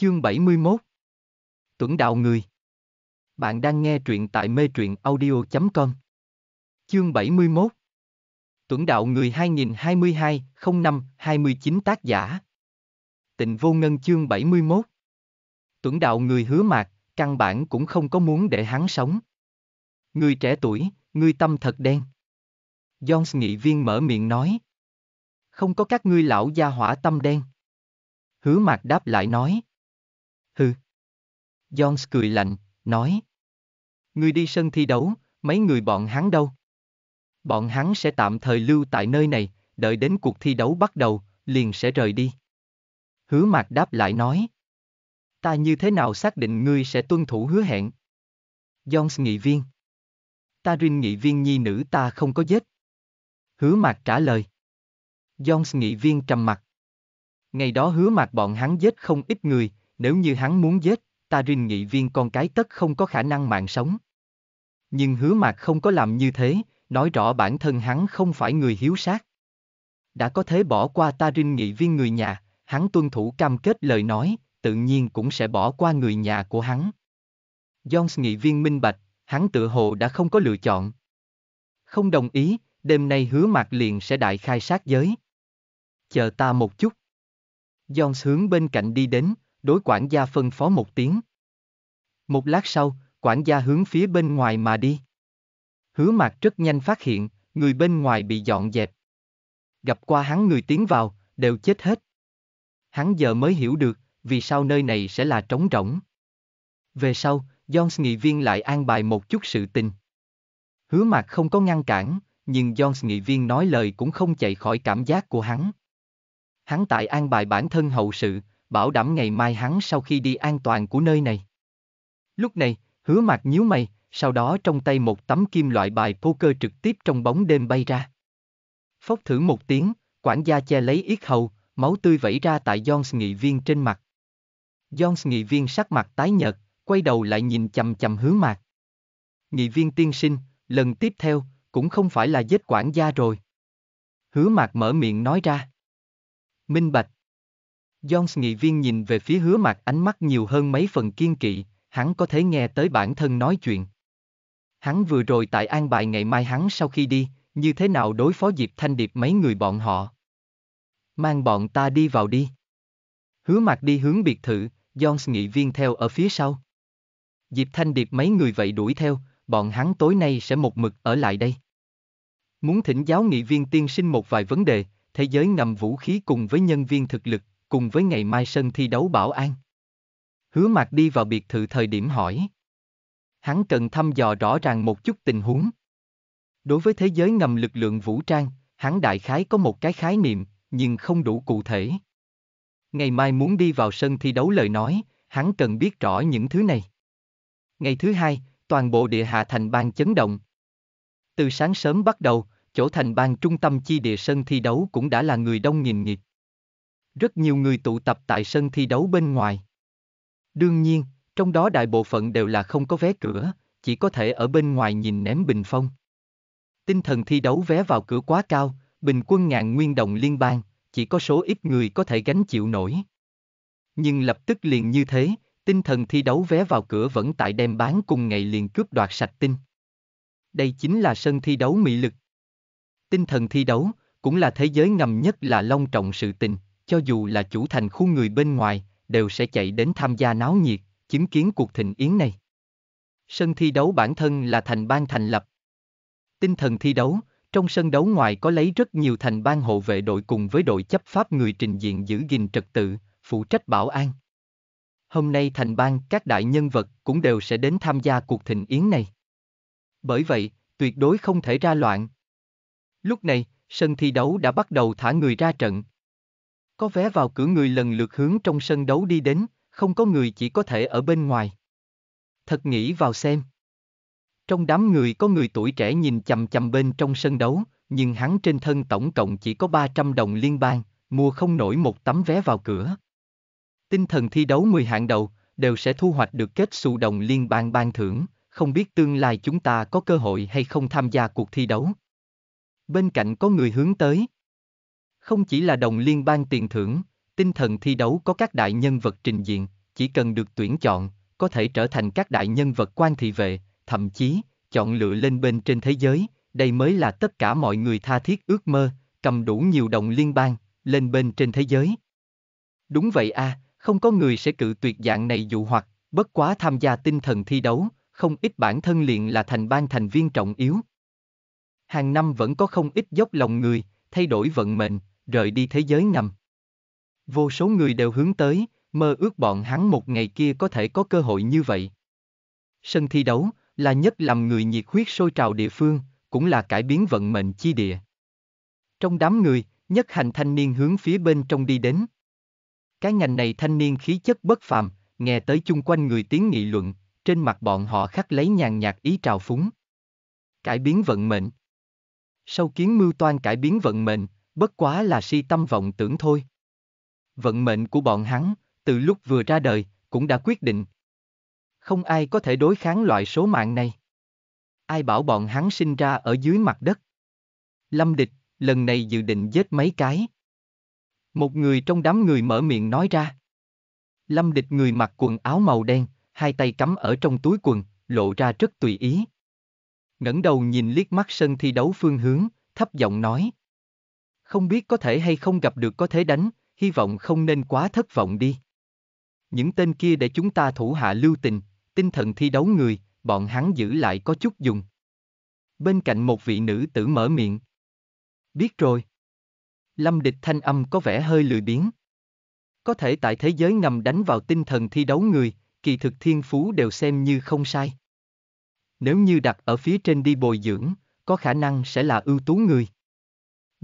Chương 71 Tuấn Đạo Người Bạn đang nghe truyện tại mê truyện audio.com Chương 71 Tuấn Đạo Người 2022 05 29 tác giả Tịnh Vô Ngân chương 71 Tuấn Đạo Người hứa mạc, căn bản cũng không có muốn để hắn sống. Người trẻ tuổi, người tâm thật đen. Jones nghị viên mở miệng nói. Không có các ngươi lão gia hỏa tâm đen. Hứa mạc đáp lại nói hừ. Jones cười lạnh, nói. Người đi sân thi đấu, mấy người bọn hắn đâu? Bọn hắn sẽ tạm thời lưu tại nơi này, đợi đến cuộc thi đấu bắt đầu, liền sẽ rời đi. Hứa mạc đáp lại nói. Ta như thế nào xác định ngươi sẽ tuân thủ hứa hẹn? Jones nghị viên. Ta rin nghị viên nhi nữ ta không có giết. Hứa mạc trả lời. Jones nghị viên trầm mặt. Ngày đó hứa mạc bọn hắn giết không ít người, nếu như hắn muốn giết, ta rinh nghị viên con cái tất không có khả năng mạng sống. Nhưng hứa mạc không có làm như thế, nói rõ bản thân hắn không phải người hiếu sát. Đã có thể bỏ qua ta rinh nghị viên người nhà, hắn tuân thủ cam kết lời nói, tự nhiên cũng sẽ bỏ qua người nhà của hắn. Jones nghị viên minh bạch, hắn tự hồ đã không có lựa chọn. Không đồng ý, đêm nay hứa mạc liền sẽ đại khai sát giới. Chờ ta một chút. Jones hướng bên cạnh đi đến, đối quản gia phân phó một tiếng. Một lát sau, quản gia hướng phía bên ngoài mà đi. Hứa mặt rất nhanh phát hiện, người bên ngoài bị dọn dẹp. Gặp qua hắn người tiến vào, đều chết hết. Hắn giờ mới hiểu được, vì sao nơi này sẽ là trống rỗng. Về sau, Jones nghị viên lại an bài một chút sự tình. Hứa mặt không có ngăn cản, nhưng Jones nghị viên nói lời cũng không chạy khỏi cảm giác của hắn. Hắn tại an bài bản thân hậu sự, bảo đảm ngày mai hắn sau khi đi an toàn của nơi này. Lúc này, hứa mạc nhíu mày, sau đó trong tay một tấm kim loại bài poker trực tiếp trong bóng đêm bay ra. Phốc thử một tiếng, quản gia che lấy yết hầu, máu tươi vẩy ra tại Jones nghị viên trên mặt. Jones nghị viên sắc mặt tái nhợt, quay đầu lại nhìn chầm chầm hứa mạc. Nghị viên tiên sinh, lần tiếp theo, cũng không phải là giết quản gia rồi. Hứa mạc mở miệng nói ra. Minh Bạch, Jones nghị viên nhìn về phía hứa mặt ánh mắt nhiều hơn mấy phần kiên kỵ, hắn có thể nghe tới bản thân nói chuyện. Hắn vừa rồi tại an bài ngày mai hắn sau khi đi, như thế nào đối phó Diệp Thanh Điệp mấy người bọn họ. Mang bọn ta đi vào đi. Hứa mặt đi hướng biệt thự, Jones nghị viên theo ở phía sau. Diệp Thanh Điệp mấy người vậy đuổi theo, bọn hắn tối nay sẽ một mực ở lại đây. Muốn thỉnh giáo nghị viên tiên sinh một vài vấn đề, thế giới ngầm vũ khí cùng với nhân viên thực lực cùng với ngày mai sân thi đấu bảo an. Hứa Mạc đi vào biệt thự thời điểm hỏi. Hắn cần thăm dò rõ ràng một chút tình huống. Đối với thế giới ngầm lực lượng vũ trang, hắn đại khái có một cái khái niệm, nhưng không đủ cụ thể. Ngày mai muốn đi vào sân thi đấu lời nói, hắn cần biết rõ những thứ này. Ngày thứ hai, toàn bộ địa hạ thành bang chấn động. Từ sáng sớm bắt đầu, chỗ thành bang trung tâm chi địa sân thi đấu cũng đã là người đông nghìn nghịt rất nhiều người tụ tập tại sân thi đấu bên ngoài. Đương nhiên, trong đó đại bộ phận đều là không có vé cửa, chỉ có thể ở bên ngoài nhìn ném bình phong. Tinh thần thi đấu vé vào cửa quá cao, bình quân ngàn nguyên đồng liên bang, chỉ có số ít người có thể gánh chịu nổi. Nhưng lập tức liền như thế, tinh thần thi đấu vé vào cửa vẫn tại đem bán cùng ngày liền cướp đoạt sạch tinh. Đây chính là sân thi đấu mỹ lực. Tinh thần thi đấu, cũng là thế giới ngầm nhất là long trọng sự tình, cho dù là chủ thành khu người bên ngoài, đều sẽ chạy đến tham gia náo nhiệt, chứng kiến cuộc thịnh yến này. Sân thi đấu bản thân là thành ban thành lập. Tinh thần thi đấu, trong sân đấu ngoài có lấy rất nhiều thành ban hộ vệ đội cùng với đội chấp pháp người trình diện giữ gìn trật tự, phụ trách bảo an. Hôm nay thành ban các đại nhân vật cũng đều sẽ đến tham gia cuộc thịnh yến này. Bởi vậy, tuyệt đối không thể ra loạn. Lúc này, sân thi đấu đã bắt đầu thả người ra trận. Có vé vào cửa người lần lượt hướng trong sân đấu đi đến, không có người chỉ có thể ở bên ngoài. Thật nghĩ vào xem. Trong đám người có người tuổi trẻ nhìn chầm chầm bên trong sân đấu, nhưng hắn trên thân tổng cộng chỉ có 300 đồng liên bang, mua không nổi một tấm vé vào cửa. Tinh thần thi đấu 10 hạng đầu, đều sẽ thu hoạch được kết xu đồng liên bang ban thưởng, không biết tương lai chúng ta có cơ hội hay không tham gia cuộc thi đấu. Bên cạnh có người hướng tới, không chỉ là đồng liên bang tiền thưởng, tinh thần thi đấu có các đại nhân vật trình diện, chỉ cần được tuyển chọn, có thể trở thành các đại nhân vật quan thị vệ, thậm chí, chọn lựa lên bên trên thế giới, đây mới là tất cả mọi người tha thiết ước mơ, cầm đủ nhiều đồng liên bang, lên bên trên thế giới. Đúng vậy a, à, không có người sẽ cự tuyệt dạng này dụ hoặc, bất quá tham gia tinh thần thi đấu, không ít bản thân liền là thành ban thành viên trọng yếu. Hàng năm vẫn có không ít dốc lòng người, thay đổi vận mệnh, rời đi thế giới ngầm. Vô số người đều hướng tới, mơ ước bọn hắn một ngày kia có thể có cơ hội như vậy. Sân thi đấu là nhất làm người nhiệt huyết sôi trào địa phương, cũng là cải biến vận mệnh chi địa. Trong đám người, nhất hành thanh niên hướng phía bên trong đi đến. Cái ngành này thanh niên khí chất bất phàm, nghe tới chung quanh người tiếng nghị luận, trên mặt bọn họ khắc lấy nhàn nhạt ý trào phúng. Cải biến vận mệnh. Sau kiến mưu toan cải biến vận mệnh, bất quá là si tâm vọng tưởng thôi. Vận mệnh của bọn hắn, từ lúc vừa ra đời, cũng đã quyết định. Không ai có thể đối kháng loại số mạng này. Ai bảo bọn hắn sinh ra ở dưới mặt đất. Lâm địch, lần này dự định giết mấy cái. Một người trong đám người mở miệng nói ra. Lâm địch người mặc quần áo màu đen, hai tay cắm ở trong túi quần, lộ ra rất tùy ý. ngẩng đầu nhìn liếc mắt sân thi đấu phương hướng, thấp giọng nói không biết có thể hay không gặp được có thế đánh, hy vọng không nên quá thất vọng đi. Những tên kia để chúng ta thủ hạ lưu tình, tinh thần thi đấu người, bọn hắn giữ lại có chút dùng. Bên cạnh một vị nữ tử mở miệng. Biết rồi. Lâm địch thanh âm có vẻ hơi lười biếng. Có thể tại thế giới ngầm đánh vào tinh thần thi đấu người, kỳ thực thiên phú đều xem như không sai. Nếu như đặt ở phía trên đi bồi dưỡng, có khả năng sẽ là ưu tú người.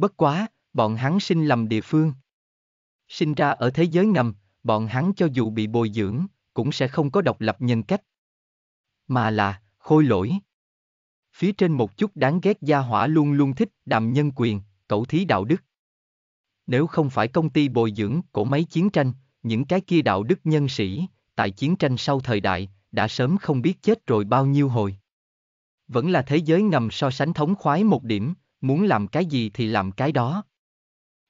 Bất quá, bọn hắn sinh lầm địa phương. Sinh ra ở thế giới ngầm, bọn hắn cho dù bị bồi dưỡng, cũng sẽ không có độc lập nhân cách. Mà là, khôi lỗi. Phía trên một chút đáng ghét gia hỏa luôn luôn thích đàm nhân quyền, cẩu thí đạo đức. Nếu không phải công ty bồi dưỡng cổ máy chiến tranh, những cái kia đạo đức nhân sĩ, tại chiến tranh sau thời đại, đã sớm không biết chết rồi bao nhiêu hồi. Vẫn là thế giới ngầm so sánh thống khoái một điểm, muốn làm cái gì thì làm cái đó.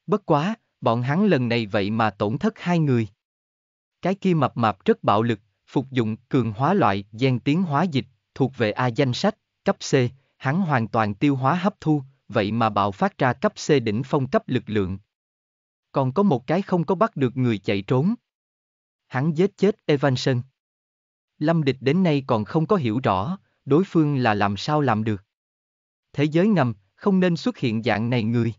Bất quá, bọn hắn lần này vậy mà tổn thất hai người. Cái kia mập mạp rất bạo lực, phục dụng cường hóa loại gen tiến hóa dịch, thuộc về A danh sách, cấp C, hắn hoàn toàn tiêu hóa hấp thu, vậy mà bạo phát ra cấp C đỉnh phong cấp lực lượng. Còn có một cái không có bắt được người chạy trốn. Hắn giết chết Evanson. Lâm địch đến nay còn không có hiểu rõ, đối phương là làm sao làm được. Thế giới ngầm, không nên xuất hiện dạng này người.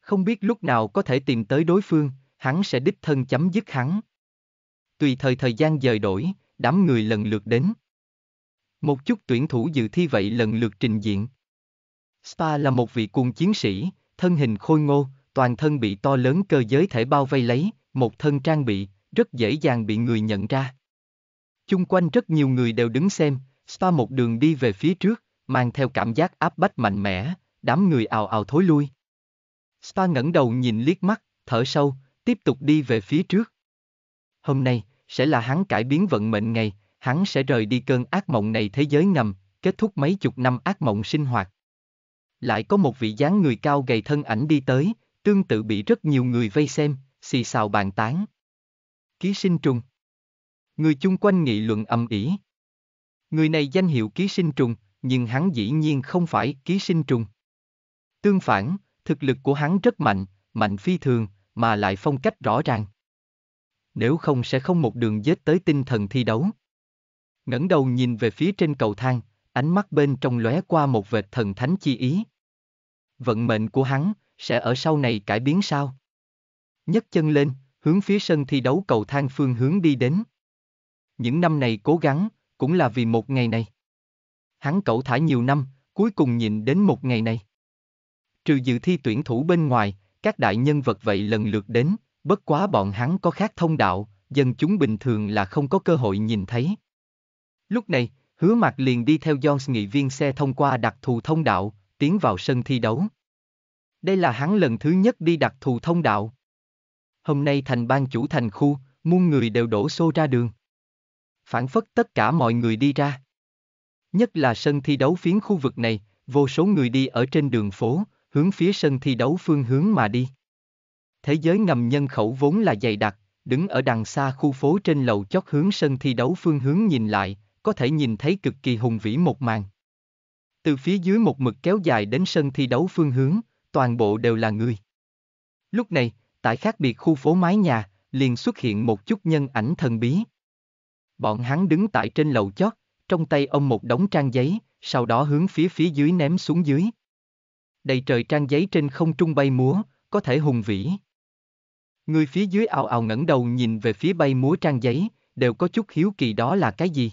Không biết lúc nào có thể tìm tới đối phương, hắn sẽ đích thân chấm dứt hắn. Tùy thời thời gian dời đổi, đám người lần lượt đến. Một chút tuyển thủ dự thi vậy lần lượt trình diện. Spa là một vị cuồng chiến sĩ, thân hình khôi ngô, toàn thân bị to lớn cơ giới thể bao vây lấy, một thân trang bị, rất dễ dàng bị người nhận ra. Chung quanh rất nhiều người đều đứng xem, Spa một đường đi về phía trước, mang theo cảm giác áp bách mạnh mẽ, đám người ào ào thối lui. Spa ngẩng đầu nhìn liếc mắt, thở sâu, tiếp tục đi về phía trước. Hôm nay, sẽ là hắn cải biến vận mệnh ngày, hắn sẽ rời đi cơn ác mộng này thế giới ngầm, kết thúc mấy chục năm ác mộng sinh hoạt. Lại có một vị dáng người cao gầy thân ảnh đi tới, tương tự bị rất nhiều người vây xem, xì xào bàn tán. Ký sinh trùng Người chung quanh nghị luận âm ỉ. Người này danh hiệu ký sinh trùng, nhưng hắn dĩ nhiên không phải ký sinh trùng. Tương phản, thực lực của hắn rất mạnh, mạnh phi thường, mà lại phong cách rõ ràng. Nếu không sẽ không một đường dết tới tinh thần thi đấu. ngẩng đầu nhìn về phía trên cầu thang, ánh mắt bên trong lóe qua một vệt thần thánh chi ý. Vận mệnh của hắn sẽ ở sau này cải biến sao? Nhất chân lên, hướng phía sân thi đấu cầu thang phương hướng đi đến. Những năm này cố gắng, cũng là vì một ngày này. Hắn cậu thả nhiều năm, cuối cùng nhìn đến một ngày này. Trừ dự thi tuyển thủ bên ngoài, các đại nhân vật vậy lần lượt đến, bất quá bọn hắn có khác thông đạo, dân chúng bình thường là không có cơ hội nhìn thấy. Lúc này, hứa mặt liền đi theo Jones nghị viên xe thông qua đặc thù thông đạo, tiến vào sân thi đấu. Đây là hắn lần thứ nhất đi đặc thù thông đạo. Hôm nay thành ban chủ thành khu, muôn người đều đổ xô ra đường. Phản phất tất cả mọi người đi ra. Nhất là sân thi đấu phiến khu vực này, vô số người đi ở trên đường phố, hướng phía sân thi đấu phương hướng mà đi. Thế giới ngầm nhân khẩu vốn là dày đặc, đứng ở đằng xa khu phố trên lầu chót hướng sân thi đấu phương hướng nhìn lại, có thể nhìn thấy cực kỳ hùng vĩ một màn. Từ phía dưới một mực kéo dài đến sân thi đấu phương hướng, toàn bộ đều là người. Lúc này, tại khác biệt khu phố mái nhà, liền xuất hiện một chút nhân ảnh thần bí. Bọn hắn đứng tại trên lầu chót, trong tay ông một đống trang giấy, sau đó hướng phía phía dưới ném xuống dưới đầy trời trang giấy trên không trung bay múa, có thể hùng vĩ. Người phía dưới ào ào ngẩng đầu nhìn về phía bay múa trang giấy, đều có chút hiếu kỳ đó là cái gì.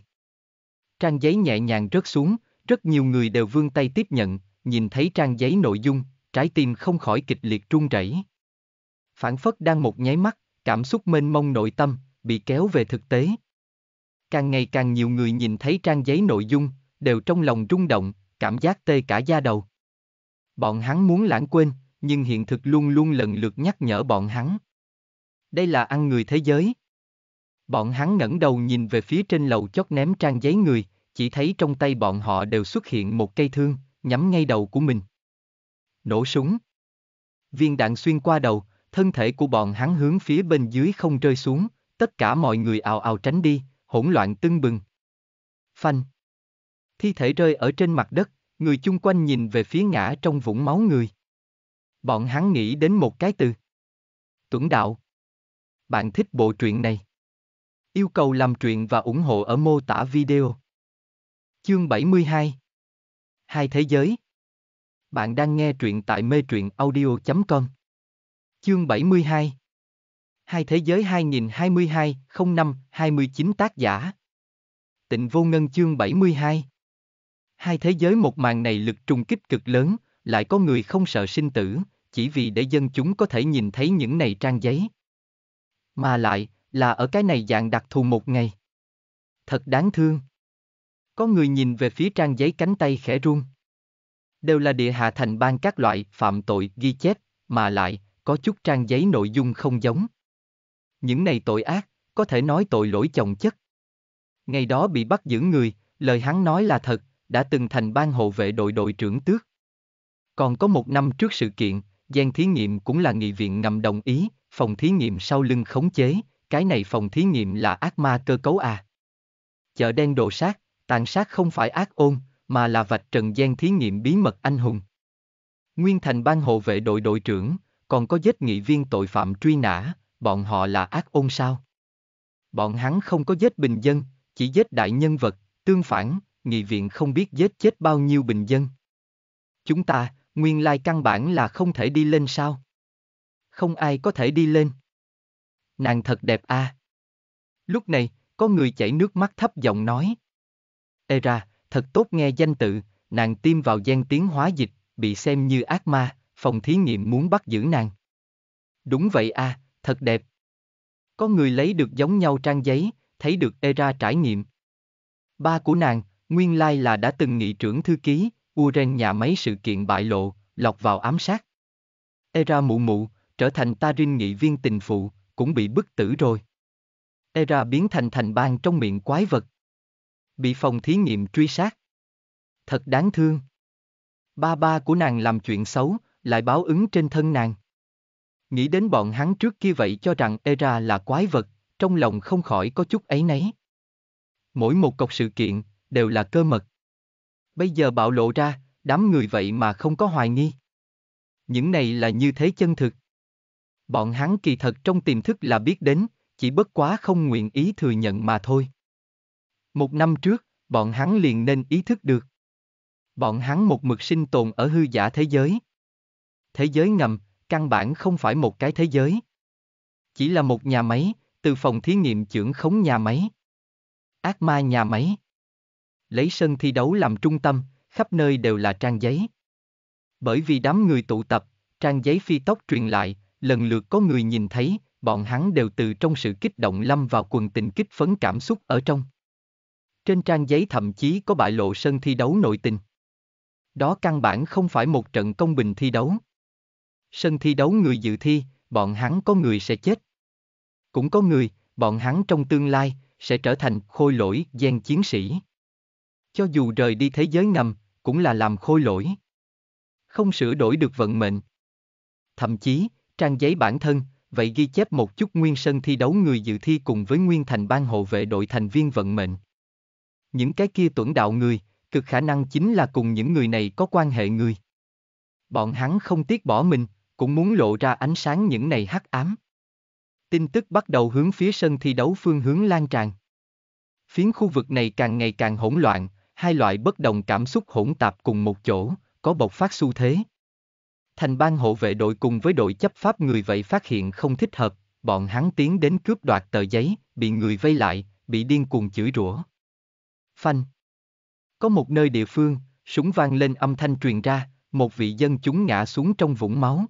Trang giấy nhẹ nhàng rớt xuống, rất nhiều người đều vươn tay tiếp nhận, nhìn thấy trang giấy nội dung, trái tim không khỏi kịch liệt run rẩy. Phản phất đang một nháy mắt, cảm xúc mênh mông nội tâm, bị kéo về thực tế. Càng ngày càng nhiều người nhìn thấy trang giấy nội dung, đều trong lòng rung động, cảm giác tê cả da đầu. Bọn hắn muốn lãng quên, nhưng hiện thực luôn luôn lần lượt nhắc nhở bọn hắn. Đây là ăn người thế giới. Bọn hắn ngẩng đầu nhìn về phía trên lầu chót ném trang giấy người, chỉ thấy trong tay bọn họ đều xuất hiện một cây thương, nhắm ngay đầu của mình. Nổ súng. Viên đạn xuyên qua đầu, thân thể của bọn hắn hướng phía bên dưới không rơi xuống, tất cả mọi người ào ào tránh đi, hỗn loạn tưng bừng. Phanh. Thi thể rơi ở trên mặt đất, Người chung quanh nhìn về phía ngã trong vũng máu người. Bọn hắn nghĩ đến một cái từ. Tuấn Đạo. Bạn thích bộ truyện này. Yêu cầu làm truyện và ủng hộ ở mô tả video. Chương 72 Hai thế giới Bạn đang nghe truyện tại mê truyện audio.com Chương 72 Hai thế giới 2022 05 29 tác giả Tịnh vô ngân chương 72 Hai thế giới một màn này lực trùng kích cực lớn, lại có người không sợ sinh tử, chỉ vì để dân chúng có thể nhìn thấy những này trang giấy. Mà lại, là ở cái này dạng đặc thù một ngày. Thật đáng thương. Có người nhìn về phía trang giấy cánh tay khẽ run. Đều là địa hạ thành ban các loại phạm tội ghi chép, mà lại, có chút trang giấy nội dung không giống. Những này tội ác, có thể nói tội lỗi chồng chất. Ngày đó bị bắt giữ người, lời hắn nói là thật, đã từng thành ban hộ vệ đội đội trưởng tước. Còn có một năm trước sự kiện, gian thí nghiệm cũng là nghị viện ngầm đồng ý, phòng thí nghiệm sau lưng khống chế, cái này phòng thí nghiệm là ác ma cơ cấu à. Chợ đen đồ sát, tàn sát không phải ác ôn, mà là vạch trần gian thí nghiệm bí mật anh hùng. Nguyên thành ban hộ vệ đội đội trưởng, còn có giết nghị viên tội phạm truy nã, bọn họ là ác ôn sao? Bọn hắn không có giết bình dân, chỉ giết đại nhân vật, tương phản, nghị viện không biết giết chết bao nhiêu bình dân. Chúng ta, nguyên lai căn bản là không thể đi lên sao? Không ai có thể đi lên. Nàng thật đẹp a. À? Lúc này, có người chảy nước mắt thấp giọng nói. Ê ra, thật tốt nghe danh tự, nàng tiêm vào gian tiếng hóa dịch, bị xem như ác ma, phòng thí nghiệm muốn bắt giữ nàng. Đúng vậy a, à, thật đẹp. Có người lấy được giống nhau trang giấy, thấy được Era trải nghiệm. Ba của nàng, nguyên lai là đã từng nghị trưởng thư ký, Uren nhà máy sự kiện bại lộ, lọc vào ám sát. Era mụ mụ, trở thành Tarin nghị viên tình phụ, cũng bị bức tử rồi. Era biến thành thành bang trong miệng quái vật. Bị phòng thí nghiệm truy sát. Thật đáng thương. Ba ba của nàng làm chuyện xấu, lại báo ứng trên thân nàng. Nghĩ đến bọn hắn trước kia vậy cho rằng Era là quái vật, trong lòng không khỏi có chút ấy nấy. Mỗi một cọc sự kiện, đều là cơ mật. Bây giờ bạo lộ ra, đám người vậy mà không có hoài nghi. Những này là như thế chân thực. Bọn hắn kỳ thật trong tiềm thức là biết đến, chỉ bất quá không nguyện ý thừa nhận mà thôi. Một năm trước, bọn hắn liền nên ý thức được. Bọn hắn một mực sinh tồn ở hư giả thế giới. Thế giới ngầm, căn bản không phải một cái thế giới. Chỉ là một nhà máy, từ phòng thí nghiệm trưởng khống nhà máy. Ác ma nhà máy lấy sân thi đấu làm trung tâm, khắp nơi đều là trang giấy. Bởi vì đám người tụ tập, trang giấy phi tốc truyền lại, lần lượt có người nhìn thấy, bọn hắn đều từ trong sự kích động lâm vào quần tình kích phấn cảm xúc ở trong. Trên trang giấy thậm chí có bại lộ sân thi đấu nội tình. Đó căn bản không phải một trận công bình thi đấu. Sân thi đấu người dự thi, bọn hắn có người sẽ chết. Cũng có người, bọn hắn trong tương lai, sẽ trở thành khôi lỗi gian chiến sĩ. Cho dù rời đi thế giới ngầm, cũng là làm khôi lỗi. Không sửa đổi được vận mệnh. Thậm chí, trang giấy bản thân, vậy ghi chép một chút nguyên sân thi đấu người dự thi cùng với nguyên thành ban hộ vệ đội thành viên vận mệnh. Những cái kia tuẩn đạo người, cực khả năng chính là cùng những người này có quan hệ người. Bọn hắn không tiếc bỏ mình, cũng muốn lộ ra ánh sáng những này hắc ám. Tin tức bắt đầu hướng phía sân thi đấu phương hướng lan tràn. Phiến khu vực này càng ngày càng hỗn loạn, hai loại bất đồng cảm xúc hỗn tạp cùng một chỗ, có bộc phát xu thế. Thành ban hộ vệ đội cùng với đội chấp pháp người vậy phát hiện không thích hợp, bọn hắn tiến đến cướp đoạt tờ giấy, bị người vây lại, bị điên cuồng chửi rủa. Phanh. Có một nơi địa phương, súng vang lên âm thanh truyền ra, một vị dân chúng ngã xuống trong vũng máu.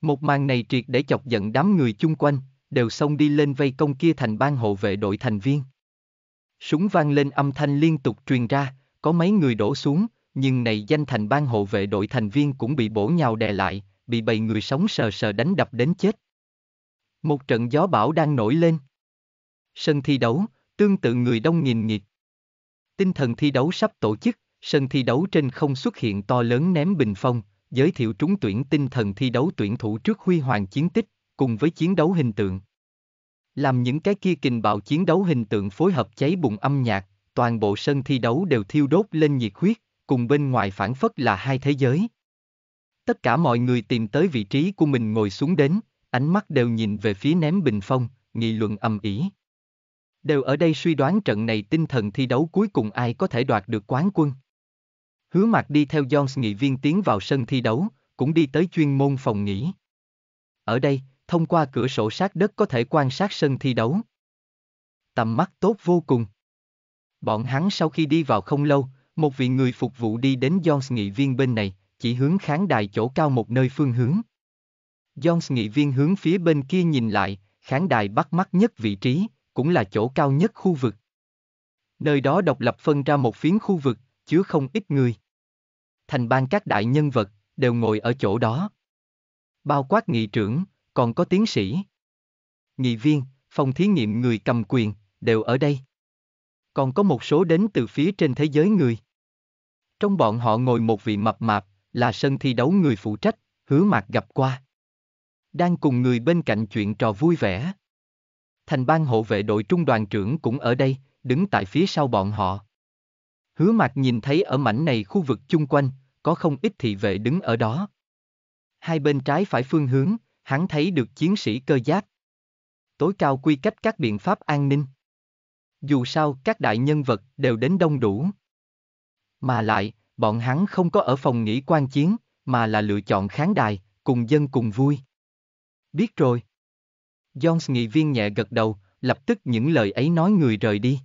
Một màn này triệt để chọc giận đám người chung quanh, đều xông đi lên vây công kia thành ban hộ vệ đội thành viên. Súng vang lên âm thanh liên tục truyền ra, có mấy người đổ xuống, nhưng này danh thành ban hộ vệ đội thành viên cũng bị bổ nhào đè lại, bị bầy người sống sờ sờ đánh đập đến chết. Một trận gió bão đang nổi lên. Sân thi đấu, tương tự người đông nghìn nghịt. Tinh thần thi đấu sắp tổ chức, sân thi đấu trên không xuất hiện to lớn ném bình phong, giới thiệu trúng tuyển tinh thần thi đấu tuyển thủ trước huy hoàng chiến tích, cùng với chiến đấu hình tượng. Làm những cái kia kình bạo chiến đấu hình tượng phối hợp cháy bùng âm nhạc, toàn bộ sân thi đấu đều thiêu đốt lên nhiệt huyết, cùng bên ngoài phản phất là hai thế giới. Tất cả mọi người tìm tới vị trí của mình ngồi xuống đến, ánh mắt đều nhìn về phía ném bình phong, nghị luận âm ỉ. Đều ở đây suy đoán trận này tinh thần thi đấu cuối cùng ai có thể đoạt được quán quân. Hứa mặt đi theo Jones nghị viên tiến vào sân thi đấu, cũng đi tới chuyên môn phòng nghỉ. Ở đây, thông qua cửa sổ sát đất có thể quan sát sân thi đấu. Tầm mắt tốt vô cùng. Bọn hắn sau khi đi vào không lâu, một vị người phục vụ đi đến Jones nghị viên bên này, chỉ hướng khán đài chỗ cao một nơi phương hướng. Jones nghị viên hướng phía bên kia nhìn lại, khán đài bắt mắt nhất vị trí, cũng là chỗ cao nhất khu vực. Nơi đó độc lập phân ra một phiến khu vực, chứa không ít người. Thành ban các đại nhân vật, đều ngồi ở chỗ đó. Bao quát nghị trưởng, còn có tiến sĩ. Nghị viên, phòng thí nghiệm người cầm quyền, đều ở đây. Còn có một số đến từ phía trên thế giới người. Trong bọn họ ngồi một vị mập mạp, là sân thi đấu người phụ trách, hứa mạc gặp qua. Đang cùng người bên cạnh chuyện trò vui vẻ. Thành ban hộ vệ đội trung đoàn trưởng cũng ở đây, đứng tại phía sau bọn họ. Hứa mạc nhìn thấy ở mảnh này khu vực chung quanh, có không ít thị vệ đứng ở đó. Hai bên trái phải phương hướng, hắn thấy được chiến sĩ cơ giáp. Tối cao quy cách các biện pháp an ninh. Dù sao, các đại nhân vật đều đến đông đủ. Mà lại, bọn hắn không có ở phòng nghỉ quan chiến, mà là lựa chọn kháng đài, cùng dân cùng vui. Biết rồi. Jones nghị viên nhẹ gật đầu, lập tức những lời ấy nói người rời đi.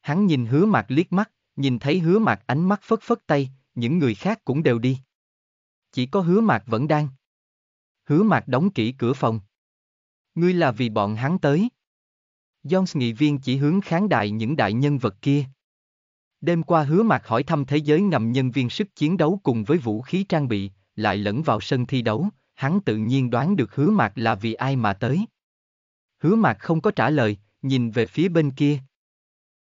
Hắn nhìn hứa mạc liếc mắt, nhìn thấy hứa mạc ánh mắt phất phất tay, những người khác cũng đều đi. Chỉ có hứa mạc vẫn đang hứa mặt đóng kỹ cửa phòng. Ngươi là vì bọn hắn tới. Jones nghị viên chỉ hướng kháng đại những đại nhân vật kia. Đêm qua hứa mặt hỏi thăm thế giới ngầm nhân viên sức chiến đấu cùng với vũ khí trang bị, lại lẫn vào sân thi đấu, hắn tự nhiên đoán được hứa mặt là vì ai mà tới. Hứa mặt không có trả lời, nhìn về phía bên kia.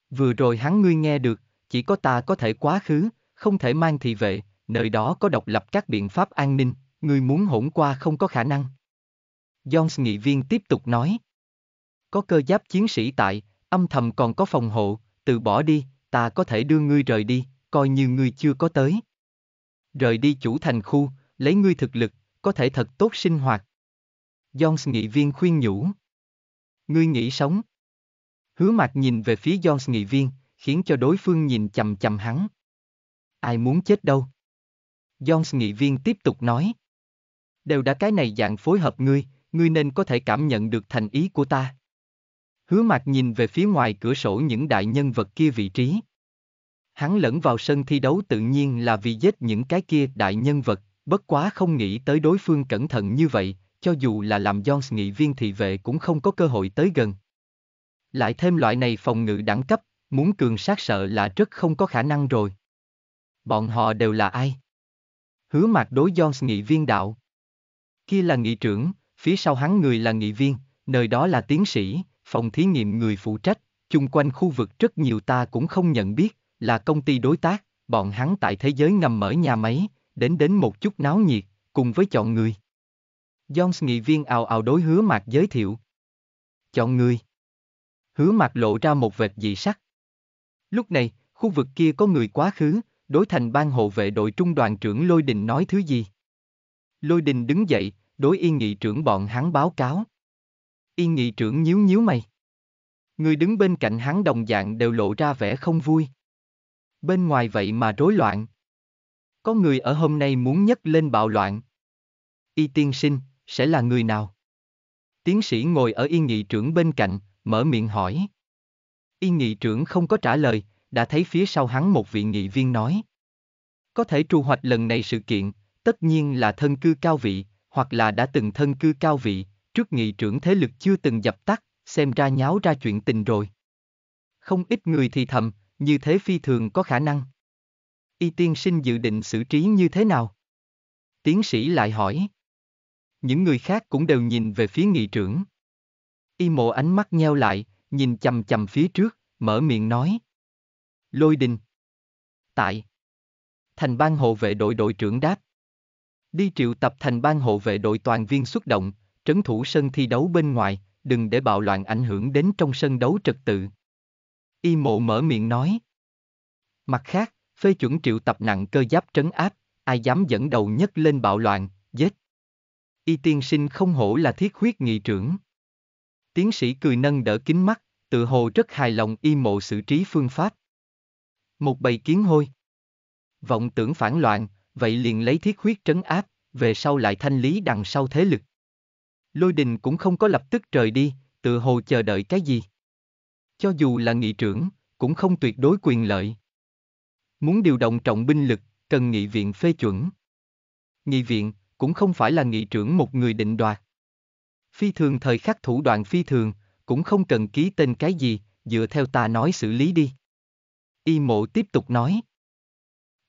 Vừa rồi hắn ngươi nghe được, chỉ có ta có thể quá khứ, không thể mang thị vệ, nơi đó có độc lập các biện pháp an ninh, Ngươi muốn hỗn qua không có khả năng. Jones nghị viên tiếp tục nói. Có cơ giáp chiến sĩ tại, âm thầm còn có phòng hộ, từ bỏ đi, ta có thể đưa ngươi rời đi, coi như ngươi chưa có tới. Rời đi chủ thành khu, lấy ngươi thực lực, có thể thật tốt sinh hoạt. Jones nghị viên khuyên nhủ. Ngươi nghĩ sống. Hứa mặt nhìn về phía Jones nghị viên, khiến cho đối phương nhìn chầm chầm hắn. Ai muốn chết đâu? Jones nghị viên tiếp tục nói đều đã cái này dạng phối hợp ngươi, ngươi nên có thể cảm nhận được thành ý của ta. Hứa mặt nhìn về phía ngoài cửa sổ những đại nhân vật kia vị trí. Hắn lẫn vào sân thi đấu tự nhiên là vì giết những cái kia đại nhân vật, bất quá không nghĩ tới đối phương cẩn thận như vậy, cho dù là làm Jones nghị viên thị vệ cũng không có cơ hội tới gần. Lại thêm loại này phòng ngự đẳng cấp, muốn cường sát sợ là rất không có khả năng rồi. Bọn họ đều là ai? Hứa mặt đối Jones nghị viên đạo kia là nghị trưởng, phía sau hắn người là nghị viên, nơi đó là tiến sĩ, phòng thí nghiệm người phụ trách, chung quanh khu vực rất nhiều ta cũng không nhận biết, là công ty đối tác, bọn hắn tại thế giới ngầm mở nhà máy, đến đến một chút náo nhiệt, cùng với chọn người. Jones nghị viên ào ào đối hứa mạc giới thiệu. Chọn người. Hứa mạc lộ ra một vệt dị sắc. Lúc này, khu vực kia có người quá khứ, đối thành ban hộ vệ đội trung đoàn trưởng Lôi Đình nói thứ gì. Lôi Đình đứng dậy, đối yên nghị trưởng bọn hắn báo cáo. Yên nghị trưởng nhíu nhíu mày. Người đứng bên cạnh hắn đồng dạng đều lộ ra vẻ không vui. Bên ngoài vậy mà rối loạn. Có người ở hôm nay muốn nhấc lên bạo loạn. Y tiên sinh, sẽ là người nào? Tiến sĩ ngồi ở yên nghị trưởng bên cạnh, mở miệng hỏi. Yên nghị trưởng không có trả lời, đã thấy phía sau hắn một vị nghị viên nói. Có thể tru hoạch lần này sự kiện, tất nhiên là thân cư cao vị, hoặc là đã từng thân cư cao vị, trước nghị trưởng thế lực chưa từng dập tắt, xem ra nháo ra chuyện tình rồi. Không ít người thì thầm, như thế phi thường có khả năng. Y tiên sinh dự định xử trí như thế nào? Tiến sĩ lại hỏi. Những người khác cũng đều nhìn về phía nghị trưởng. Y mộ ánh mắt nheo lại, nhìn chầm chầm phía trước, mở miệng nói. Lôi đình. Tại. Thành ban hộ vệ đội đội trưởng đáp, Đi triệu tập thành ban hộ vệ đội toàn viên xuất động, trấn thủ sân thi đấu bên ngoài, đừng để bạo loạn ảnh hưởng đến trong sân đấu trật tự. Y mộ mở miệng nói. Mặt khác, phê chuẩn triệu tập nặng cơ giáp trấn áp, ai dám dẫn đầu nhất lên bạo loạn, giết. Y tiên sinh không hổ là thiết huyết nghị trưởng. Tiến sĩ cười nâng đỡ kính mắt, tự hồ rất hài lòng y mộ xử trí phương pháp. Một bầy kiến hôi. Vọng tưởng phản loạn, vậy liền lấy thiết huyết trấn áp, về sau lại thanh lý đằng sau thế lực. Lôi đình cũng không có lập tức rời đi, tự hồ chờ đợi cái gì. Cho dù là nghị trưởng, cũng không tuyệt đối quyền lợi. Muốn điều động trọng binh lực, cần nghị viện phê chuẩn. Nghị viện cũng không phải là nghị trưởng một người định đoạt. Phi thường thời khắc thủ đoạn phi thường, cũng không cần ký tên cái gì, dựa theo ta nói xử lý đi. Y mộ tiếp tục nói.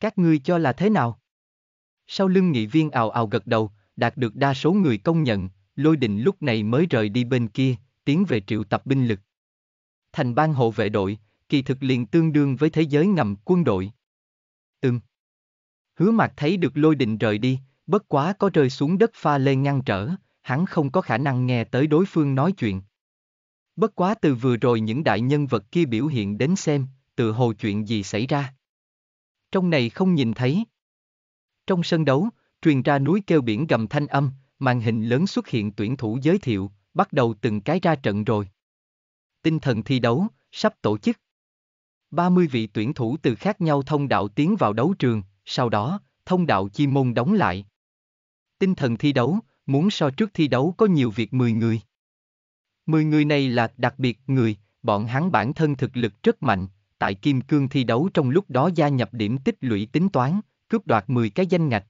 Các ngươi cho là thế nào? Sau lưng nghị viên ào ào gật đầu, đạt được đa số người công nhận, lôi đình lúc này mới rời đi bên kia, tiến về triệu tập binh lực. Thành ban hộ vệ đội, kỳ thực liền tương đương với thế giới ngầm quân đội. Ừm. Hứa mặt thấy được lôi đình rời đi, bất quá có rơi xuống đất pha lê ngăn trở, hắn không có khả năng nghe tới đối phương nói chuyện. Bất quá từ vừa rồi những đại nhân vật kia biểu hiện đến xem, tự hồ chuyện gì xảy ra. Trong này không nhìn thấy, trong sân đấu, truyền ra núi kêu biển gầm thanh âm, màn hình lớn xuất hiện tuyển thủ giới thiệu, bắt đầu từng cái ra trận rồi. Tinh thần thi đấu, sắp tổ chức. 30 vị tuyển thủ từ khác nhau thông đạo tiến vào đấu trường, sau đó, thông đạo chi môn đóng lại. Tinh thần thi đấu, muốn so trước thi đấu có nhiều việc 10 người. 10 người này là đặc biệt người, bọn hắn bản thân thực lực rất mạnh, tại kim cương thi đấu trong lúc đó gia nhập điểm tích lũy tính toán, cướp đoạt 10 cái danh ngạch.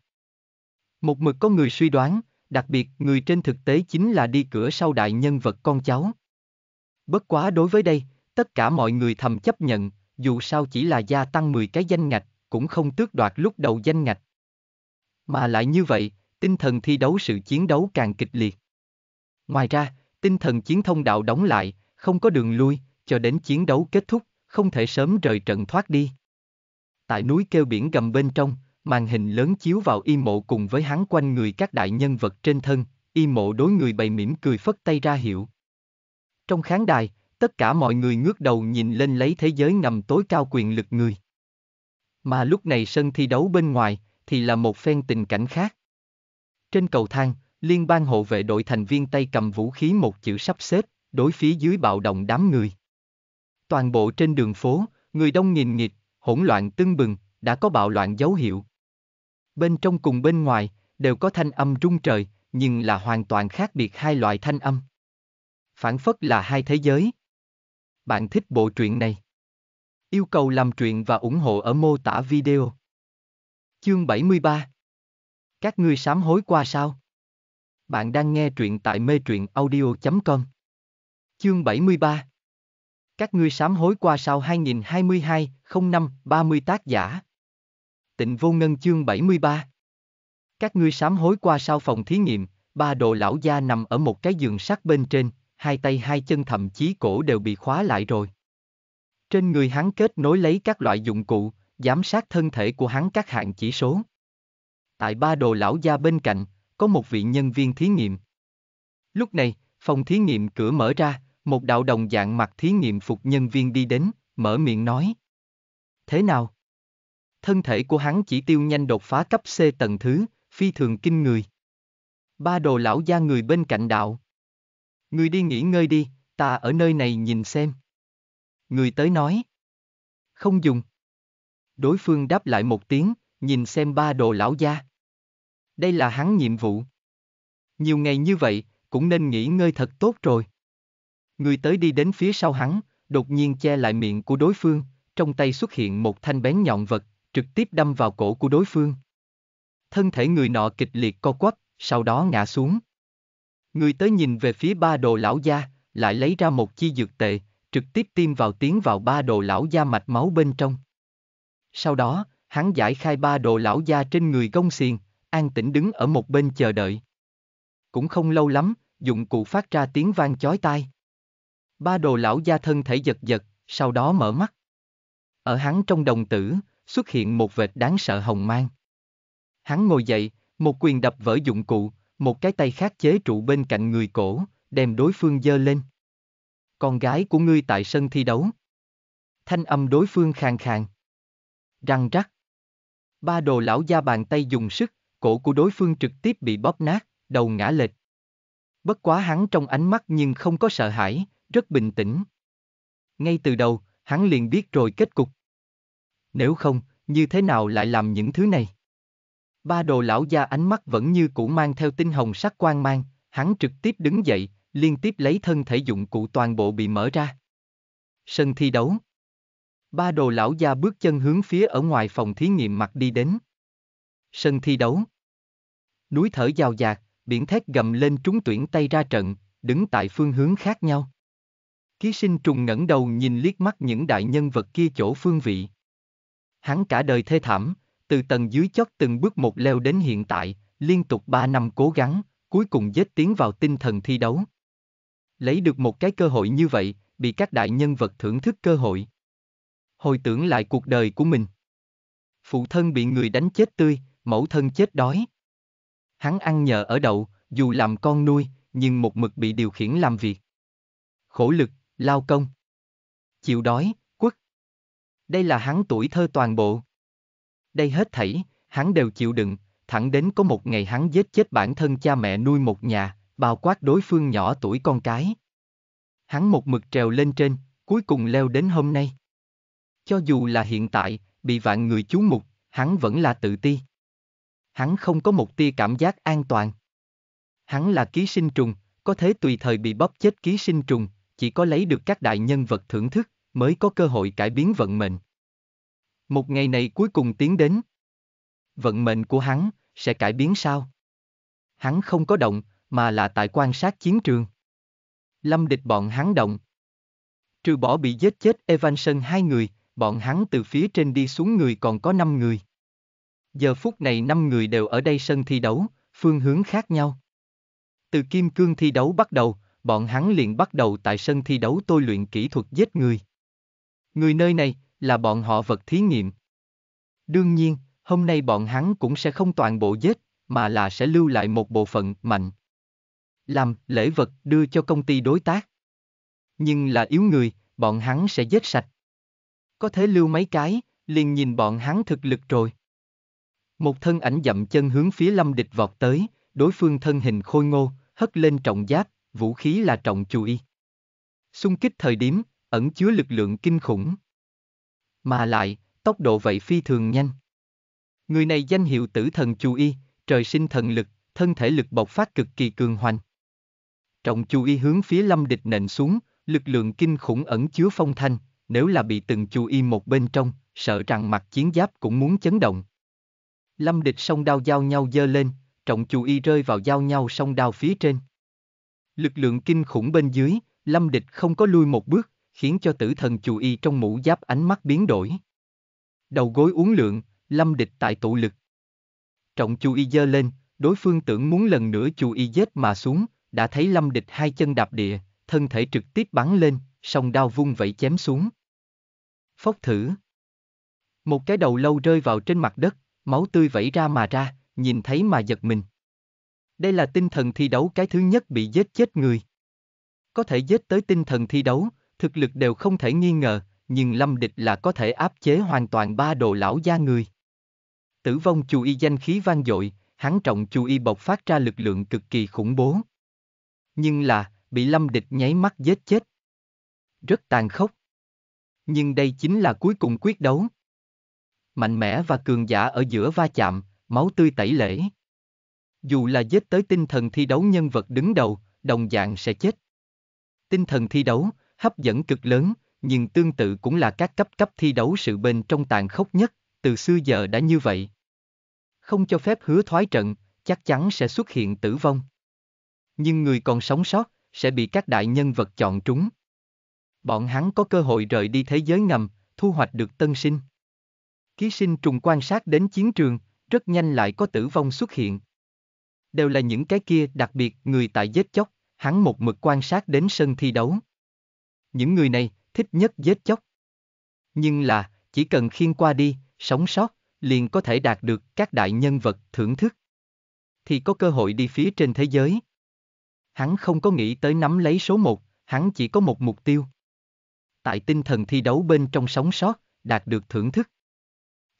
Một mực có người suy đoán, đặc biệt người trên thực tế chính là đi cửa sau đại nhân vật con cháu. Bất quá đối với đây, tất cả mọi người thầm chấp nhận, dù sao chỉ là gia tăng 10 cái danh ngạch, cũng không tước đoạt lúc đầu danh ngạch. Mà lại như vậy, tinh thần thi đấu sự chiến đấu càng kịch liệt. Ngoài ra, tinh thần chiến thông đạo đóng lại, không có đường lui, cho đến chiến đấu kết thúc, không thể sớm rời trận thoát đi. Tại núi kêu biển gầm bên trong, màn hình lớn chiếu vào y mộ cùng với hắn quanh người các đại nhân vật trên thân, y mộ đối người bày mỉm cười phất tay ra hiệu. Trong khán đài, tất cả mọi người ngước đầu nhìn lên lấy thế giới ngầm tối cao quyền lực người. Mà lúc này sân thi đấu bên ngoài, thì là một phen tình cảnh khác. Trên cầu thang, liên bang hộ vệ đội thành viên tay cầm vũ khí một chữ sắp xếp, đối phía dưới bạo động đám người. Toàn bộ trên đường phố, người đông nghìn nghịt, hỗn loạn tưng bừng, đã có bạo loạn dấu hiệu bên trong cùng bên ngoài, đều có thanh âm rung trời, nhưng là hoàn toàn khác biệt hai loại thanh âm. Phản phất là hai thế giới. Bạn thích bộ truyện này? Yêu cầu làm truyện và ủng hộ ở mô tả video. Chương 73 Các ngươi sám hối qua sao? Bạn đang nghe truyện tại mê truyện audio.com Chương 73 Các ngươi sám hối qua sao 2022, 05, 30 tác giả Tịnh vô ngân chương 73 Các ngươi sám hối qua sau phòng thí nghiệm, ba đồ lão gia nằm ở một cái giường sắt bên trên, hai tay hai chân thậm chí cổ đều bị khóa lại rồi. Trên người hắn kết nối lấy các loại dụng cụ, giám sát thân thể của hắn các hạng chỉ số. Tại ba đồ lão gia bên cạnh, có một vị nhân viên thí nghiệm. Lúc này, phòng thí nghiệm cửa mở ra, một đạo đồng dạng mặt thí nghiệm phục nhân viên đi đến, mở miệng nói. Thế nào, thân thể của hắn chỉ tiêu nhanh đột phá cấp C tầng thứ, phi thường kinh người. Ba đồ lão gia người bên cạnh đạo. Người đi nghỉ ngơi đi, ta ở nơi này nhìn xem. Người tới nói. Không dùng. Đối phương đáp lại một tiếng, nhìn xem ba đồ lão gia. Đây là hắn nhiệm vụ. Nhiều ngày như vậy, cũng nên nghỉ ngơi thật tốt rồi. Người tới đi đến phía sau hắn, đột nhiên che lại miệng của đối phương, trong tay xuất hiện một thanh bén nhọn vật, trực tiếp đâm vào cổ của đối phương. Thân thể người nọ kịch liệt co quắp, sau đó ngã xuống. Người tới nhìn về phía ba đồ lão gia, lại lấy ra một chi dược tệ, trực tiếp tiêm vào tiến vào ba đồ lão gia mạch máu bên trong. Sau đó, hắn giải khai ba đồ lão gia trên người gông xiền, an tĩnh đứng ở một bên chờ đợi. Cũng không lâu lắm, dụng cụ phát ra tiếng vang chói tai. Ba đồ lão gia thân thể giật giật, sau đó mở mắt. Ở hắn trong đồng tử, xuất hiện một vệt đáng sợ hồng mang. Hắn ngồi dậy, một quyền đập vỡ dụng cụ, một cái tay khác chế trụ bên cạnh người cổ, đem đối phương dơ lên. Con gái của ngươi tại sân thi đấu. Thanh âm đối phương khàn khàn. Răng rắc. Ba đồ lão gia bàn tay dùng sức, cổ của đối phương trực tiếp bị bóp nát, đầu ngã lệch. Bất quá hắn trong ánh mắt nhưng không có sợ hãi, rất bình tĩnh. Ngay từ đầu, hắn liền biết rồi kết cục nếu không, như thế nào lại làm những thứ này? Ba đồ lão gia ánh mắt vẫn như cũ mang theo tinh hồng sắc quang mang, hắn trực tiếp đứng dậy, liên tiếp lấy thân thể dụng cụ toàn bộ bị mở ra. Sân thi đấu Ba đồ lão gia bước chân hướng phía ở ngoài phòng thí nghiệm mặt đi đến. Sân thi đấu Núi thở giàu dạt, biển thét gầm lên trúng tuyển tay ra trận, đứng tại phương hướng khác nhau. Ký sinh trùng ngẩng đầu nhìn liếc mắt những đại nhân vật kia chỗ phương vị hắn cả đời thê thảm, từ tầng dưới chót từng bước một leo đến hiện tại, liên tục 3 năm cố gắng, cuối cùng dết tiến vào tinh thần thi đấu. Lấy được một cái cơ hội như vậy, bị các đại nhân vật thưởng thức cơ hội. Hồi tưởng lại cuộc đời của mình. Phụ thân bị người đánh chết tươi, mẫu thân chết đói. Hắn ăn nhờ ở đậu, dù làm con nuôi, nhưng một mực bị điều khiển làm việc. Khổ lực, lao công. Chịu đói, đây là hắn tuổi thơ toàn bộ. Đây hết thảy, hắn đều chịu đựng, thẳng đến có một ngày hắn giết chết bản thân cha mẹ nuôi một nhà, bao quát đối phương nhỏ tuổi con cái. Hắn một mực trèo lên trên, cuối cùng leo đến hôm nay. Cho dù là hiện tại, bị vạn người chú mục, hắn vẫn là tự ti. Hắn không có một tia cảm giác an toàn. Hắn là ký sinh trùng, có thế tùy thời bị bóp chết ký sinh trùng, chỉ có lấy được các đại nhân vật thưởng thức, mới có cơ hội cải biến vận mệnh. Một ngày này cuối cùng tiến đến. Vận mệnh của hắn sẽ cải biến sao? Hắn không có động, mà là tại quan sát chiến trường. Lâm địch bọn hắn động. Trừ bỏ bị giết chết Evanson hai người, bọn hắn từ phía trên đi xuống người còn có năm người. Giờ phút này năm người đều ở đây sân thi đấu, phương hướng khác nhau. Từ kim cương thi đấu bắt đầu, bọn hắn liền bắt đầu tại sân thi đấu tôi luyện kỹ thuật giết người. Người nơi này, là bọn họ vật thí nghiệm. Đương nhiên, hôm nay bọn hắn cũng sẽ không toàn bộ giết, mà là sẽ lưu lại một bộ phận mạnh. Làm lễ vật đưa cho công ty đối tác. Nhưng là yếu người, bọn hắn sẽ giết sạch. Có thể lưu mấy cái, liền nhìn bọn hắn thực lực rồi. Một thân ảnh dậm chân hướng phía lâm địch vọt tới, đối phương thân hình khôi ngô, hất lên trọng giáp, vũ khí là trọng chú ý. Xung kích thời điểm, ẩn chứa lực lượng kinh khủng. Mà lại, tốc độ vậy phi thường nhanh. Người này danh hiệu tử thần Chu Y, trời sinh thần lực, thân thể lực bộc phát cực kỳ cường hoành. Trọng Chu Y hướng phía lâm địch nện xuống, lực lượng kinh khủng ẩn chứa phong thanh, nếu là bị từng Chu Y một bên trong, sợ rằng mặt chiến giáp cũng muốn chấn động. Lâm địch song đao giao nhau dơ lên, trọng Chu Y rơi vào giao nhau song đao phía trên. Lực lượng kinh khủng bên dưới, lâm địch không có lui một bước, khiến cho tử thần chù y trong mũ giáp ánh mắt biến đổi. Đầu gối uốn lượn, lâm địch tại tụ lực. Trọng chù y giơ lên, đối phương tưởng muốn lần nữa chù y giết mà xuống, đã thấy lâm địch hai chân đạp địa, thân thể trực tiếp bắn lên, song đao vung vẩy chém xuống. Phốc thử. Một cái đầu lâu rơi vào trên mặt đất, máu tươi vẩy ra mà ra, nhìn thấy mà giật mình. Đây là tinh thần thi đấu cái thứ nhất bị giết chết người. Có thể giết tới tinh thần thi đấu, thực lực đều không thể nghi ngờ, nhưng Lâm Địch là có thể áp chế hoàn toàn ba đồ lão gia người. Tử vong chú y danh khí vang dội, hắn trọng chú y bộc phát ra lực lượng cực kỳ khủng bố. Nhưng là, bị Lâm Địch nháy mắt giết chết. Rất tàn khốc. Nhưng đây chính là cuối cùng quyết đấu. Mạnh mẽ và cường giả ở giữa va chạm, máu tươi tẩy lễ. Dù là giết tới tinh thần thi đấu nhân vật đứng đầu, đồng dạng sẽ chết. Tinh thần thi đấu, hấp dẫn cực lớn, nhưng tương tự cũng là các cấp cấp thi đấu sự bên trong tàn khốc nhất, từ xưa giờ đã như vậy. Không cho phép hứa thoái trận, chắc chắn sẽ xuất hiện tử vong. Nhưng người còn sống sót, sẽ bị các đại nhân vật chọn trúng. Bọn hắn có cơ hội rời đi thế giới ngầm, thu hoạch được tân sinh. Ký sinh trùng quan sát đến chiến trường, rất nhanh lại có tử vong xuất hiện. Đều là những cái kia đặc biệt người tại giết chóc, hắn một mực quan sát đến sân thi đấu những người này, thích nhất giết chóc. Nhưng là, chỉ cần khiên qua đi, sống sót, liền có thể đạt được các đại nhân vật thưởng thức. Thì có cơ hội đi phía trên thế giới. Hắn không có nghĩ tới nắm lấy số một, hắn chỉ có một mục tiêu. Tại tinh thần thi đấu bên trong sống sót, đạt được thưởng thức.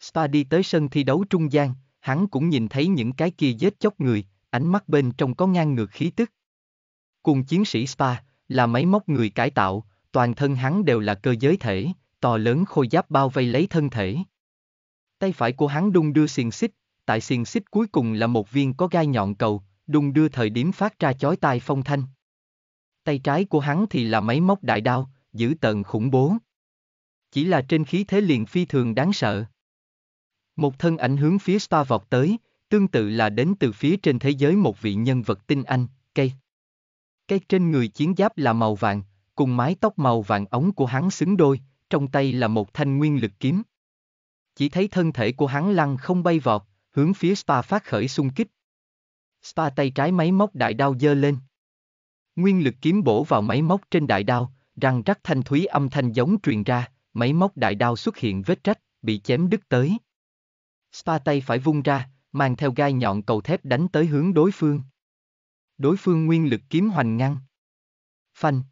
Spa đi tới sân thi đấu trung gian, hắn cũng nhìn thấy những cái kia giết chóc người, ánh mắt bên trong có ngang ngược khí tức. Cùng chiến sĩ Spa, là máy móc người cải tạo, toàn thân hắn đều là cơ giới thể, to lớn khôi giáp bao vây lấy thân thể. Tay phải của hắn đung đưa xiềng xích, tại xiềng xích cuối cùng là một viên có gai nhọn cầu, đung đưa thời điểm phát ra chói tai phong thanh. Tay trái của hắn thì là máy móc đại đao, giữ tận khủng bố. Chỉ là trên khí thế liền phi thường đáng sợ. Một thân ảnh hướng phía spa vọt tới, tương tự là đến từ phía trên thế giới một vị nhân vật tinh anh, cây. Cây trên người chiến giáp là màu vàng, cùng mái tóc màu vàng ống của hắn xứng đôi, trong tay là một thanh nguyên lực kiếm. Chỉ thấy thân thể của hắn lăn không bay vọt, hướng phía Spa phát khởi xung kích. Spa tay trái máy móc đại đao dơ lên. Nguyên lực kiếm bổ vào máy móc trên đại đao, răng rắc thanh thúy âm thanh giống truyền ra, máy móc đại đao xuất hiện vết rách, bị chém đứt tới. Spa tay phải vung ra, mang theo gai nhọn cầu thép đánh tới hướng đối phương. Đối phương nguyên lực kiếm hoành ngăn. Phanh.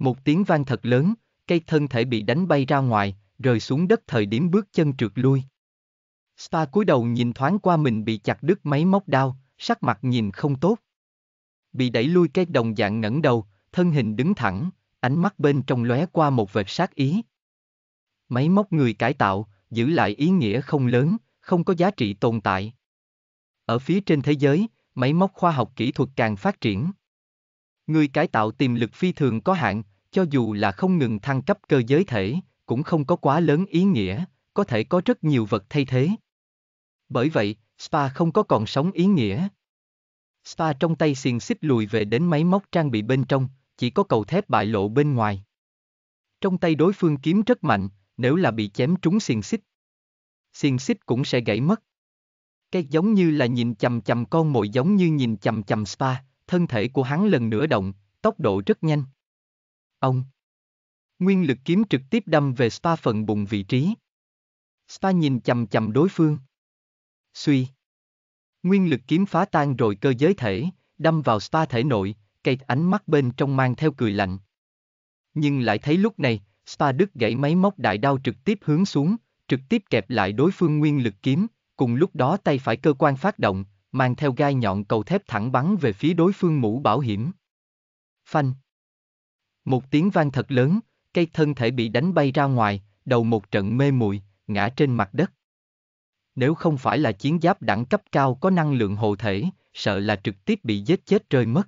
Một tiếng vang thật lớn, cây thân thể bị đánh bay ra ngoài, rơi xuống đất thời điểm bước chân trượt lui. Spa cúi đầu nhìn thoáng qua mình bị chặt đứt máy móc đau, sắc mặt nhìn không tốt. Bị đẩy lui cái đồng dạng ngẩng đầu, thân hình đứng thẳng, ánh mắt bên trong lóe qua một vệt sát ý. Máy móc người cải tạo, giữ lại ý nghĩa không lớn, không có giá trị tồn tại. Ở phía trên thế giới, máy móc khoa học kỹ thuật càng phát triển. Người cải tạo tiềm lực phi thường có hạn, cho dù là không ngừng thăng cấp cơ giới thể, cũng không có quá lớn ý nghĩa, có thể có rất nhiều vật thay thế. Bởi vậy, spa không có còn sống ý nghĩa. Spa trong tay xiềng xích lùi về đến máy móc trang bị bên trong, chỉ có cầu thép bại lộ bên ngoài. Trong tay đối phương kiếm rất mạnh, nếu là bị chém trúng xiềng xích. Xiềng xích cũng sẽ gãy mất. Cái giống như là nhìn chầm chầm con mồi giống như nhìn chầm chầm spa, thân thể của hắn lần nữa động, tốc độ rất nhanh. Ông. Nguyên lực kiếm trực tiếp đâm về Spa phần bụng vị trí. Spa nhìn chầm chầm đối phương. Suy. Nguyên lực kiếm phá tan rồi cơ giới thể, đâm vào Spa thể nội, cây ánh mắt bên trong mang theo cười lạnh. Nhưng lại thấy lúc này, Spa đứt gãy máy móc đại đao trực tiếp hướng xuống, trực tiếp kẹp lại đối phương nguyên lực kiếm, cùng lúc đó tay phải cơ quan phát động, mang theo gai nhọn cầu thép thẳng bắn về phía đối phương mũ bảo hiểm. Phanh. Một tiếng vang thật lớn, cây thân thể bị đánh bay ra ngoài, đầu một trận mê muội, ngã trên mặt đất. Nếu không phải là chiến giáp đẳng cấp cao có năng lượng hộ thể, sợ là trực tiếp bị giết chết rơi mất.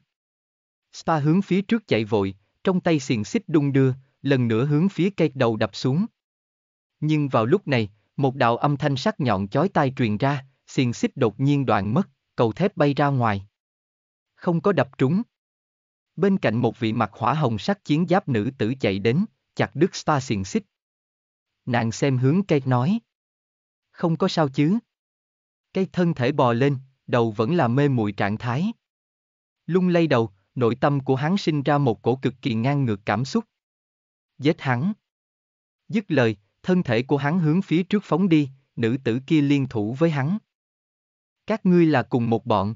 Spa hướng phía trước chạy vội, trong tay xiềng xích đung đưa, lần nữa hướng phía cây đầu đập xuống. Nhưng vào lúc này, một đạo âm thanh sắc nhọn chói tai truyền ra, xiềng xích đột nhiên đoạn mất, cầu thép bay ra ngoài. Không có đập trúng, bên cạnh một vị mặt hỏa hồng sắc chiến giáp nữ tử chạy đến, chặt đứt Star xiềng xích. Nàng xem hướng cây nói. Không có sao chứ. Cây thân thể bò lên, đầu vẫn là mê muội trạng thái. Lung lay đầu, nội tâm của hắn sinh ra một cổ cực kỳ ngang ngược cảm xúc. Giết hắn. Dứt lời, thân thể của hắn hướng phía trước phóng đi, nữ tử kia liên thủ với hắn. Các ngươi là cùng một bọn.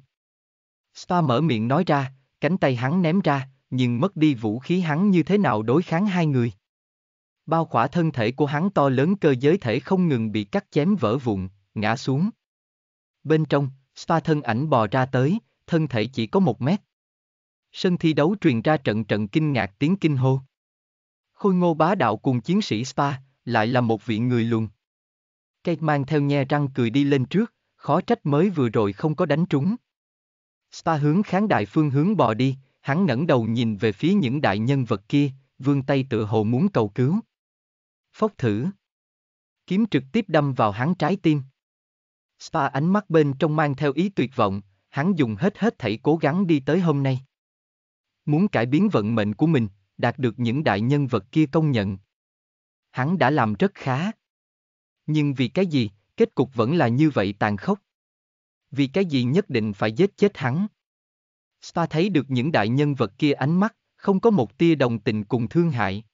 Star mở miệng nói ra, cánh tay hắn ném ra, nhưng mất đi vũ khí hắn như thế nào đối kháng hai người. Bao khỏa thân thể của hắn to lớn cơ giới thể không ngừng bị cắt chém vỡ vụn, ngã xuống. Bên trong, spa thân ảnh bò ra tới, thân thể chỉ có một mét. Sân thi đấu truyền ra trận trận kinh ngạc tiếng kinh hô. Khôi ngô bá đạo cùng chiến sĩ spa, lại là một vị người luồn. Kate mang theo nhe răng cười đi lên trước, khó trách mới vừa rồi không có đánh trúng. Spa hướng kháng đại phương hướng bò đi, hắn ngẩng đầu nhìn về phía những đại nhân vật kia, vương tay tựa hồ muốn cầu cứu. Phốc thử. Kiếm trực tiếp đâm vào hắn trái tim. Spa ánh mắt bên trong mang theo ý tuyệt vọng, hắn dùng hết hết thảy cố gắng đi tới hôm nay. Muốn cải biến vận mệnh của mình, đạt được những đại nhân vật kia công nhận. Hắn đã làm rất khá. Nhưng vì cái gì, kết cục vẫn là như vậy tàn khốc vì cái gì nhất định phải giết chết hắn. Spa thấy được những đại nhân vật kia ánh mắt, không có một tia đồng tình cùng thương hại.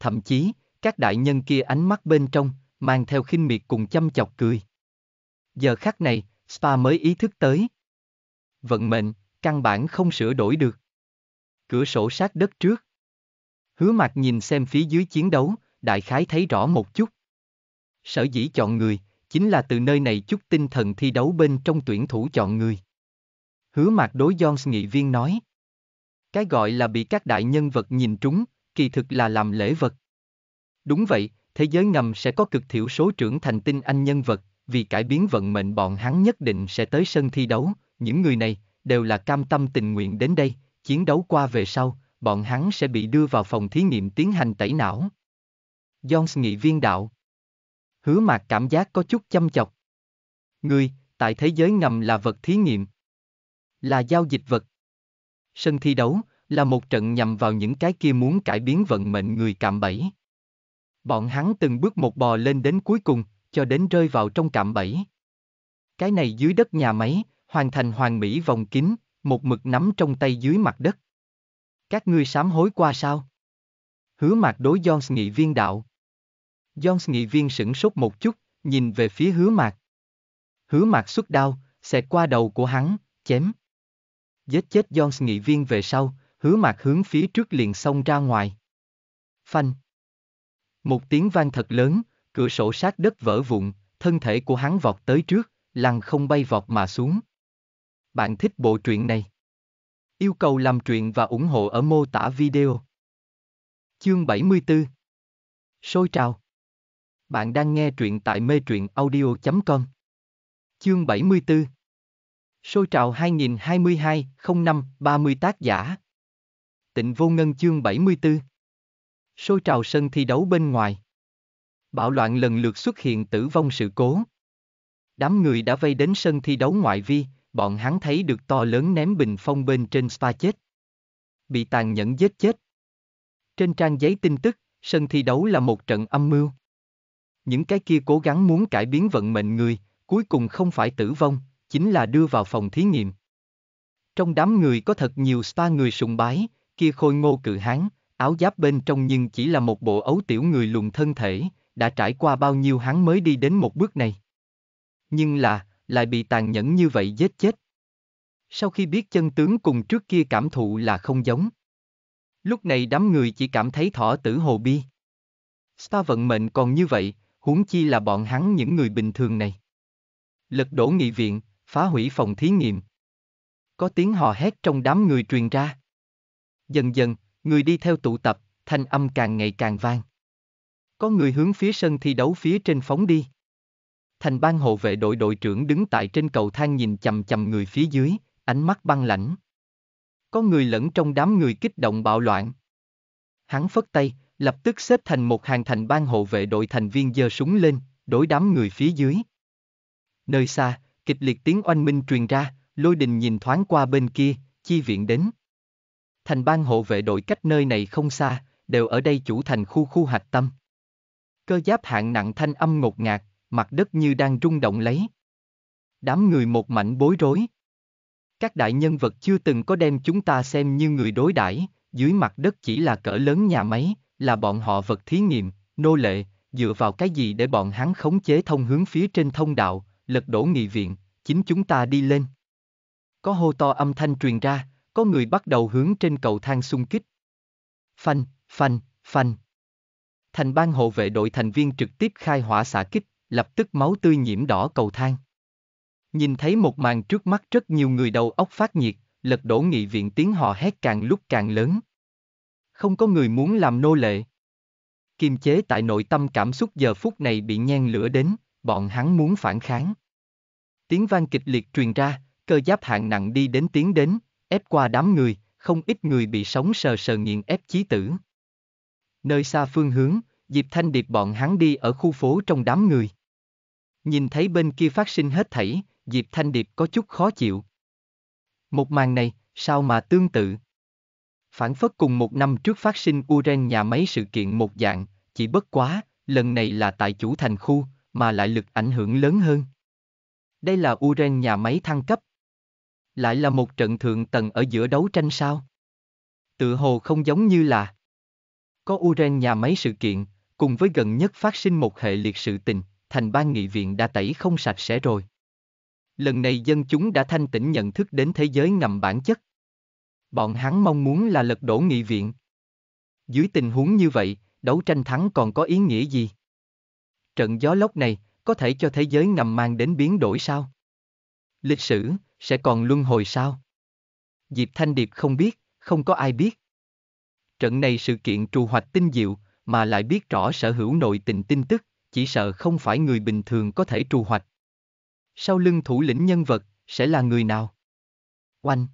Thậm chí, các đại nhân kia ánh mắt bên trong, mang theo khinh miệt cùng chăm chọc cười. Giờ khắc này, Spa mới ý thức tới. Vận mệnh, căn bản không sửa đổi được. Cửa sổ sát đất trước. Hứa mặt nhìn xem phía dưới chiến đấu, đại khái thấy rõ một chút. Sở dĩ chọn người, chính là từ nơi này chút tinh thần thi đấu bên trong tuyển thủ chọn người. Hứa mạc đối Jones nghị viên nói. Cái gọi là bị các đại nhân vật nhìn trúng, kỳ thực là làm lễ vật. Đúng vậy, thế giới ngầm sẽ có cực thiểu số trưởng thành tinh anh nhân vật, vì cải biến vận mệnh bọn hắn nhất định sẽ tới sân thi đấu, những người này đều là cam tâm tình nguyện đến đây, chiến đấu qua về sau, bọn hắn sẽ bị đưa vào phòng thí nghiệm tiến hành tẩy não. Jones nghị viên đạo hứa mạc cảm giác có chút chăm chọc. người tại thế giới ngầm là vật thí nghiệm. Là giao dịch vật. Sân thi đấu là một trận nhằm vào những cái kia muốn cải biến vận mệnh người cạm bẫy. Bọn hắn từng bước một bò lên đến cuối cùng, cho đến rơi vào trong cạm bẫy. Cái này dưới đất nhà máy, hoàn thành hoàng mỹ vòng kín, một mực nắm trong tay dưới mặt đất. Các ngươi sám hối qua sao? Hứa mặt đối Jones nghị viên đạo. Jones nghị viên sửng sốt một chút, nhìn về phía hứa mạc. Hứa mạc xuất đao, xẹt qua đầu của hắn, chém. Giết chết Jones nghị viên về sau, hứa mạc hướng phía trước liền xông ra ngoài. Phanh. Một tiếng vang thật lớn, cửa sổ sát đất vỡ vụn, thân thể của hắn vọt tới trước, lăn không bay vọt mà xuống. Bạn thích bộ truyện này? Yêu cầu làm truyện và ủng hộ ở mô tả video. Chương 74 Sôi trào bạn đang nghe truyện tại mê truyện audio.com. Chương 74 Sôi trào 2022 05 30 tác giả Tịnh vô ngân chương 74 Sôi trào sân thi đấu bên ngoài Bạo loạn lần lượt xuất hiện tử vong sự cố Đám người đã vây đến sân thi đấu ngoại vi, bọn hắn thấy được to lớn ném bình phong bên trên spa chết. Bị tàn nhẫn giết chết. Trên trang giấy tin tức, sân thi đấu là một trận âm mưu những cái kia cố gắng muốn cải biến vận mệnh người, cuối cùng không phải tử vong, chính là đưa vào phòng thí nghiệm. Trong đám người có thật nhiều spa người sùng bái, kia khôi ngô cự hán, áo giáp bên trong nhưng chỉ là một bộ ấu tiểu người lùn thân thể, đã trải qua bao nhiêu hắn mới đi đến một bước này. Nhưng là, lại bị tàn nhẫn như vậy giết chết. Sau khi biết chân tướng cùng trước kia cảm thụ là không giống. Lúc này đám người chỉ cảm thấy thỏ tử hồ bi. Spa vận mệnh còn như vậy, huống chi là bọn hắn những người bình thường này. Lật đổ nghị viện, phá hủy phòng thí nghiệm. Có tiếng hò hét trong đám người truyền ra. Dần dần, người đi theo tụ tập, thanh âm càng ngày càng vang. Có người hướng phía sân thi đấu phía trên phóng đi. Thành ban hộ vệ đội đội trưởng đứng tại trên cầu thang nhìn chầm chầm người phía dưới, ánh mắt băng lãnh. Có người lẫn trong đám người kích động bạo loạn. Hắn phất tay, lập tức xếp thành một hàng thành ban hộ vệ đội thành viên giơ súng lên, đối đám người phía dưới. Nơi xa, kịch liệt tiếng oanh minh truyền ra, lôi đình nhìn thoáng qua bên kia, chi viện đến. Thành ban hộ vệ đội cách nơi này không xa, đều ở đây chủ thành khu khu hạch tâm. Cơ giáp hạng nặng thanh âm ngột ngạt, mặt đất như đang rung động lấy. Đám người một mảnh bối rối. Các đại nhân vật chưa từng có đem chúng ta xem như người đối đãi, dưới mặt đất chỉ là cỡ lớn nhà máy, là bọn họ vật thí nghiệm, nô lệ, dựa vào cái gì để bọn hắn khống chế thông hướng phía trên thông đạo, lật đổ nghị viện, chính chúng ta đi lên. Có hô to âm thanh truyền ra, có người bắt đầu hướng trên cầu thang xung kích. Phanh, phanh, phanh. Thành ban hộ vệ đội thành viên trực tiếp khai hỏa xạ kích, lập tức máu tươi nhiễm đỏ cầu thang. Nhìn thấy một màn trước mắt rất nhiều người đầu óc phát nhiệt, lật đổ nghị viện tiếng họ hét càng lúc càng lớn không có người muốn làm nô lệ. Kiềm chế tại nội tâm cảm xúc giờ phút này bị nhen lửa đến, bọn hắn muốn phản kháng. Tiếng vang kịch liệt truyền ra, cơ giáp hạng nặng đi đến tiếng đến, ép qua đám người, không ít người bị sóng sờ sờ nghiền ép chí tử. Nơi xa phương hướng, Diệp Thanh Điệp bọn hắn đi ở khu phố trong đám người. Nhìn thấy bên kia phát sinh hết thảy, Diệp Thanh Điệp có chút khó chịu. Một màn này, sao mà tương tự? phản phất cùng một năm trước phát sinh Uren nhà máy sự kiện một dạng, chỉ bất quá, lần này là tại chủ thành khu, mà lại lực ảnh hưởng lớn hơn. Đây là Uren nhà máy thăng cấp. Lại là một trận thượng tầng ở giữa đấu tranh sao? Tự hồ không giống như là có Uren nhà máy sự kiện, cùng với gần nhất phát sinh một hệ liệt sự tình, thành ban nghị viện đã tẩy không sạch sẽ rồi. Lần này dân chúng đã thanh tỉnh nhận thức đến thế giới ngầm bản chất. Bọn hắn mong muốn là lật đổ nghị viện. Dưới tình huống như vậy, đấu tranh thắng còn có ý nghĩa gì? Trận gió lốc này có thể cho thế giới ngầm mang đến biến đổi sao? Lịch sử sẽ còn luân hồi sao? Diệp Thanh Điệp không biết, không có ai biết. Trận này sự kiện trù hoạch tinh diệu, mà lại biết rõ sở hữu nội tình tin tức, chỉ sợ không phải người bình thường có thể trù hoạch. Sau lưng thủ lĩnh nhân vật, sẽ là người nào? Oanh!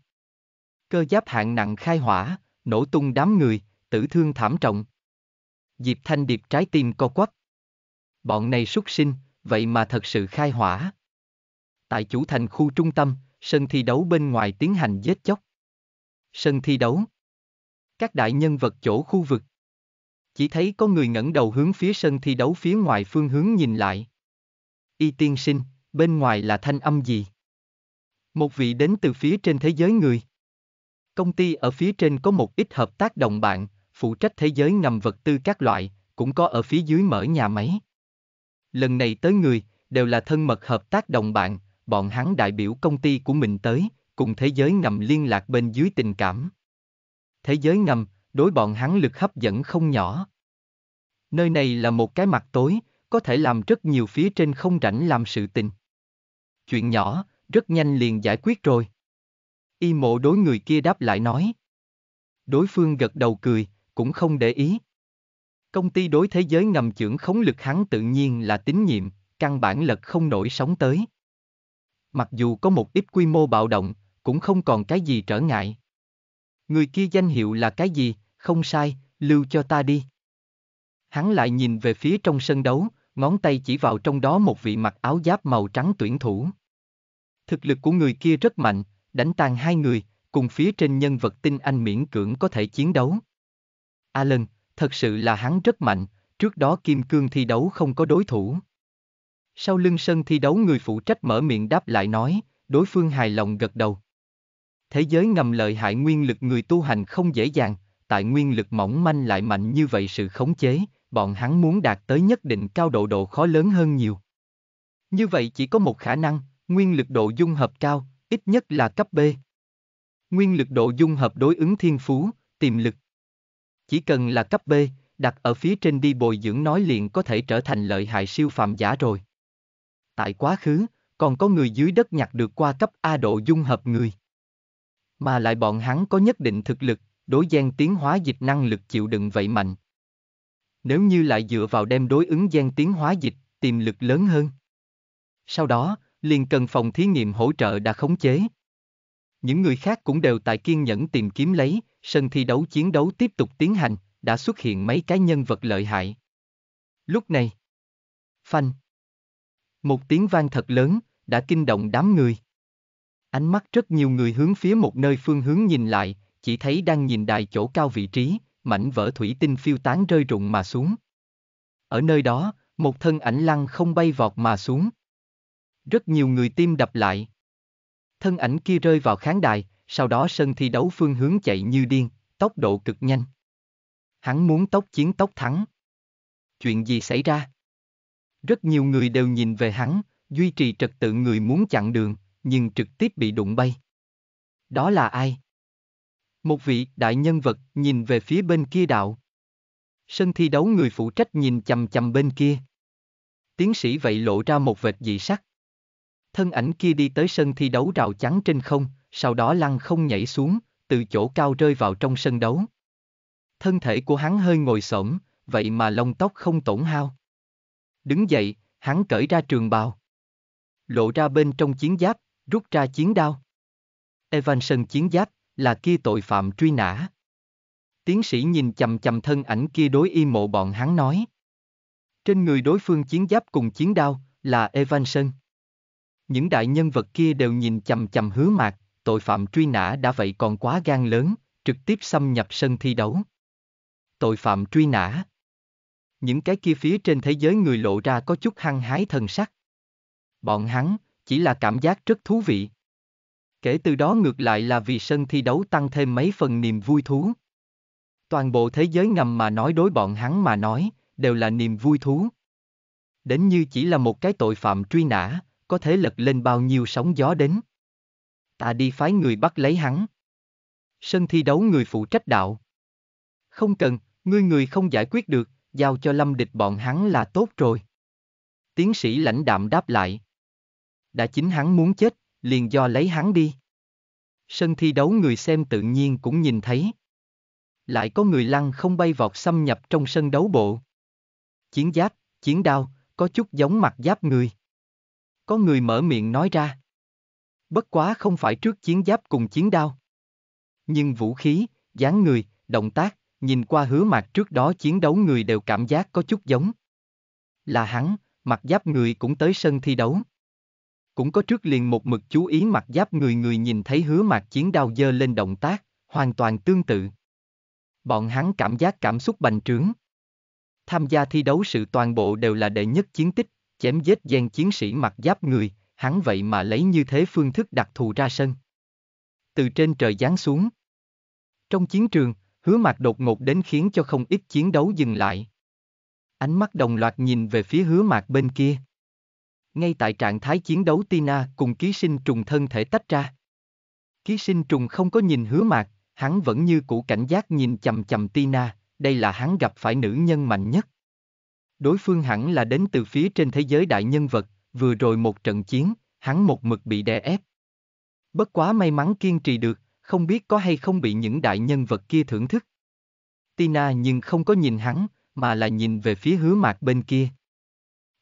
cơ giáp hạng nặng khai hỏa, nổ tung đám người, tử thương thảm trọng. Diệp Thanh Điệp trái tim co quắp. Bọn này xuất sinh, vậy mà thật sự khai hỏa. Tại chủ thành khu trung tâm, sân thi đấu bên ngoài tiến hành giết chóc. Sân thi đấu. Các đại nhân vật chỗ khu vực. Chỉ thấy có người ngẩng đầu hướng phía sân thi đấu phía ngoài phương hướng nhìn lại. Y tiên sinh, bên ngoài là thanh âm gì? Một vị đến từ phía trên thế giới người. Công ty ở phía trên có một ít hợp tác đồng bạn, phụ trách thế giới ngầm vật tư các loại, cũng có ở phía dưới mở nhà máy. Lần này tới người, đều là thân mật hợp tác đồng bạn, bọn hắn đại biểu công ty của mình tới, cùng thế giới ngầm liên lạc bên dưới tình cảm. Thế giới ngầm, đối bọn hắn lực hấp dẫn không nhỏ. Nơi này là một cái mặt tối, có thể làm rất nhiều phía trên không rảnh làm sự tình. Chuyện nhỏ, rất nhanh liền giải quyết rồi. Y mộ đối người kia đáp lại nói. Đối phương gật đầu cười, cũng không để ý. Công ty đối thế giới ngầm trưởng khống lực hắn tự nhiên là tín nhiệm, căn bản lật không nổi sóng tới. Mặc dù có một ít quy mô bạo động, cũng không còn cái gì trở ngại. Người kia danh hiệu là cái gì, không sai, lưu cho ta đi. Hắn lại nhìn về phía trong sân đấu, ngón tay chỉ vào trong đó một vị mặc áo giáp màu trắng tuyển thủ. Thực lực của người kia rất mạnh, đánh tan hai người, cùng phía trên nhân vật tinh anh miễn cưỡng có thể chiến đấu. Alan, thật sự là hắn rất mạnh, trước đó Kim Cương thi đấu không có đối thủ. Sau lưng sân thi đấu người phụ trách mở miệng đáp lại nói, đối phương hài lòng gật đầu. Thế giới ngầm lợi hại nguyên lực người tu hành không dễ dàng, tại nguyên lực mỏng manh lại mạnh như vậy sự khống chế, bọn hắn muốn đạt tới nhất định cao độ độ khó lớn hơn nhiều. Như vậy chỉ có một khả năng, nguyên lực độ dung hợp cao, ít nhất là cấp B. Nguyên lực độ dung hợp đối ứng thiên phú, tiềm lực. Chỉ cần là cấp B, đặt ở phía trên đi bồi dưỡng nói liền có thể trở thành lợi hại siêu phàm giả rồi. Tại quá khứ, còn có người dưới đất nhặt được qua cấp A độ dung hợp người. Mà lại bọn hắn có nhất định thực lực, đối gian tiến hóa dịch năng lực chịu đựng vậy mạnh. Nếu như lại dựa vào đem đối ứng gian tiến hóa dịch, tiềm lực lớn hơn. Sau đó, liền cần phòng thí nghiệm hỗ trợ đã khống chế. Những người khác cũng đều tại kiên nhẫn tìm kiếm lấy, sân thi đấu chiến đấu tiếp tục tiến hành, đã xuất hiện mấy cái nhân vật lợi hại. Lúc này, phanh. Một tiếng vang thật lớn, đã kinh động đám người. Ánh mắt rất nhiều người hướng phía một nơi phương hướng nhìn lại, chỉ thấy đang nhìn đài chỗ cao vị trí, mảnh vỡ thủy tinh phiêu tán rơi rụng mà xuống. Ở nơi đó, một thân ảnh lăng không bay vọt mà xuống. Rất nhiều người tim đập lại. Thân ảnh kia rơi vào khán đài, sau đó sân thi đấu phương hướng chạy như điên, tốc độ cực nhanh. Hắn muốn tốc chiến tốc thắng. Chuyện gì xảy ra? Rất nhiều người đều nhìn về hắn, duy trì trật tự người muốn chặn đường, nhưng trực tiếp bị đụng bay. Đó là ai? Một vị đại nhân vật nhìn về phía bên kia đạo. Sân thi đấu người phụ trách nhìn chầm chầm bên kia. Tiến sĩ vậy lộ ra một vệt dị sắc thân ảnh kia đi tới sân thi đấu rào chắn trên không, sau đó lăn không nhảy xuống, từ chỗ cao rơi vào trong sân đấu. Thân thể của hắn hơi ngồi xổm, vậy mà lông tóc không tổn hao. Đứng dậy, hắn cởi ra trường bào. Lộ ra bên trong chiến giáp, rút ra chiến đao. Evanson chiến giáp, là kia tội phạm truy nã. Tiến sĩ nhìn chầm chầm thân ảnh kia đối y mộ bọn hắn nói. Trên người đối phương chiến giáp cùng chiến đao, là Evanson. Những đại nhân vật kia đều nhìn chằm chằm hứa mạc, tội phạm truy nã đã vậy còn quá gan lớn, trực tiếp xâm nhập sân thi đấu. Tội phạm truy nã. Những cái kia phía trên thế giới người lộ ra có chút hăng hái thần sắc. Bọn hắn, chỉ là cảm giác rất thú vị. Kể từ đó ngược lại là vì sân thi đấu tăng thêm mấy phần niềm vui thú. Toàn bộ thế giới ngầm mà nói đối bọn hắn mà nói, đều là niềm vui thú. Đến như chỉ là một cái tội phạm truy nã, có thể lật lên bao nhiêu sóng gió đến. Ta đi phái người bắt lấy hắn. Sân thi đấu người phụ trách đạo. Không cần, ngươi người không giải quyết được, giao cho lâm địch bọn hắn là tốt rồi. Tiến sĩ lãnh đạm đáp lại. Đã chính hắn muốn chết, liền do lấy hắn đi. Sân thi đấu người xem tự nhiên cũng nhìn thấy. Lại có người lăng không bay vọt xâm nhập trong sân đấu bộ. Chiến giáp, chiến đao, có chút giống mặt giáp người. Có người mở miệng nói ra. Bất quá không phải trước chiến giáp cùng chiến đao. Nhưng vũ khí, dáng người, động tác, nhìn qua hứa mặt trước đó chiến đấu người đều cảm giác có chút giống. Là hắn, mặc giáp người cũng tới sân thi đấu. Cũng có trước liền một mực chú ý mặc giáp người người nhìn thấy hứa mặt chiến đao dơ lên động tác, hoàn toàn tương tự. Bọn hắn cảm giác cảm xúc bành trướng. Tham gia thi đấu sự toàn bộ đều là đệ nhất chiến tích chém giết gen chiến sĩ mặc giáp người, hắn vậy mà lấy như thế phương thức đặc thù ra sân. Từ trên trời giáng xuống. Trong chiến trường, hứa mạc đột ngột đến khiến cho không ít chiến đấu dừng lại. Ánh mắt đồng loạt nhìn về phía hứa mạc bên kia. Ngay tại trạng thái chiến đấu Tina cùng ký sinh trùng thân thể tách ra. Ký sinh trùng không có nhìn hứa mạc, hắn vẫn như cũ cảnh giác nhìn chầm chầm Tina, đây là hắn gặp phải nữ nhân mạnh nhất. Đối phương hẳn là đến từ phía trên thế giới đại nhân vật, vừa rồi một trận chiến, hắn một mực bị đè ép. Bất quá may mắn kiên trì được, không biết có hay không bị những đại nhân vật kia thưởng thức. Tina nhưng không có nhìn hắn, mà là nhìn về phía hứa mạc bên kia.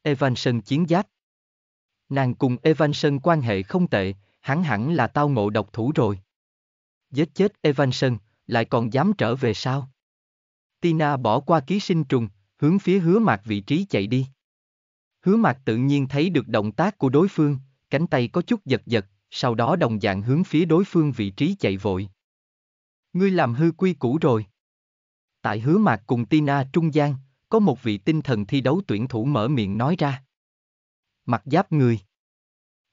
Evanson chiến giáp. Nàng cùng Evanson quan hệ không tệ, hắn hẳn là tao ngộ độc thủ rồi. Giết chết Evanson, lại còn dám trở về sao? Tina bỏ qua ký sinh trùng, hướng phía hứa mạc vị trí chạy đi. Hứa mạc tự nhiên thấy được động tác của đối phương, cánh tay có chút giật giật, sau đó đồng dạng hướng phía đối phương vị trí chạy vội. Ngươi làm hư quy cũ rồi. Tại hứa mạc cùng Tina trung gian, có một vị tinh thần thi đấu tuyển thủ mở miệng nói ra. Mặt giáp người.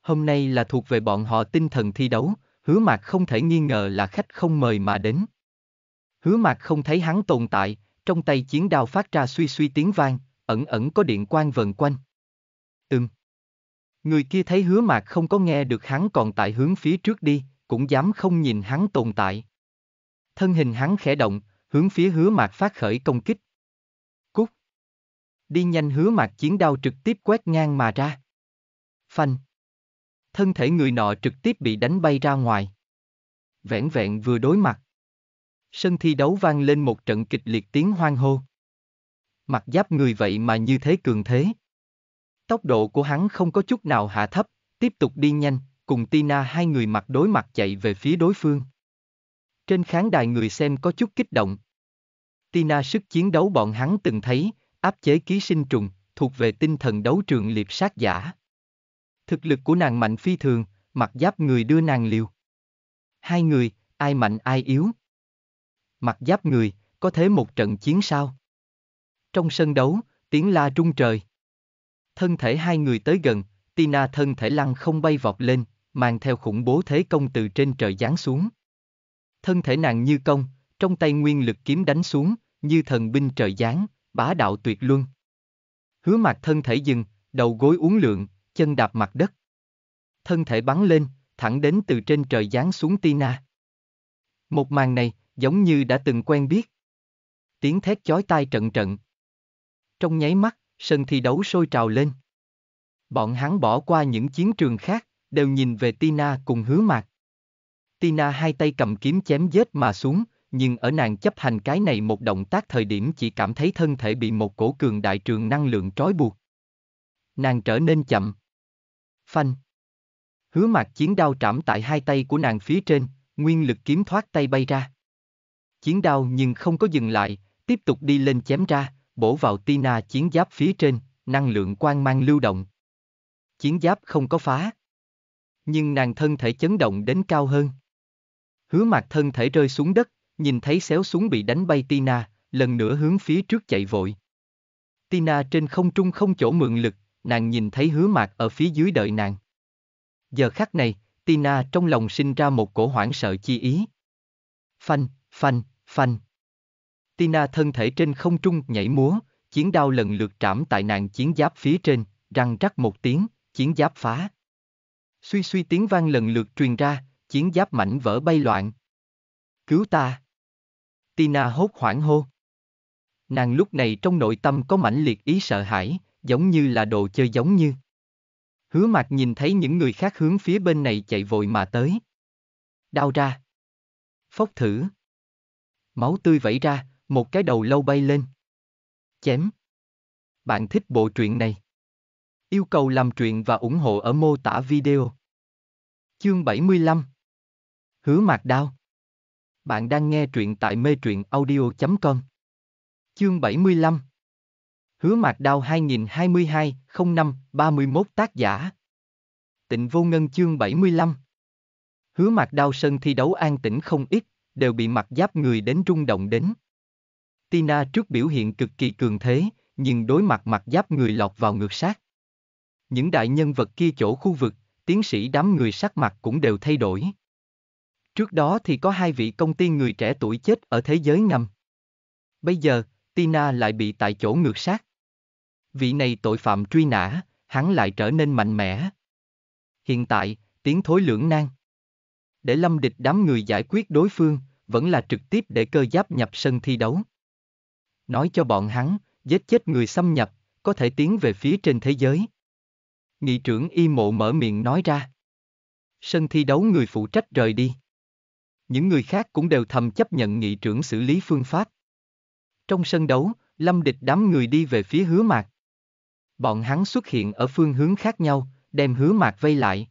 Hôm nay là thuộc về bọn họ tinh thần thi đấu, hứa mạc không thể nghi ngờ là khách không mời mà đến. Hứa mạc không thấy hắn tồn tại, trong tay chiến đao phát ra suy suy tiếng vang, ẩn ẩn có điện quang vần quanh. Ừm. Người kia thấy hứa mạc không có nghe được hắn còn tại hướng phía trước đi, cũng dám không nhìn hắn tồn tại. Thân hình hắn khẽ động, hướng phía hứa mạc phát khởi công kích. Cút. Đi nhanh hứa mạc chiến đao trực tiếp quét ngang mà ra. Phanh. Thân thể người nọ trực tiếp bị đánh bay ra ngoài. Vẹn vẹn vừa đối mặt sân thi đấu vang lên một trận kịch liệt tiếng hoang hô. Mặt giáp người vậy mà như thế cường thế. Tốc độ của hắn không có chút nào hạ thấp, tiếp tục đi nhanh, cùng Tina hai người mặt đối mặt chạy về phía đối phương. Trên khán đài người xem có chút kích động. Tina sức chiến đấu bọn hắn từng thấy, áp chế ký sinh trùng, thuộc về tinh thần đấu trường liệp sát giả. Thực lực của nàng mạnh phi thường, mặt giáp người đưa nàng liều. Hai người, ai mạnh ai yếu, mặt giáp người, có thế một trận chiến sao? Trong sân đấu, tiếng la trung trời. Thân thể hai người tới gần, Tina thân thể lăn không bay vọt lên, mang theo khủng bố thế công từ trên trời giáng xuống. Thân thể nàng như công, trong tay nguyên lực kiếm đánh xuống, như thần binh trời giáng, bá đạo tuyệt luân. Hứa mặt thân thể dừng, đầu gối uốn lượn, chân đạp mặt đất. Thân thể bắn lên, thẳng đến từ trên trời giáng xuống Tina. Một màn này, giống như đã từng quen biết. Tiếng thét chói tai trận trận. Trong nháy mắt, sân thi đấu sôi trào lên. Bọn hắn bỏ qua những chiến trường khác, đều nhìn về Tina cùng hứa mạc. Tina hai tay cầm kiếm chém giết mà xuống, nhưng ở nàng chấp hành cái này một động tác thời điểm chỉ cảm thấy thân thể bị một cổ cường đại trường năng lượng trói buộc. Nàng trở nên chậm. Phanh. Hứa mạc chiến đao trảm tại hai tay của nàng phía trên, nguyên lực kiếm thoát tay bay ra chiến đao nhưng không có dừng lại, tiếp tục đi lên chém ra, bổ vào Tina chiến giáp phía trên, năng lượng quang mang lưu động. Chiến giáp không có phá. Nhưng nàng thân thể chấn động đến cao hơn. Hứa mặt thân thể rơi xuống đất, nhìn thấy xéo xuống bị đánh bay Tina, lần nữa hướng phía trước chạy vội. Tina trên không trung không chỗ mượn lực, nàng nhìn thấy hứa mạc ở phía dưới đợi nàng. Giờ khắc này, Tina trong lòng sinh ra một cổ hoảng sợ chi ý. Phanh, phanh phanh. Tina thân thể trên không trung nhảy múa, chiến đao lần lượt trảm tại nàng chiến giáp phía trên, răng rắc một tiếng, chiến giáp phá. Suy suy tiếng vang lần lượt truyền ra, chiến giáp mảnh vỡ bay loạn. Cứu ta! Tina hốt hoảng hô. Nàng lúc này trong nội tâm có mãnh liệt ý sợ hãi, giống như là đồ chơi giống như. Hứa mặt nhìn thấy những người khác hướng phía bên này chạy vội mà tới. Đau ra. Phốc thử. Máu tươi vẩy ra, một cái đầu lâu bay lên. Chém. Bạn thích bộ truyện này? Yêu cầu làm truyện và ủng hộ ở mô tả video. Chương 75 Hứa mạc đao Bạn đang nghe truyện tại mê truyện audio.com Chương 75 Hứa mạc đao 2022 05 31 tác giả Tịnh vô ngân chương 75 Hứa mạc đao sân thi đấu an tĩnh không ít, đều bị mặt giáp người đến rung động đến. Tina trước biểu hiện cực kỳ cường thế, nhưng đối mặt mặt giáp người lọt vào ngược sát. Những đại nhân vật kia chỗ khu vực, tiến sĩ đám người sắc mặt cũng đều thay đổi. Trước đó thì có hai vị công ty người trẻ tuổi chết ở thế giới ngầm. Bây giờ, Tina lại bị tại chỗ ngược sát. Vị này tội phạm truy nã, hắn lại trở nên mạnh mẽ. Hiện tại, tiếng thối lưỡng nan để lâm địch đám người giải quyết đối phương, vẫn là trực tiếp để cơ giáp nhập sân thi đấu. Nói cho bọn hắn, giết chết người xâm nhập, có thể tiến về phía trên thế giới. Nghị trưởng y mộ mở miệng nói ra. Sân thi đấu người phụ trách rời đi. Những người khác cũng đều thầm chấp nhận nghị trưởng xử lý phương pháp. Trong sân đấu, lâm địch đám người đi về phía hứa mạc. Bọn hắn xuất hiện ở phương hướng khác nhau, đem hứa mạc vây lại.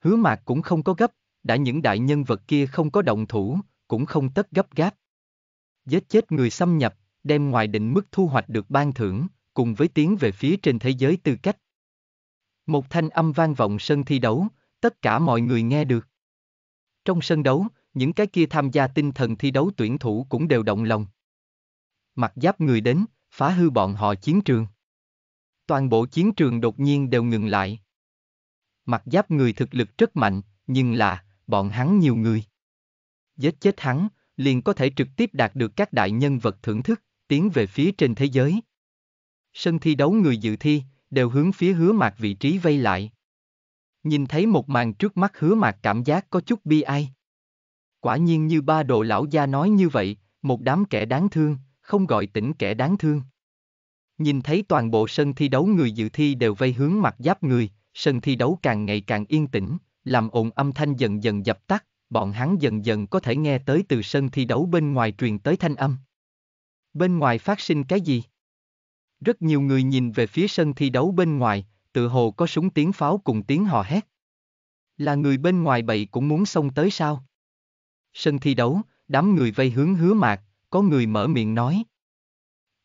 Hứa mạc cũng không có gấp, đã những đại nhân vật kia không có động thủ, cũng không tất gấp gáp. Giết chết người xâm nhập, đem ngoài định mức thu hoạch được ban thưởng, cùng với tiến về phía trên thế giới tư cách. Một thanh âm vang vọng sân thi đấu, tất cả mọi người nghe được. Trong sân đấu, những cái kia tham gia tinh thần thi đấu tuyển thủ cũng đều động lòng. Mặt giáp người đến, phá hư bọn họ chiến trường. Toàn bộ chiến trường đột nhiên đều ngừng lại. Mặt giáp người thực lực rất mạnh, nhưng là, bọn hắn nhiều người. Giết chết hắn, liền có thể trực tiếp đạt được các đại nhân vật thưởng thức, tiến về phía trên thế giới. Sân thi đấu người dự thi, đều hướng phía hứa mạc vị trí vây lại. Nhìn thấy một màn trước mắt hứa mạc cảm giác có chút bi ai. Quả nhiên như ba đồ lão gia nói như vậy, một đám kẻ đáng thương, không gọi tỉnh kẻ đáng thương. Nhìn thấy toàn bộ sân thi đấu người dự thi đều vây hướng mặt giáp người, sân thi đấu càng ngày càng yên tĩnh, làm ồn âm thanh dần dần dập tắt, bọn hắn dần dần có thể nghe tới từ sân thi đấu bên ngoài truyền tới thanh âm. Bên ngoài phát sinh cái gì? Rất nhiều người nhìn về phía sân thi đấu bên ngoài, tự hồ có súng tiếng pháo cùng tiếng hò hét. Là người bên ngoài bậy cũng muốn xông tới sao? Sân thi đấu, đám người vây hướng hứa mạc, có người mở miệng nói.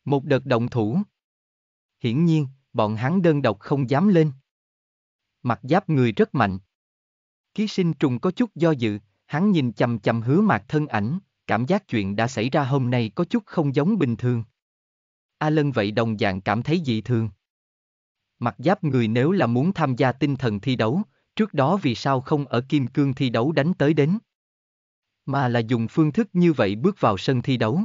Một đợt động thủ. Hiển nhiên, bọn hắn đơn độc không dám lên. Mặt giáp người rất mạnh, Ký sinh trùng có chút do dự, hắn nhìn chầm chầm hứa mạc thân ảnh, cảm giác chuyện đã xảy ra hôm nay có chút không giống bình thường. A lân vậy đồng dạng cảm thấy dị thường. Mặt giáp người nếu là muốn tham gia tinh thần thi đấu, trước đó vì sao không ở kim cương thi đấu đánh tới đến. Mà là dùng phương thức như vậy bước vào sân thi đấu.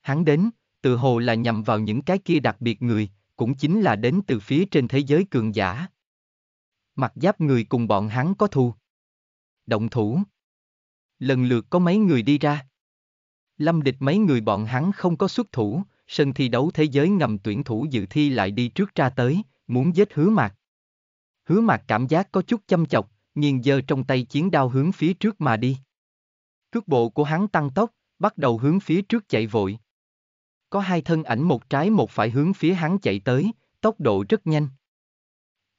Hắn đến, tự hồ là nhằm vào những cái kia đặc biệt người, cũng chính là đến từ phía trên thế giới cường giả. Mặt giáp người cùng bọn hắn có thù. Động thủ. Lần lượt có mấy người đi ra. Lâm địch mấy người bọn hắn không có xuất thủ, sân thi đấu thế giới ngầm tuyển thủ dự thi lại đi trước ra tới, muốn giết hứa mạc. Hứa mạc cảm giác có chút châm chọc, nghiêng giơ trong tay chiến đao hướng phía trước mà đi. Cước bộ của hắn tăng tốc, bắt đầu hướng phía trước chạy vội. Có hai thân ảnh một trái một phải hướng phía hắn chạy tới, tốc độ rất nhanh.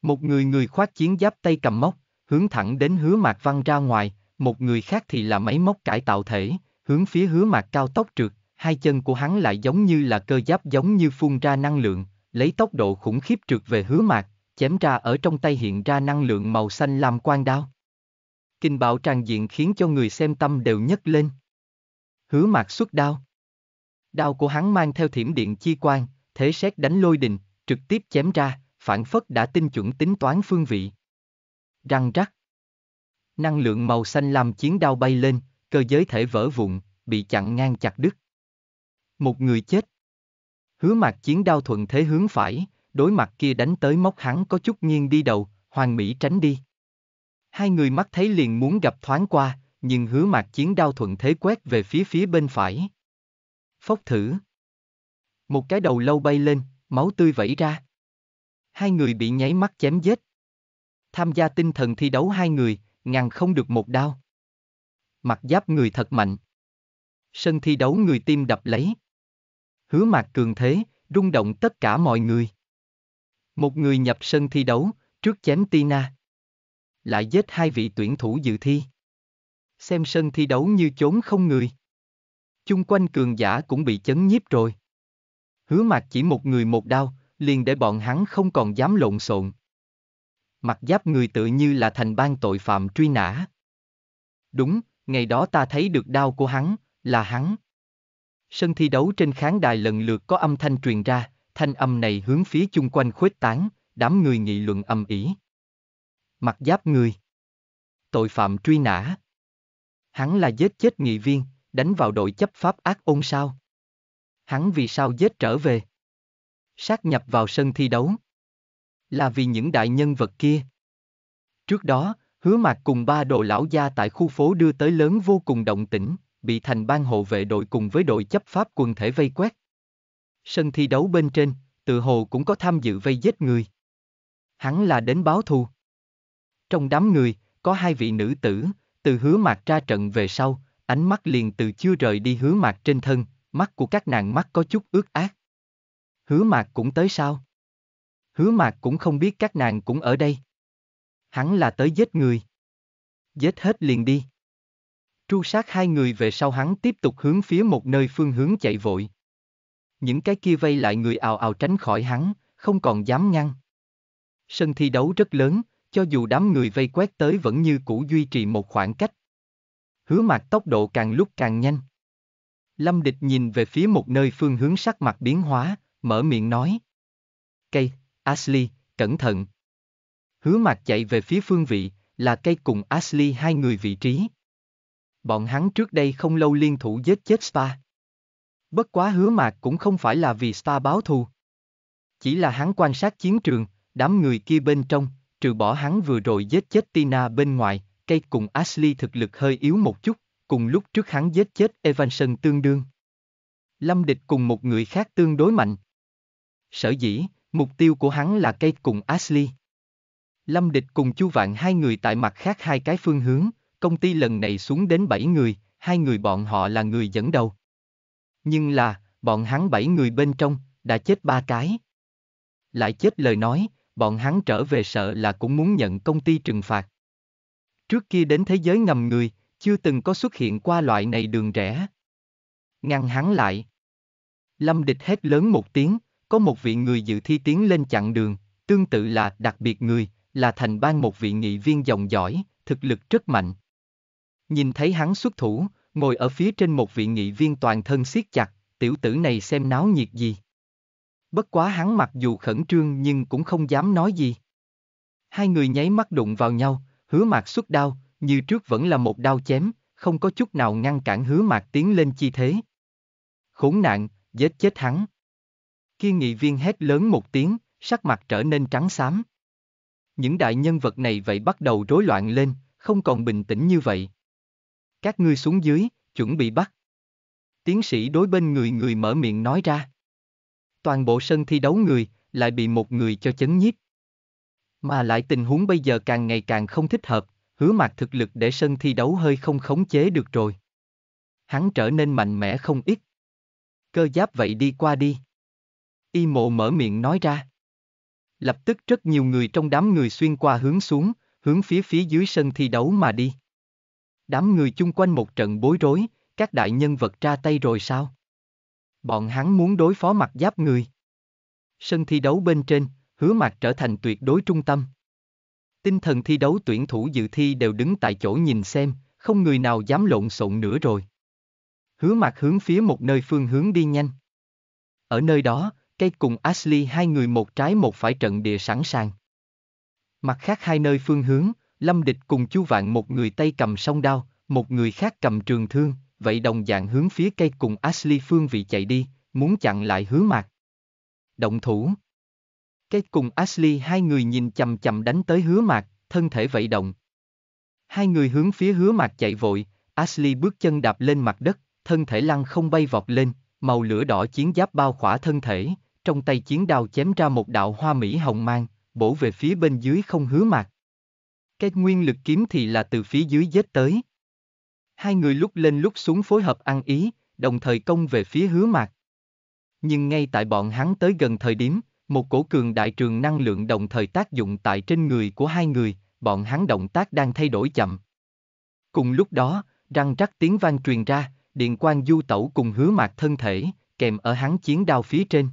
Một người người khoác chiến giáp tay cầm móc, hướng thẳng đến hứa mạc văng ra ngoài, một người khác thì là máy móc cải tạo thể, hướng phía hứa mạc cao tốc trượt, hai chân của hắn lại giống như là cơ giáp giống như phun ra năng lượng, lấy tốc độ khủng khiếp trượt về hứa mạc, chém ra ở trong tay hiện ra năng lượng màu xanh lam quan đao. Kinh bạo tràn diện khiến cho người xem tâm đều nhấc lên. Hứa mạc xuất đao. Đao của hắn mang theo thiểm điện chi quan, thế xét đánh lôi đình, trực tiếp chém ra, phản phất đã tinh chuẩn tính toán phương vị. Răng rắc. Năng lượng màu xanh làm chiến đao bay lên, cơ giới thể vỡ vụn, bị chặn ngang chặt đứt. Một người chết. Hứa mặt chiến đao thuận thế hướng phải, đối mặt kia đánh tới móc hắn có chút nghiêng đi đầu, hoàng mỹ tránh đi. Hai người mắt thấy liền muốn gặp thoáng qua, nhưng hứa mặt chiến đao thuận thế quét về phía phía bên phải. Phốc thử. Một cái đầu lâu bay lên, máu tươi vẩy ra hai người bị nháy mắt chém giết. Tham gia tinh thần thi đấu hai người, ngàn không được một đao. Mặt giáp người thật mạnh. Sân thi đấu người tim đập lấy. Hứa mạc cường thế, rung động tất cả mọi người. Một người nhập sân thi đấu, trước chém Tina. Lại giết hai vị tuyển thủ dự thi. Xem sân thi đấu như chốn không người. Chung quanh cường giả cũng bị chấn nhiếp rồi. Hứa mạc chỉ một người một đao, liền để bọn hắn không còn dám lộn xộn. Mặt giáp người tự như là thành ban tội phạm truy nã. Đúng, ngày đó ta thấy được đau của hắn, là hắn. Sân thi đấu trên khán đài lần lượt có âm thanh truyền ra, thanh âm này hướng phía chung quanh khuếch tán, đám người nghị luận âm ỉ. Mặt giáp người. Tội phạm truy nã. Hắn là giết chết nghị viên, đánh vào đội chấp pháp ác ôn sao. Hắn vì sao giết trở về? sát nhập vào sân thi đấu. Là vì những đại nhân vật kia. Trước đó, hứa mạc cùng ba đồ lão gia tại khu phố đưa tới lớn vô cùng động tĩnh, bị thành ban hộ vệ đội cùng với đội chấp pháp quần thể vây quét. Sân thi đấu bên trên, tự hồ cũng có tham dự vây giết người. Hắn là đến báo thù. Trong đám người, có hai vị nữ tử, từ hứa mạc ra trận về sau, ánh mắt liền từ chưa rời đi hứa mạc trên thân, mắt của các nàng mắt có chút ướt ác. Hứa mạc cũng tới sao? Hứa mạc cũng không biết các nàng cũng ở đây. Hắn là tới giết người. Giết hết liền đi. Tru sát hai người về sau hắn tiếp tục hướng phía một nơi phương hướng chạy vội. Những cái kia vây lại người ào ào tránh khỏi hắn, không còn dám ngăn. Sân thi đấu rất lớn, cho dù đám người vây quét tới vẫn như cũ duy trì một khoảng cách. Hứa mạc tốc độ càng lúc càng nhanh. Lâm địch nhìn về phía một nơi phương hướng sắc mặt biến hóa, mở miệng nói. Cây, Ashley, cẩn thận. Hứa mặt chạy về phía phương vị, là cây cùng Ashley hai người vị trí. Bọn hắn trước đây không lâu liên thủ giết chết Spa. Bất quá hứa mạc cũng không phải là vì Spa báo thù. Chỉ là hắn quan sát chiến trường, đám người kia bên trong, trừ bỏ hắn vừa rồi giết chết Tina bên ngoài, cây cùng Ashley thực lực hơi yếu một chút, cùng lúc trước hắn giết chết Evanson tương đương. Lâm địch cùng một người khác tương đối mạnh, Sở dĩ, mục tiêu của hắn là cây cùng Ashley. Lâm Địch cùng Chu Vạn hai người tại mặt khác hai cái phương hướng, công ty lần này xuống đến bảy người, hai người bọn họ là người dẫn đầu. Nhưng là, bọn hắn bảy người bên trong, đã chết ba cái. Lại chết lời nói, bọn hắn trở về sợ là cũng muốn nhận công ty trừng phạt. Trước kia đến thế giới ngầm người, chưa từng có xuất hiện qua loại này đường rẻ Ngăn hắn lại. Lâm địch hét lớn một tiếng, có một vị người dự thi tiến lên chặn đường, tương tự là đặc biệt người, là thành ban một vị nghị viên dòng giỏi, thực lực rất mạnh. Nhìn thấy hắn xuất thủ, ngồi ở phía trên một vị nghị viên toàn thân siết chặt, tiểu tử này xem náo nhiệt gì. Bất quá hắn mặc dù khẩn trương nhưng cũng không dám nói gì. Hai người nháy mắt đụng vào nhau, hứa mạc xuất đao, như trước vẫn là một đao chém, không có chút nào ngăn cản hứa mạc tiến lên chi thế. Khốn nạn, giết chết hắn kia nghị viên hét lớn một tiếng, sắc mặt trở nên trắng xám. Những đại nhân vật này vậy bắt đầu rối loạn lên, không còn bình tĩnh như vậy. Các ngươi xuống dưới, chuẩn bị bắt. Tiến sĩ đối bên người người mở miệng nói ra. Toàn bộ sân thi đấu người, lại bị một người cho chấn nhiếp. Mà lại tình huống bây giờ càng ngày càng không thích hợp, hứa mặt thực lực để sân thi đấu hơi không khống chế được rồi. Hắn trở nên mạnh mẽ không ít. Cơ giáp vậy đi qua đi. Y mộ mở miệng nói ra. Lập tức rất nhiều người trong đám người xuyên qua hướng xuống, hướng phía phía dưới sân thi đấu mà đi. Đám người chung quanh một trận bối rối, các đại nhân vật ra tay rồi sao? Bọn hắn muốn đối phó mặt giáp người. Sân thi đấu bên trên, hứa mặt trở thành tuyệt đối trung tâm. Tinh thần thi đấu tuyển thủ dự thi đều đứng tại chỗ nhìn xem, không người nào dám lộn xộn nữa rồi. Hứa mặt hướng phía một nơi phương hướng đi nhanh. Ở nơi đó, Cây cùng Ashley hai người một trái một phải trận địa sẵn sàng. Mặt khác hai nơi phương hướng, Lâm Địch cùng Chu Vạn một người tay cầm song đao, một người khác cầm trường thương, vậy đồng dạng hướng phía cây cùng Ashley phương vị chạy đi, muốn chặn lại hứa mạc. Động thủ. Cây cùng Ashley hai người nhìn chầm chầm đánh tới hứa mạc, thân thể vậy động. Hai người hướng phía hứa mạc chạy vội, Ashley bước chân đạp lên mặt đất, thân thể lăn không bay vọt lên, màu lửa đỏ chiến giáp bao khỏa thân thể, trong tay chiến đao chém ra một đạo hoa mỹ hồng mang, bổ về phía bên dưới không hứa mặt. Cái nguyên lực kiếm thì là từ phía dưới dết tới. Hai người lúc lên lúc xuống phối hợp ăn ý, đồng thời công về phía hứa mặt. Nhưng ngay tại bọn hắn tới gần thời điểm, một cổ cường đại trường năng lượng đồng thời tác dụng tại trên người của hai người, bọn hắn động tác đang thay đổi chậm. Cùng lúc đó, răng rắc tiếng vang truyền ra, điện quang du tẩu cùng hứa mặt thân thể, kèm ở hắn chiến đao phía trên.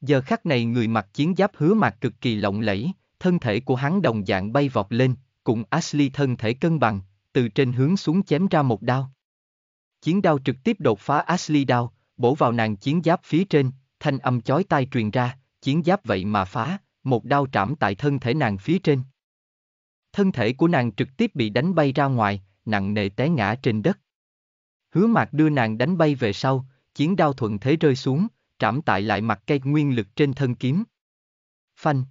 Giờ khắc này người mặc chiến giáp hứa mặt cực kỳ lộng lẫy, thân thể của hắn đồng dạng bay vọt lên, cùng Ashley thân thể cân bằng, từ trên hướng xuống chém ra một đao. Chiến đao trực tiếp đột phá Ashley đao, bổ vào nàng chiến giáp phía trên, thanh âm chói tai truyền ra, chiến giáp vậy mà phá, một đao trảm tại thân thể nàng phía trên. Thân thể của nàng trực tiếp bị đánh bay ra ngoài, nặng nề té ngã trên đất. Hứa mạc đưa nàng đánh bay về sau, chiến đao thuận thế rơi xuống, trảm tại lại mặt cây nguyên lực trên thân kiếm. Phanh.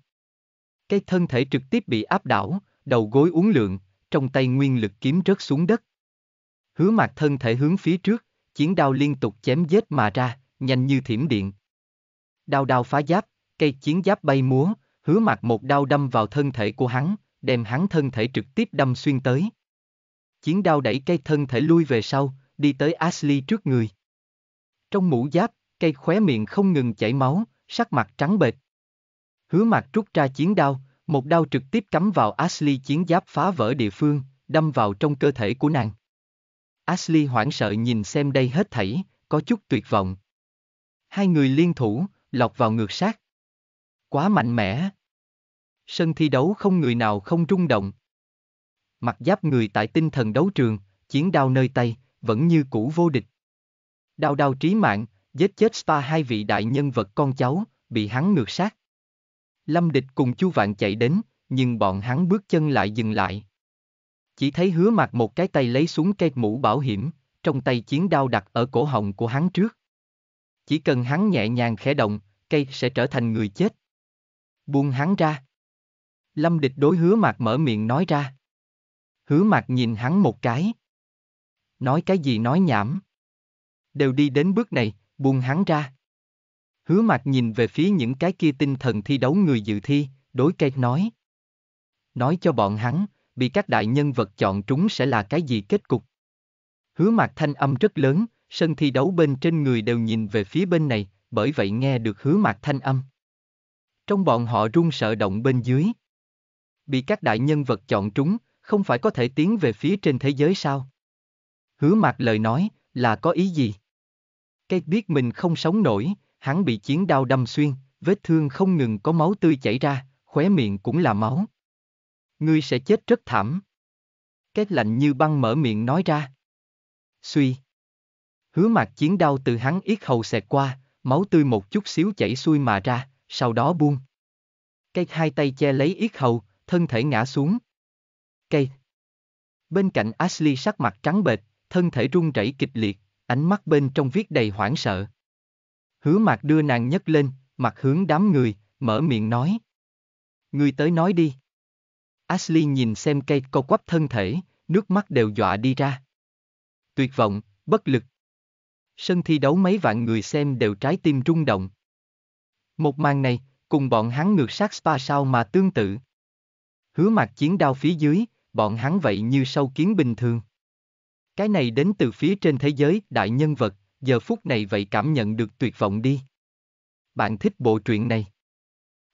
Cái thân thể trực tiếp bị áp đảo, đầu gối uốn lượn, trong tay nguyên lực kiếm rớt xuống đất. Hứa mặt thân thể hướng phía trước, chiến đao liên tục chém giết mà ra, nhanh như thiểm điện. Đao đao phá giáp, cây chiến giáp bay múa, hứa mặt một đao đâm vào thân thể của hắn, đem hắn thân thể trực tiếp đâm xuyên tới. Chiến đao đẩy cây thân thể lui về sau, đi tới Ashley trước người. Trong mũ giáp, cây khóe miệng không ngừng chảy máu, sắc mặt trắng bệch. Hứa mặt rút ra chiến đao, một đao trực tiếp cắm vào Ashley chiến giáp phá vỡ địa phương, đâm vào trong cơ thể của nàng. Ashley hoảng sợ nhìn xem đây hết thảy, có chút tuyệt vọng. Hai người liên thủ, lọc vào ngược sát. Quá mạnh mẽ. Sân thi đấu không người nào không rung động. Mặt giáp người tại tinh thần đấu trường, chiến đao nơi tay, vẫn như cũ vô địch. Đao đao trí mạng, giết chết spa hai vị đại nhân vật con cháu, bị hắn ngược sát. Lâm Địch cùng Chu Vạn chạy đến, nhưng bọn hắn bước chân lại dừng lại. Chỉ thấy hứa mặt một cái tay lấy xuống cây mũ bảo hiểm, trong tay chiến đao đặt ở cổ họng của hắn trước. Chỉ cần hắn nhẹ nhàng khẽ động, cây sẽ trở thành người chết. Buông hắn ra. Lâm địch đối hứa mạc mở miệng nói ra. Hứa mạc nhìn hắn một cái. Nói cái gì nói nhảm. Đều đi đến bước này, buông hắn ra. Hứa mặt nhìn về phía những cái kia tinh thần thi đấu người dự thi, đối cây nói. Nói cho bọn hắn, bị các đại nhân vật chọn trúng sẽ là cái gì kết cục. Hứa mặt thanh âm rất lớn, sân thi đấu bên trên người đều nhìn về phía bên này, bởi vậy nghe được hứa mặt thanh âm. Trong bọn họ run sợ động bên dưới. Bị các đại nhân vật chọn trúng, không phải có thể tiến về phía trên thế giới sao? Hứa mặt lời nói, là có ý gì? Kate biết mình không sống nổi, hắn bị chiến đao đâm xuyên, vết thương không ngừng có máu tươi chảy ra, khóe miệng cũng là máu. Ngươi sẽ chết rất thảm. Cái lạnh như băng mở miệng nói ra. Suy. Hứa mặt chiến đao từ hắn yết hầu xẹt qua, máu tươi một chút xíu chảy xuôi mà ra, sau đó buông. Kate hai tay che lấy yết hầu, thân thể ngã xuống. Cây. Bên cạnh Ashley sắc mặt trắng bệch, thân thể run rẩy kịch liệt, ánh mắt bên trong viết đầy hoảng sợ. Hứa mạc đưa nàng nhấc lên, mặt hướng đám người, mở miệng nói. Người tới nói đi. Ashley nhìn xem cây co quắp thân thể, nước mắt đều dọa đi ra. Tuyệt vọng, bất lực. Sân thi đấu mấy vạn người xem đều trái tim rung động. Một màn này, cùng bọn hắn ngược sát spa sao mà tương tự. Hứa mặt chiến đao phía dưới, bọn hắn vậy như sâu kiến bình thường. Cái này đến từ phía trên thế giới, đại nhân vật, giờ phút này vậy cảm nhận được tuyệt vọng đi. Bạn thích bộ truyện này?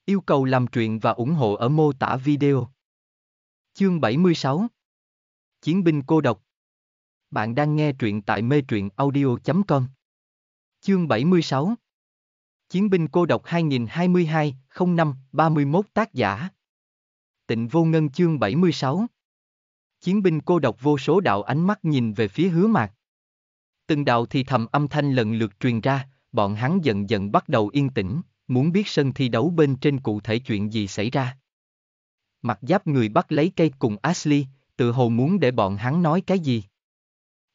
Yêu cầu làm truyện và ủng hộ ở mô tả video. Chương 76 Chiến binh cô độc Bạn đang nghe truyện tại mê truyện audio.com Chương 76 Chiến binh cô độc 2022, 05, 31 tác giả Tịnh vô ngân chương 76 chiến binh cô độc vô số đạo ánh mắt nhìn về phía hứa mạc. Từng đạo thì thầm âm thanh lần lượt truyền ra, bọn hắn dần dần bắt đầu yên tĩnh, muốn biết sân thi đấu bên trên cụ thể chuyện gì xảy ra. Mặt giáp người bắt lấy cây cùng Ashley, tự hồ muốn để bọn hắn nói cái gì.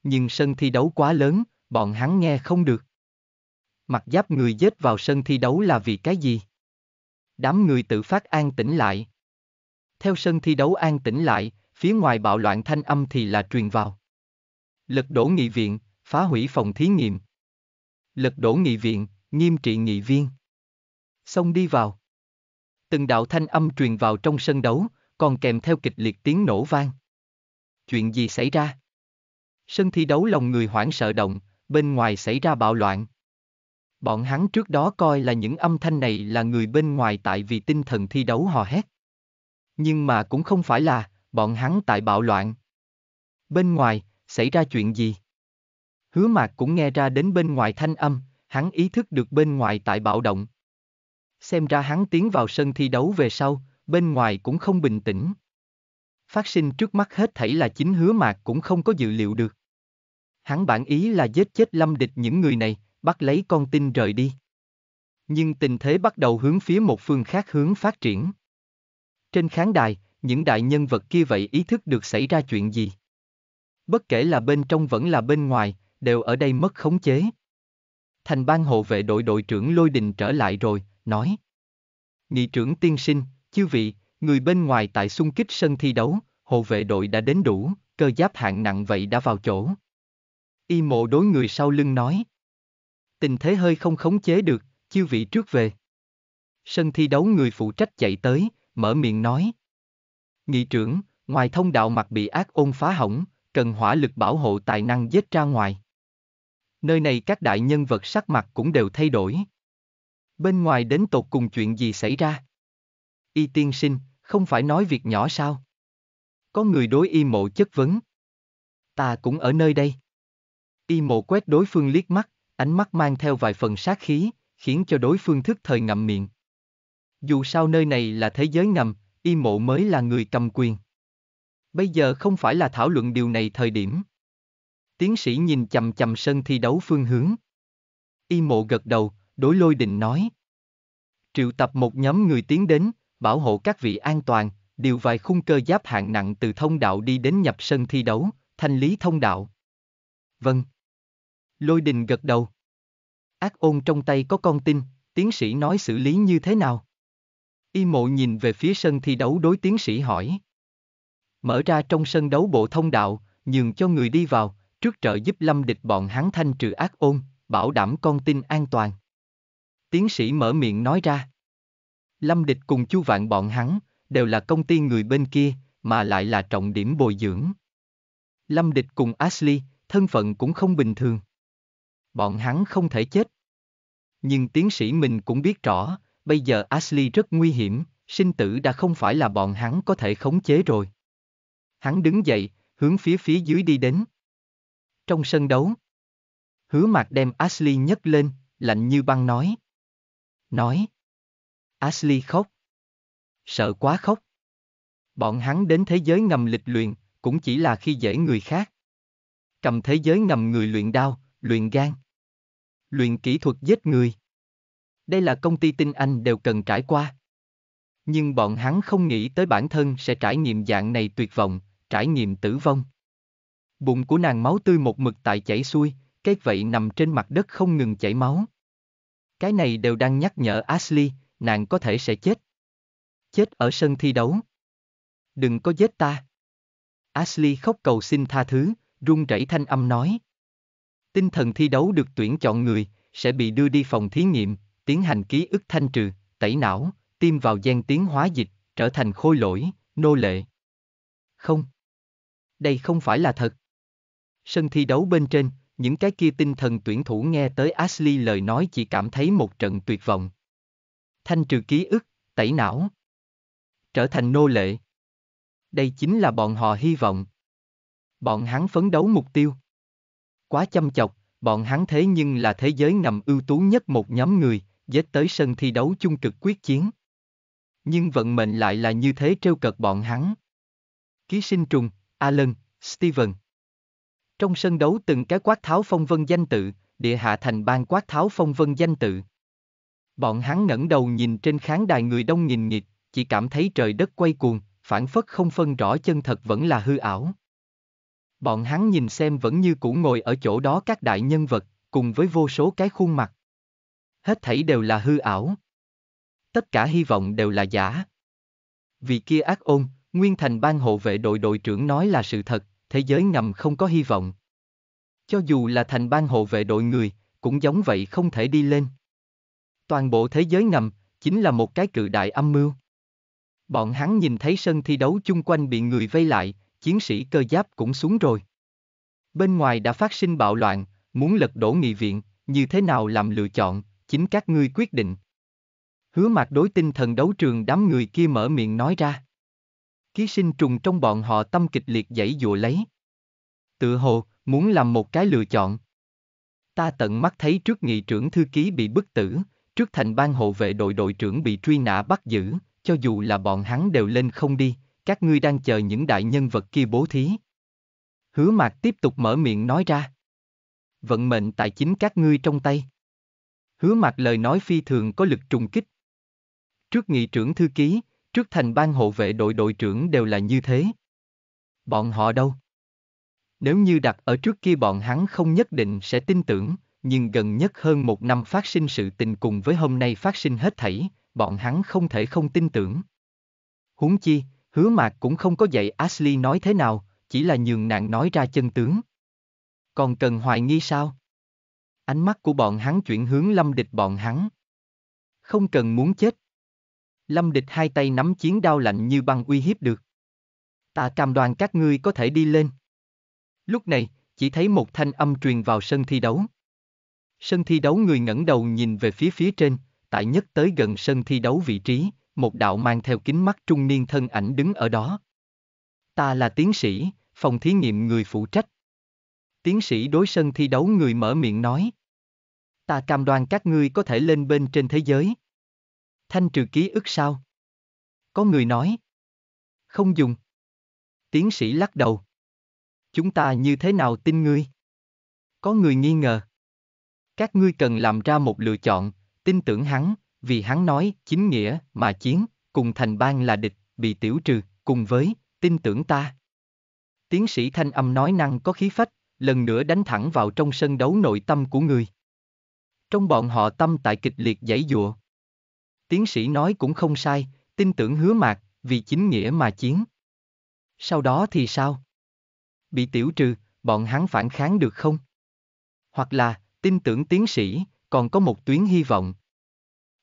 Nhưng sân thi đấu quá lớn, bọn hắn nghe không được. Mặt giáp người dết vào sân thi đấu là vì cái gì? Đám người tự phát an tĩnh lại. Theo sân thi đấu an tĩnh lại, phía ngoài bạo loạn thanh âm thì là truyền vào. Lật đổ nghị viện, phá hủy phòng thí nghiệm. Lật đổ nghị viện, nghiêm trị nghị viên. Xong đi vào. Từng đạo thanh âm truyền vào trong sân đấu, còn kèm theo kịch liệt tiếng nổ vang. Chuyện gì xảy ra? Sân thi đấu lòng người hoảng sợ động, bên ngoài xảy ra bạo loạn. Bọn hắn trước đó coi là những âm thanh này là người bên ngoài tại vì tinh thần thi đấu hò hét. Nhưng mà cũng không phải là, bọn hắn tại bạo loạn. Bên ngoài, xảy ra chuyện gì? Hứa mạc cũng nghe ra đến bên ngoài thanh âm, hắn ý thức được bên ngoài tại bạo động. Xem ra hắn tiến vào sân thi đấu về sau, bên ngoài cũng không bình tĩnh. Phát sinh trước mắt hết thảy là chính hứa mạc cũng không có dự liệu được. Hắn bản ý là giết chết lâm địch những người này, bắt lấy con tin rời đi. Nhưng tình thế bắt đầu hướng phía một phương khác hướng phát triển. Trên khán đài, những đại nhân vật kia vậy ý thức được xảy ra chuyện gì. Bất kể là bên trong vẫn là bên ngoài, đều ở đây mất khống chế. Thành ban hộ vệ đội đội trưởng Lôi Đình trở lại rồi, nói. Nghị trưởng tiên sinh, chư vị, người bên ngoài tại xung kích sân thi đấu, hộ vệ đội đã đến đủ, cơ giáp hạng nặng vậy đã vào chỗ. Y mộ đối người sau lưng nói. Tình thế hơi không khống chế được, chư vị trước về. Sân thi đấu người phụ trách chạy tới, mở miệng nói, Nghị trưởng, ngoài thông đạo mặt bị ác ôn phá hỏng, cần hỏa lực bảo hộ tài năng dết ra ngoài. Nơi này các đại nhân vật sắc mặt cũng đều thay đổi. Bên ngoài đến tột cùng chuyện gì xảy ra? Y tiên sinh, không phải nói việc nhỏ sao? Có người đối y mộ chất vấn. Ta cũng ở nơi đây. Y mộ quét đối phương liếc mắt, ánh mắt mang theo vài phần sát khí, khiến cho đối phương thức thời ngậm miệng. Dù sao nơi này là thế giới ngầm, y mộ mới là người cầm quyền. Bây giờ không phải là thảo luận điều này thời điểm. Tiến sĩ nhìn chầm chầm sân thi đấu phương hướng. Y mộ gật đầu, đối lôi định nói. Triệu tập một nhóm người tiến đến, bảo hộ các vị an toàn, điều vài khung cơ giáp hạng nặng từ thông đạo đi đến nhập sân thi đấu, thanh lý thông đạo. Vâng. Lôi đình gật đầu. Ác ôn trong tay có con tin, tiến sĩ nói xử lý như thế nào? Y mộ nhìn về phía sân thi đấu đối tiến sĩ hỏi. Mở ra trong sân đấu bộ thông đạo, nhường cho người đi vào, trước trợ giúp lâm địch bọn hắn thanh trừ ác ôn, bảo đảm con tin an toàn. Tiến sĩ mở miệng nói ra. Lâm địch cùng chu vạn bọn hắn, đều là công ty người bên kia, mà lại là trọng điểm bồi dưỡng. Lâm địch cùng Ashley, thân phận cũng không bình thường. Bọn hắn không thể chết. Nhưng tiến sĩ mình cũng biết rõ, Bây giờ Ashley rất nguy hiểm, sinh tử đã không phải là bọn hắn có thể khống chế rồi. Hắn đứng dậy, hướng phía phía dưới đi đến. Trong sân đấu, hứa mặt đem Ashley nhấc lên, lạnh như băng nói. Nói. Ashley khóc. Sợ quá khóc. Bọn hắn đến thế giới ngầm lịch luyện, cũng chỉ là khi dễ người khác. Cầm thế giới ngầm người luyện đao, luyện gan. Luyện kỹ thuật giết người đây là công ty tinh Anh đều cần trải qua. Nhưng bọn hắn không nghĩ tới bản thân sẽ trải nghiệm dạng này tuyệt vọng, trải nghiệm tử vong. Bụng của nàng máu tươi một mực tại chảy xuôi, cái vậy nằm trên mặt đất không ngừng chảy máu. Cái này đều đang nhắc nhở Ashley, nàng có thể sẽ chết. Chết ở sân thi đấu. Đừng có giết ta. Ashley khóc cầu xin tha thứ, run rẩy thanh âm nói. Tinh thần thi đấu được tuyển chọn người, sẽ bị đưa đi phòng thí nghiệm, tiến hành ký ức thanh trừ, tẩy não, tiêm vào gen tiến hóa dịch, trở thành khôi lỗi, nô lệ. Không. Đây không phải là thật. Sân thi đấu bên trên, những cái kia tinh thần tuyển thủ nghe tới Ashley lời nói chỉ cảm thấy một trận tuyệt vọng. Thanh trừ ký ức, tẩy não. Trở thành nô lệ. Đây chính là bọn họ hy vọng. Bọn hắn phấn đấu mục tiêu. Quá chăm chọc, bọn hắn thế nhưng là thế giới nằm ưu tú nhất một nhóm người, dết tới sân thi đấu chung cực quyết chiến. Nhưng vận mệnh lại là như thế trêu cợt bọn hắn. Ký sinh trùng, Alan, Steven. Trong sân đấu từng cái quát tháo phong vân danh tự, địa hạ thành ban quát tháo phong vân danh tự. Bọn hắn ngẩng đầu nhìn trên khán đài người đông nghìn nghịt, chỉ cảm thấy trời đất quay cuồng, phản phất không phân rõ chân thật vẫn là hư ảo. Bọn hắn nhìn xem vẫn như cũ ngồi ở chỗ đó các đại nhân vật, cùng với vô số cái khuôn mặt hết thảy đều là hư ảo. Tất cả hy vọng đều là giả. Vì kia ác ôn, Nguyên Thành ban hộ vệ đội đội trưởng nói là sự thật, thế giới ngầm không có hy vọng. Cho dù là thành ban hộ vệ đội người, cũng giống vậy không thể đi lên. Toàn bộ thế giới ngầm, chính là một cái cự đại âm mưu. Bọn hắn nhìn thấy sân thi đấu chung quanh bị người vây lại, chiến sĩ cơ giáp cũng xuống rồi. Bên ngoài đã phát sinh bạo loạn, muốn lật đổ nghị viện, như thế nào làm lựa chọn, chính các ngươi quyết định. Hứa mạc đối tinh thần đấu trường đám người kia mở miệng nói ra. Ký sinh trùng trong bọn họ tâm kịch liệt dãy dụa lấy. Tự hồ, muốn làm một cái lựa chọn. Ta tận mắt thấy trước nghị trưởng thư ký bị bức tử, trước thành ban hộ vệ đội đội trưởng bị truy nã bắt giữ, cho dù là bọn hắn đều lên không đi, các ngươi đang chờ những đại nhân vật kia bố thí. Hứa mạc tiếp tục mở miệng nói ra. Vận mệnh tại chính các ngươi trong tay hứa mặt lời nói phi thường có lực trùng kích. Trước nghị trưởng thư ký, trước thành ban hộ vệ đội đội trưởng đều là như thế. Bọn họ đâu? Nếu như đặt ở trước kia bọn hắn không nhất định sẽ tin tưởng, nhưng gần nhất hơn một năm phát sinh sự tình cùng với hôm nay phát sinh hết thảy, bọn hắn không thể không tin tưởng. Huống chi, hứa mạc cũng không có dạy Ashley nói thế nào, chỉ là nhường nạn nói ra chân tướng. Còn cần hoài nghi sao? Ánh mắt của bọn hắn chuyển hướng lâm địch bọn hắn. Không cần muốn chết. Lâm địch hai tay nắm chiến đao lạnh như băng uy hiếp được. Ta cam đoan các ngươi có thể đi lên. Lúc này, chỉ thấy một thanh âm truyền vào sân thi đấu. Sân thi đấu người ngẩng đầu nhìn về phía phía trên, tại nhất tới gần sân thi đấu vị trí, một đạo mang theo kính mắt trung niên thân ảnh đứng ở đó. Ta là tiến sĩ, phòng thí nghiệm người phụ trách. Tiến sĩ đối sân thi đấu người mở miệng nói. Ta cam đoan các ngươi có thể lên bên trên thế giới. Thanh trừ ký ức sao? Có người nói. Không dùng. Tiến sĩ lắc đầu. Chúng ta như thế nào tin ngươi? Có người nghi ngờ. Các ngươi cần làm ra một lựa chọn, tin tưởng hắn, vì hắn nói chính nghĩa mà chiến, cùng thành bang là địch, bị tiểu trừ, cùng với, tin tưởng ta. Tiến sĩ thanh âm nói năng có khí phách, lần nữa đánh thẳng vào trong sân đấu nội tâm của người. Trong bọn họ tâm tại kịch liệt giải dụa. Tiến sĩ nói cũng không sai, tin tưởng hứa mạc, vì chính nghĩa mà chiến. Sau đó thì sao? Bị tiểu trừ, bọn hắn phản kháng được không? Hoặc là, tin tưởng tiến sĩ, còn có một tuyến hy vọng.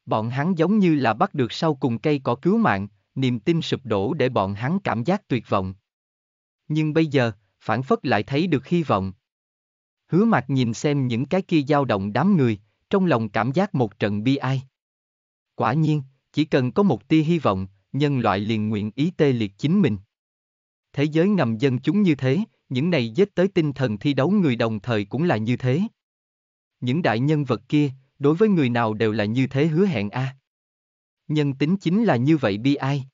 Bọn hắn giống như là bắt được sau cùng cây cỏ cứu mạng, niềm tin sụp đổ để bọn hắn cảm giác tuyệt vọng. Nhưng bây giờ, phản phất lại thấy được hy vọng. Hứa mặt nhìn xem những cái kia dao động đám người, trong lòng cảm giác một trận bi ai. Quả nhiên, chỉ cần có một tia hy vọng, nhân loại liền nguyện ý tê liệt chính mình. Thế giới ngầm dân chúng như thế, những này dết tới tinh thần thi đấu người đồng thời cũng là như thế. Những đại nhân vật kia, đối với người nào đều là như thế hứa hẹn a. À. Nhân tính chính là như vậy bi ai.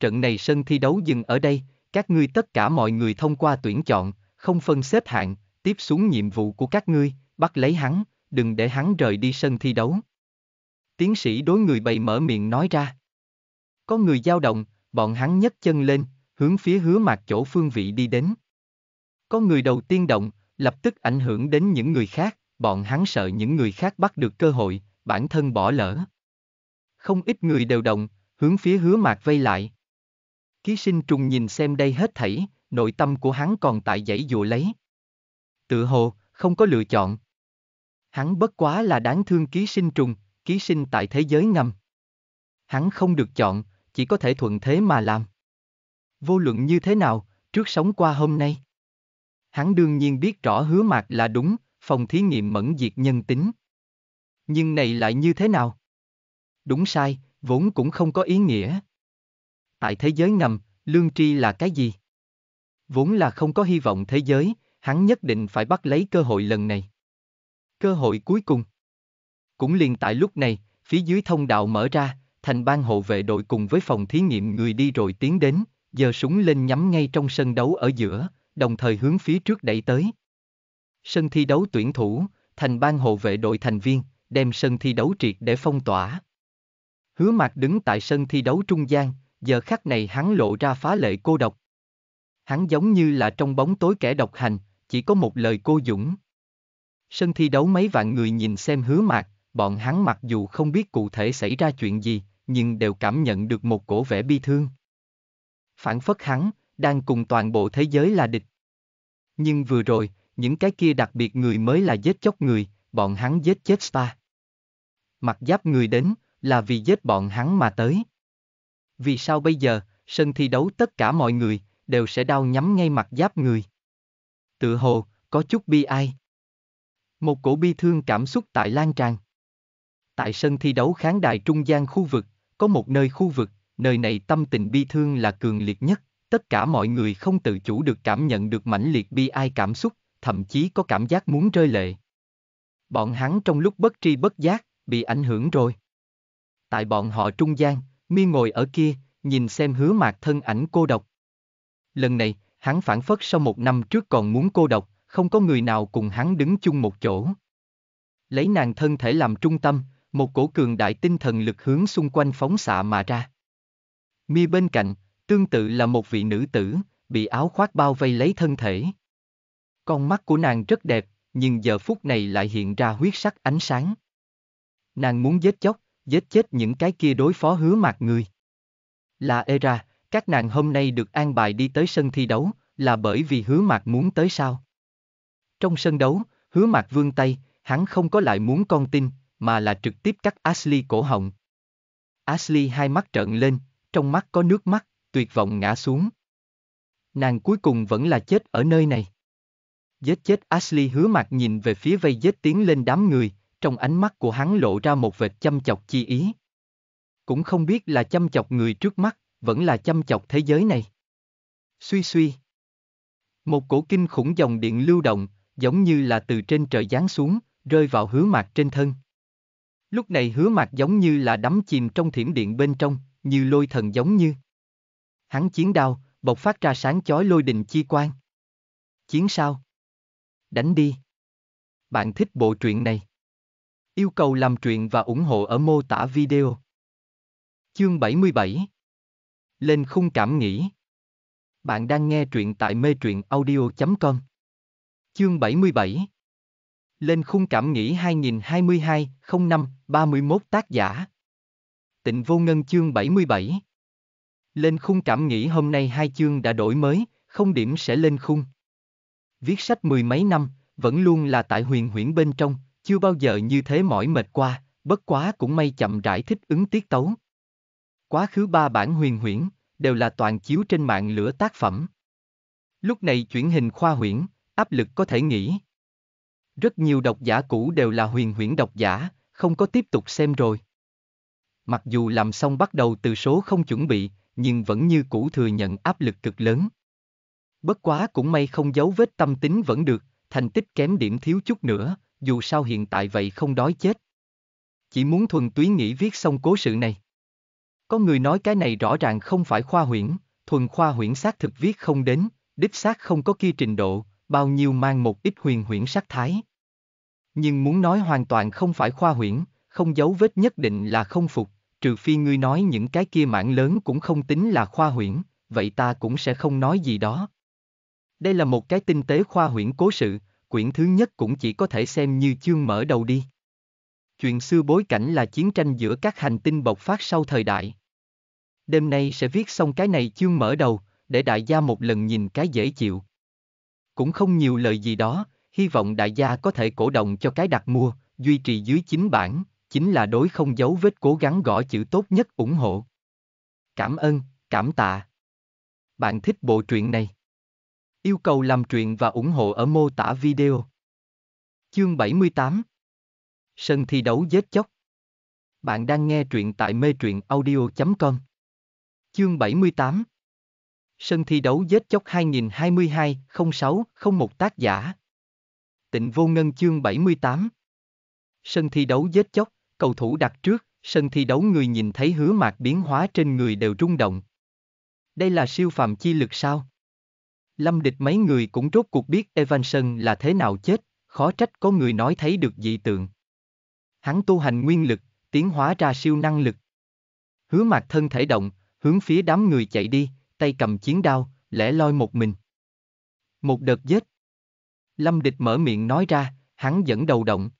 Trận này sân thi đấu dừng ở đây, các ngươi tất cả mọi người thông qua tuyển chọn, không phân xếp hạng, tiếp xuống nhiệm vụ của các ngươi, bắt lấy hắn, đừng để hắn rời đi sân thi đấu. Tiến sĩ đối người bày mở miệng nói ra. Có người dao động, bọn hắn nhấc chân lên, hướng phía hứa mạc chỗ phương vị đi đến. Có người đầu tiên động, lập tức ảnh hưởng đến những người khác, bọn hắn sợ những người khác bắt được cơ hội, bản thân bỏ lỡ. Không ít người đều động, hướng phía hứa mạc vây lại. Ký sinh trùng nhìn xem đây hết thảy, nội tâm của hắn còn tại dãy dụa lấy. Tự hồ, không có lựa chọn, Hắn bất quá là đáng thương ký sinh trùng, ký sinh tại thế giới ngầm. Hắn không được chọn, chỉ có thể thuận thế mà làm. Vô luận như thế nào, trước sống qua hôm nay. Hắn đương nhiên biết rõ hứa mạc là đúng, phòng thí nghiệm mẫn diệt nhân tính. Nhưng này lại như thế nào? Đúng sai, vốn cũng không có ý nghĩa. Tại thế giới ngầm, lương tri là cái gì? Vốn là không có hy vọng thế giới, hắn nhất định phải bắt lấy cơ hội lần này cơ hội cuối cùng. Cũng liền tại lúc này, phía dưới thông đạo mở ra, thành ban hộ vệ đội cùng với phòng thí nghiệm người đi rồi tiến đến, giờ súng lên nhắm ngay trong sân đấu ở giữa, đồng thời hướng phía trước đẩy tới. Sân thi đấu tuyển thủ, thành ban hộ vệ đội thành viên, đem sân thi đấu triệt để phong tỏa. Hứa mặt đứng tại sân thi đấu trung gian, giờ khắc này hắn lộ ra phá lệ cô độc. Hắn giống như là trong bóng tối kẻ độc hành, chỉ có một lời cô dũng. Sân thi đấu mấy vạn người nhìn xem hứa mạc, bọn hắn mặc dù không biết cụ thể xảy ra chuyện gì, nhưng đều cảm nhận được một cổ vẻ bi thương. Phản phất hắn, đang cùng toàn bộ thế giới là địch. Nhưng vừa rồi, những cái kia đặc biệt người mới là giết chóc người, bọn hắn giết chết Spa. Mặc giáp người đến, là vì giết bọn hắn mà tới. Vì sao bây giờ, sân thi đấu tất cả mọi người, đều sẽ đau nhắm ngay mặt giáp người? Tự hồ, có chút bi ai. Một cổ bi thương cảm xúc tại lan tràn. Tại sân thi đấu kháng đài trung gian khu vực, có một nơi khu vực, nơi này tâm tình bi thương là cường liệt nhất, tất cả mọi người không tự chủ được cảm nhận được mãnh liệt bi ai cảm xúc, thậm chí có cảm giác muốn rơi lệ. Bọn hắn trong lúc bất tri bất giác, bị ảnh hưởng rồi. Tại bọn họ trung gian, mi ngồi ở kia, nhìn xem hứa mạc thân ảnh cô độc. Lần này, hắn phản phất sau một năm trước còn muốn cô độc, không có người nào cùng hắn đứng chung một chỗ. Lấy nàng thân thể làm trung tâm, một cổ cường đại tinh thần lực hướng xung quanh phóng xạ mà ra. Mi bên cạnh, tương tự là một vị nữ tử, bị áo khoác bao vây lấy thân thể. Con mắt của nàng rất đẹp, nhưng giờ phút này lại hiện ra huyết sắc ánh sáng. Nàng muốn giết chóc, giết chết những cái kia đối phó hứa mạc người. Là Era, các nàng hôm nay được an bài đi tới sân thi đấu, là bởi vì hứa mạc muốn tới sao? Trong sân đấu, hứa mạc vương tay, hắn không có lại muốn con tin, mà là trực tiếp cắt Ashley cổ họng. Ashley hai mắt trợn lên, trong mắt có nước mắt, tuyệt vọng ngã xuống. Nàng cuối cùng vẫn là chết ở nơi này. Giết chết Ashley hứa mặt nhìn về phía vây giết tiến lên đám người, trong ánh mắt của hắn lộ ra một vệt chăm chọc chi ý. Cũng không biết là chăm chọc người trước mắt, vẫn là chăm chọc thế giới này. Suy suy. Một cổ kinh khủng dòng điện lưu động, giống như là từ trên trời giáng xuống, rơi vào hứa mạc trên thân. Lúc này hứa mạc giống như là đắm chìm trong thiểm điện bên trong, như lôi thần giống như. Hắn chiến đao, bộc phát ra sáng chói lôi đình chi quan. Chiến sao? Đánh đi. Bạn thích bộ truyện này? Yêu cầu làm truyện và ủng hộ ở mô tả video. Chương 77 Lên khung cảm nghĩ. Bạn đang nghe truyện tại mê truyện audio.com Chương 77 Lên khung cảm nghĩ 2022, 05, 31 tác giả Tịnh Vô Ngân chương 77 Lên khung cảm nghĩ hôm nay hai chương đã đổi mới, không điểm sẽ lên khung. Viết sách mười mấy năm, vẫn luôn là tại huyền huyễn bên trong, chưa bao giờ như thế mỏi mệt qua, bất quá cũng may chậm rãi thích ứng tiết tấu. Quá khứ ba bản huyền huyễn, đều là toàn chiếu trên mạng lửa tác phẩm. Lúc này chuyển hình khoa huyễn, áp lực có thể nghĩ. Rất nhiều độc giả cũ đều là huyền huyễn độc giả, không có tiếp tục xem rồi. Mặc dù làm xong bắt đầu từ số không chuẩn bị, nhưng vẫn như cũ thừa nhận áp lực cực lớn. Bất quá cũng may không giấu vết tâm tính vẫn được, thành tích kém điểm thiếu chút nữa, dù sao hiện tại vậy không đói chết. Chỉ muốn thuần túy nghĩ viết xong cố sự này. Có người nói cái này rõ ràng không phải khoa huyễn, thuần khoa huyễn xác thực viết không đến, đích xác không có kia trình độ, bao nhiêu mang một ít huyền huyễn sắc thái. Nhưng muốn nói hoàn toàn không phải khoa huyễn, không giấu vết nhất định là không phục, trừ phi ngươi nói những cái kia mảng lớn cũng không tính là khoa huyễn, vậy ta cũng sẽ không nói gì đó. Đây là một cái tinh tế khoa huyễn cố sự, quyển thứ nhất cũng chỉ có thể xem như chương mở đầu đi. Chuyện xưa bối cảnh là chiến tranh giữa các hành tinh bộc phát sau thời đại. Đêm nay sẽ viết xong cái này chương mở đầu, để đại gia một lần nhìn cái dễ chịu. Cũng không nhiều lời gì đó, hy vọng đại gia có thể cổ động cho cái đặt mua, duy trì dưới chính bản, chính là đối không giấu vết cố gắng gõ chữ tốt nhất ủng hộ. Cảm ơn, cảm tạ. Bạn thích bộ truyện này? Yêu cầu làm truyện và ủng hộ ở mô tả video. Chương 78 Sân thi đấu giết chóc Bạn đang nghe truyện tại mê truyện audio.com Chương 78 Sân thi đấu giết chóc 2022 06 01 tác giả. Tịnh vô ngân chương 78. Sân thi đấu giết chóc, cầu thủ đặt trước, sân thi đấu người nhìn thấy hứa mạc biến hóa trên người đều rung động. Đây là siêu phàm chi lực sao? Lâm địch mấy người cũng rốt cuộc biết Evanson là thế nào chết, khó trách có người nói thấy được dị tượng. Hắn tu hành nguyên lực, tiến hóa ra siêu năng lực. Hứa mạc thân thể động, hướng phía đám người chạy đi tay cầm chiến đao, lẻ loi một mình. Một đợt giết. Lâm địch mở miệng nói ra, hắn dẫn đầu động.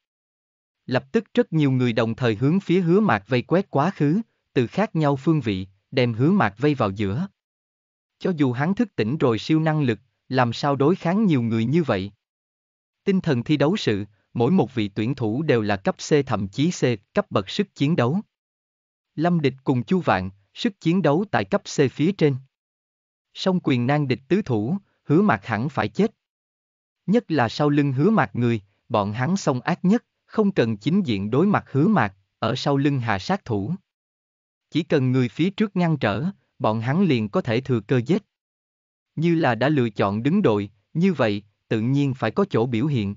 Lập tức rất nhiều người đồng thời hướng phía hứa mạc vây quét quá khứ, từ khác nhau phương vị, đem hứa mạc vây vào giữa. Cho dù hắn thức tỉnh rồi siêu năng lực, làm sao đối kháng nhiều người như vậy? Tinh thần thi đấu sự, mỗi một vị tuyển thủ đều là cấp C thậm chí C, cấp bậc sức chiến đấu. Lâm Địch cùng Chu Vạn, sức chiến đấu tại cấp C phía trên song quyền nan địch tứ thủ, hứa mạc hẳn phải chết. Nhất là sau lưng hứa mạc người, bọn hắn song ác nhất, không cần chính diện đối mặt hứa mạc, ở sau lưng hạ sát thủ. Chỉ cần người phía trước ngăn trở, bọn hắn liền có thể thừa cơ giết. Như là đã lựa chọn đứng đội, như vậy, tự nhiên phải có chỗ biểu hiện.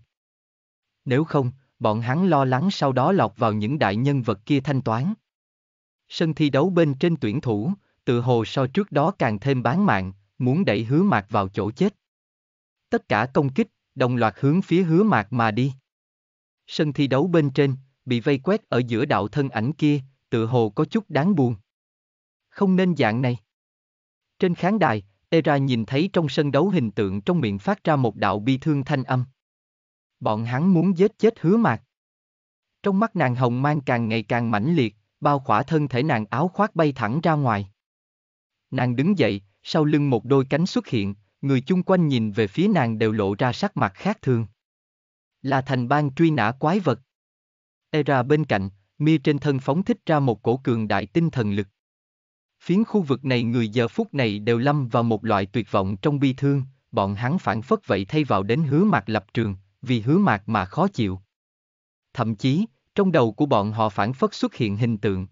Nếu không, bọn hắn lo lắng sau đó lọt vào những đại nhân vật kia thanh toán. Sân thi đấu bên trên tuyển thủ, Tự hồ so trước đó càng thêm bán mạng, muốn đẩy hứa mạc vào chỗ chết. Tất cả công kích, đồng loạt hướng phía hứa mạc mà đi. Sân thi đấu bên trên, bị vây quét ở giữa đạo thân ảnh kia, tự hồ có chút đáng buồn. Không nên dạng này. Trên khán đài, Era nhìn thấy trong sân đấu hình tượng trong miệng phát ra một đạo bi thương thanh âm. Bọn hắn muốn giết chết hứa mạc. Trong mắt nàng hồng mang càng ngày càng mãnh liệt, bao khỏa thân thể nàng áo khoác bay thẳng ra ngoài. Nàng đứng dậy, sau lưng một đôi cánh xuất hiện, người chung quanh nhìn về phía nàng đều lộ ra sắc mặt khác thường. Là thành bang truy nã quái vật. Era bên cạnh, Mia trên thân phóng thích ra một cổ cường đại tinh thần lực. Phiến khu vực này người giờ phút này đều lâm vào một loại tuyệt vọng trong bi thương, bọn hắn phản phất vậy thay vào đến hứa mạc lập trường, vì hứa mạc mà khó chịu. Thậm chí, trong đầu của bọn họ phản phất xuất hiện hình tượng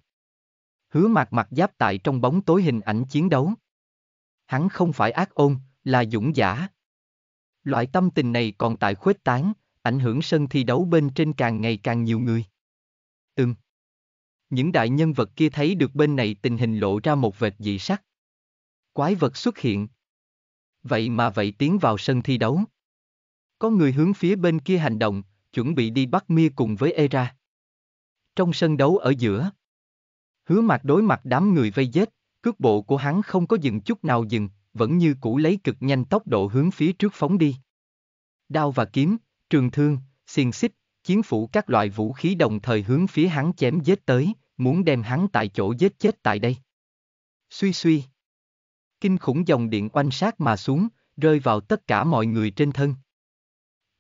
hứa mạc mặt giáp tại trong bóng tối hình ảnh chiến đấu. Hắn không phải ác ôn, là dũng giả. Loại tâm tình này còn tại khuếch tán, ảnh hưởng sân thi đấu bên trên càng ngày càng nhiều người. Ừm. Những đại nhân vật kia thấy được bên này tình hình lộ ra một vệt dị sắc. Quái vật xuất hiện. Vậy mà vậy tiến vào sân thi đấu. Có người hướng phía bên kia hành động, chuẩn bị đi bắt mia cùng với Era. Trong sân đấu ở giữa, Hứa mặt đối mặt đám người vây giết, cước bộ của hắn không có dừng chút nào dừng, vẫn như cũ lấy cực nhanh tốc độ hướng phía trước phóng đi. Đao và kiếm, trường thương, xiềng xích, chiến phủ các loại vũ khí đồng thời hướng phía hắn chém giết tới, muốn đem hắn tại chỗ giết chết tại đây. Suy suy. Kinh khủng dòng điện oanh sát mà xuống, rơi vào tất cả mọi người trên thân.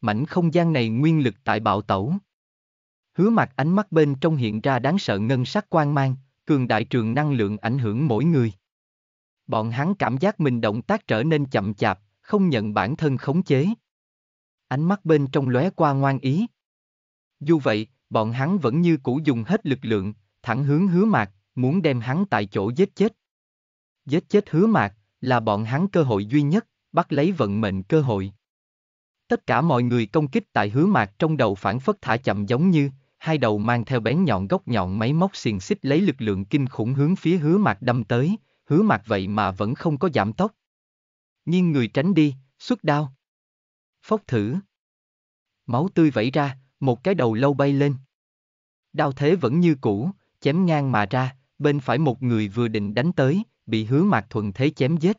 Mảnh không gian này nguyên lực tại bạo tẩu. Hứa mặt ánh mắt bên trong hiện ra đáng sợ ngân sắc quang mang, cường đại trường năng lượng ảnh hưởng mỗi người. Bọn hắn cảm giác mình động tác trở nên chậm chạp, không nhận bản thân khống chế. Ánh mắt bên trong lóe qua ngoan ý. Dù vậy, bọn hắn vẫn như cũ dùng hết lực lượng, thẳng hướng hứa mạc, muốn đem hắn tại chỗ giết chết. Giết chết hứa mạc là bọn hắn cơ hội duy nhất, bắt lấy vận mệnh cơ hội. Tất cả mọi người công kích tại hứa mạc trong đầu phản phất thả chậm giống như, hai đầu mang theo bén nhọn góc nhọn máy móc xiềng xích lấy lực lượng kinh khủng hướng phía hứa mạc đâm tới, hứa mạc vậy mà vẫn không có giảm tốc. Nhưng người tránh đi, xuất đao. Phốc thử. Máu tươi vẩy ra, một cái đầu lâu bay lên. Đao thế vẫn như cũ, chém ngang mà ra, bên phải một người vừa định đánh tới, bị hứa mạc thuận thế chém giết.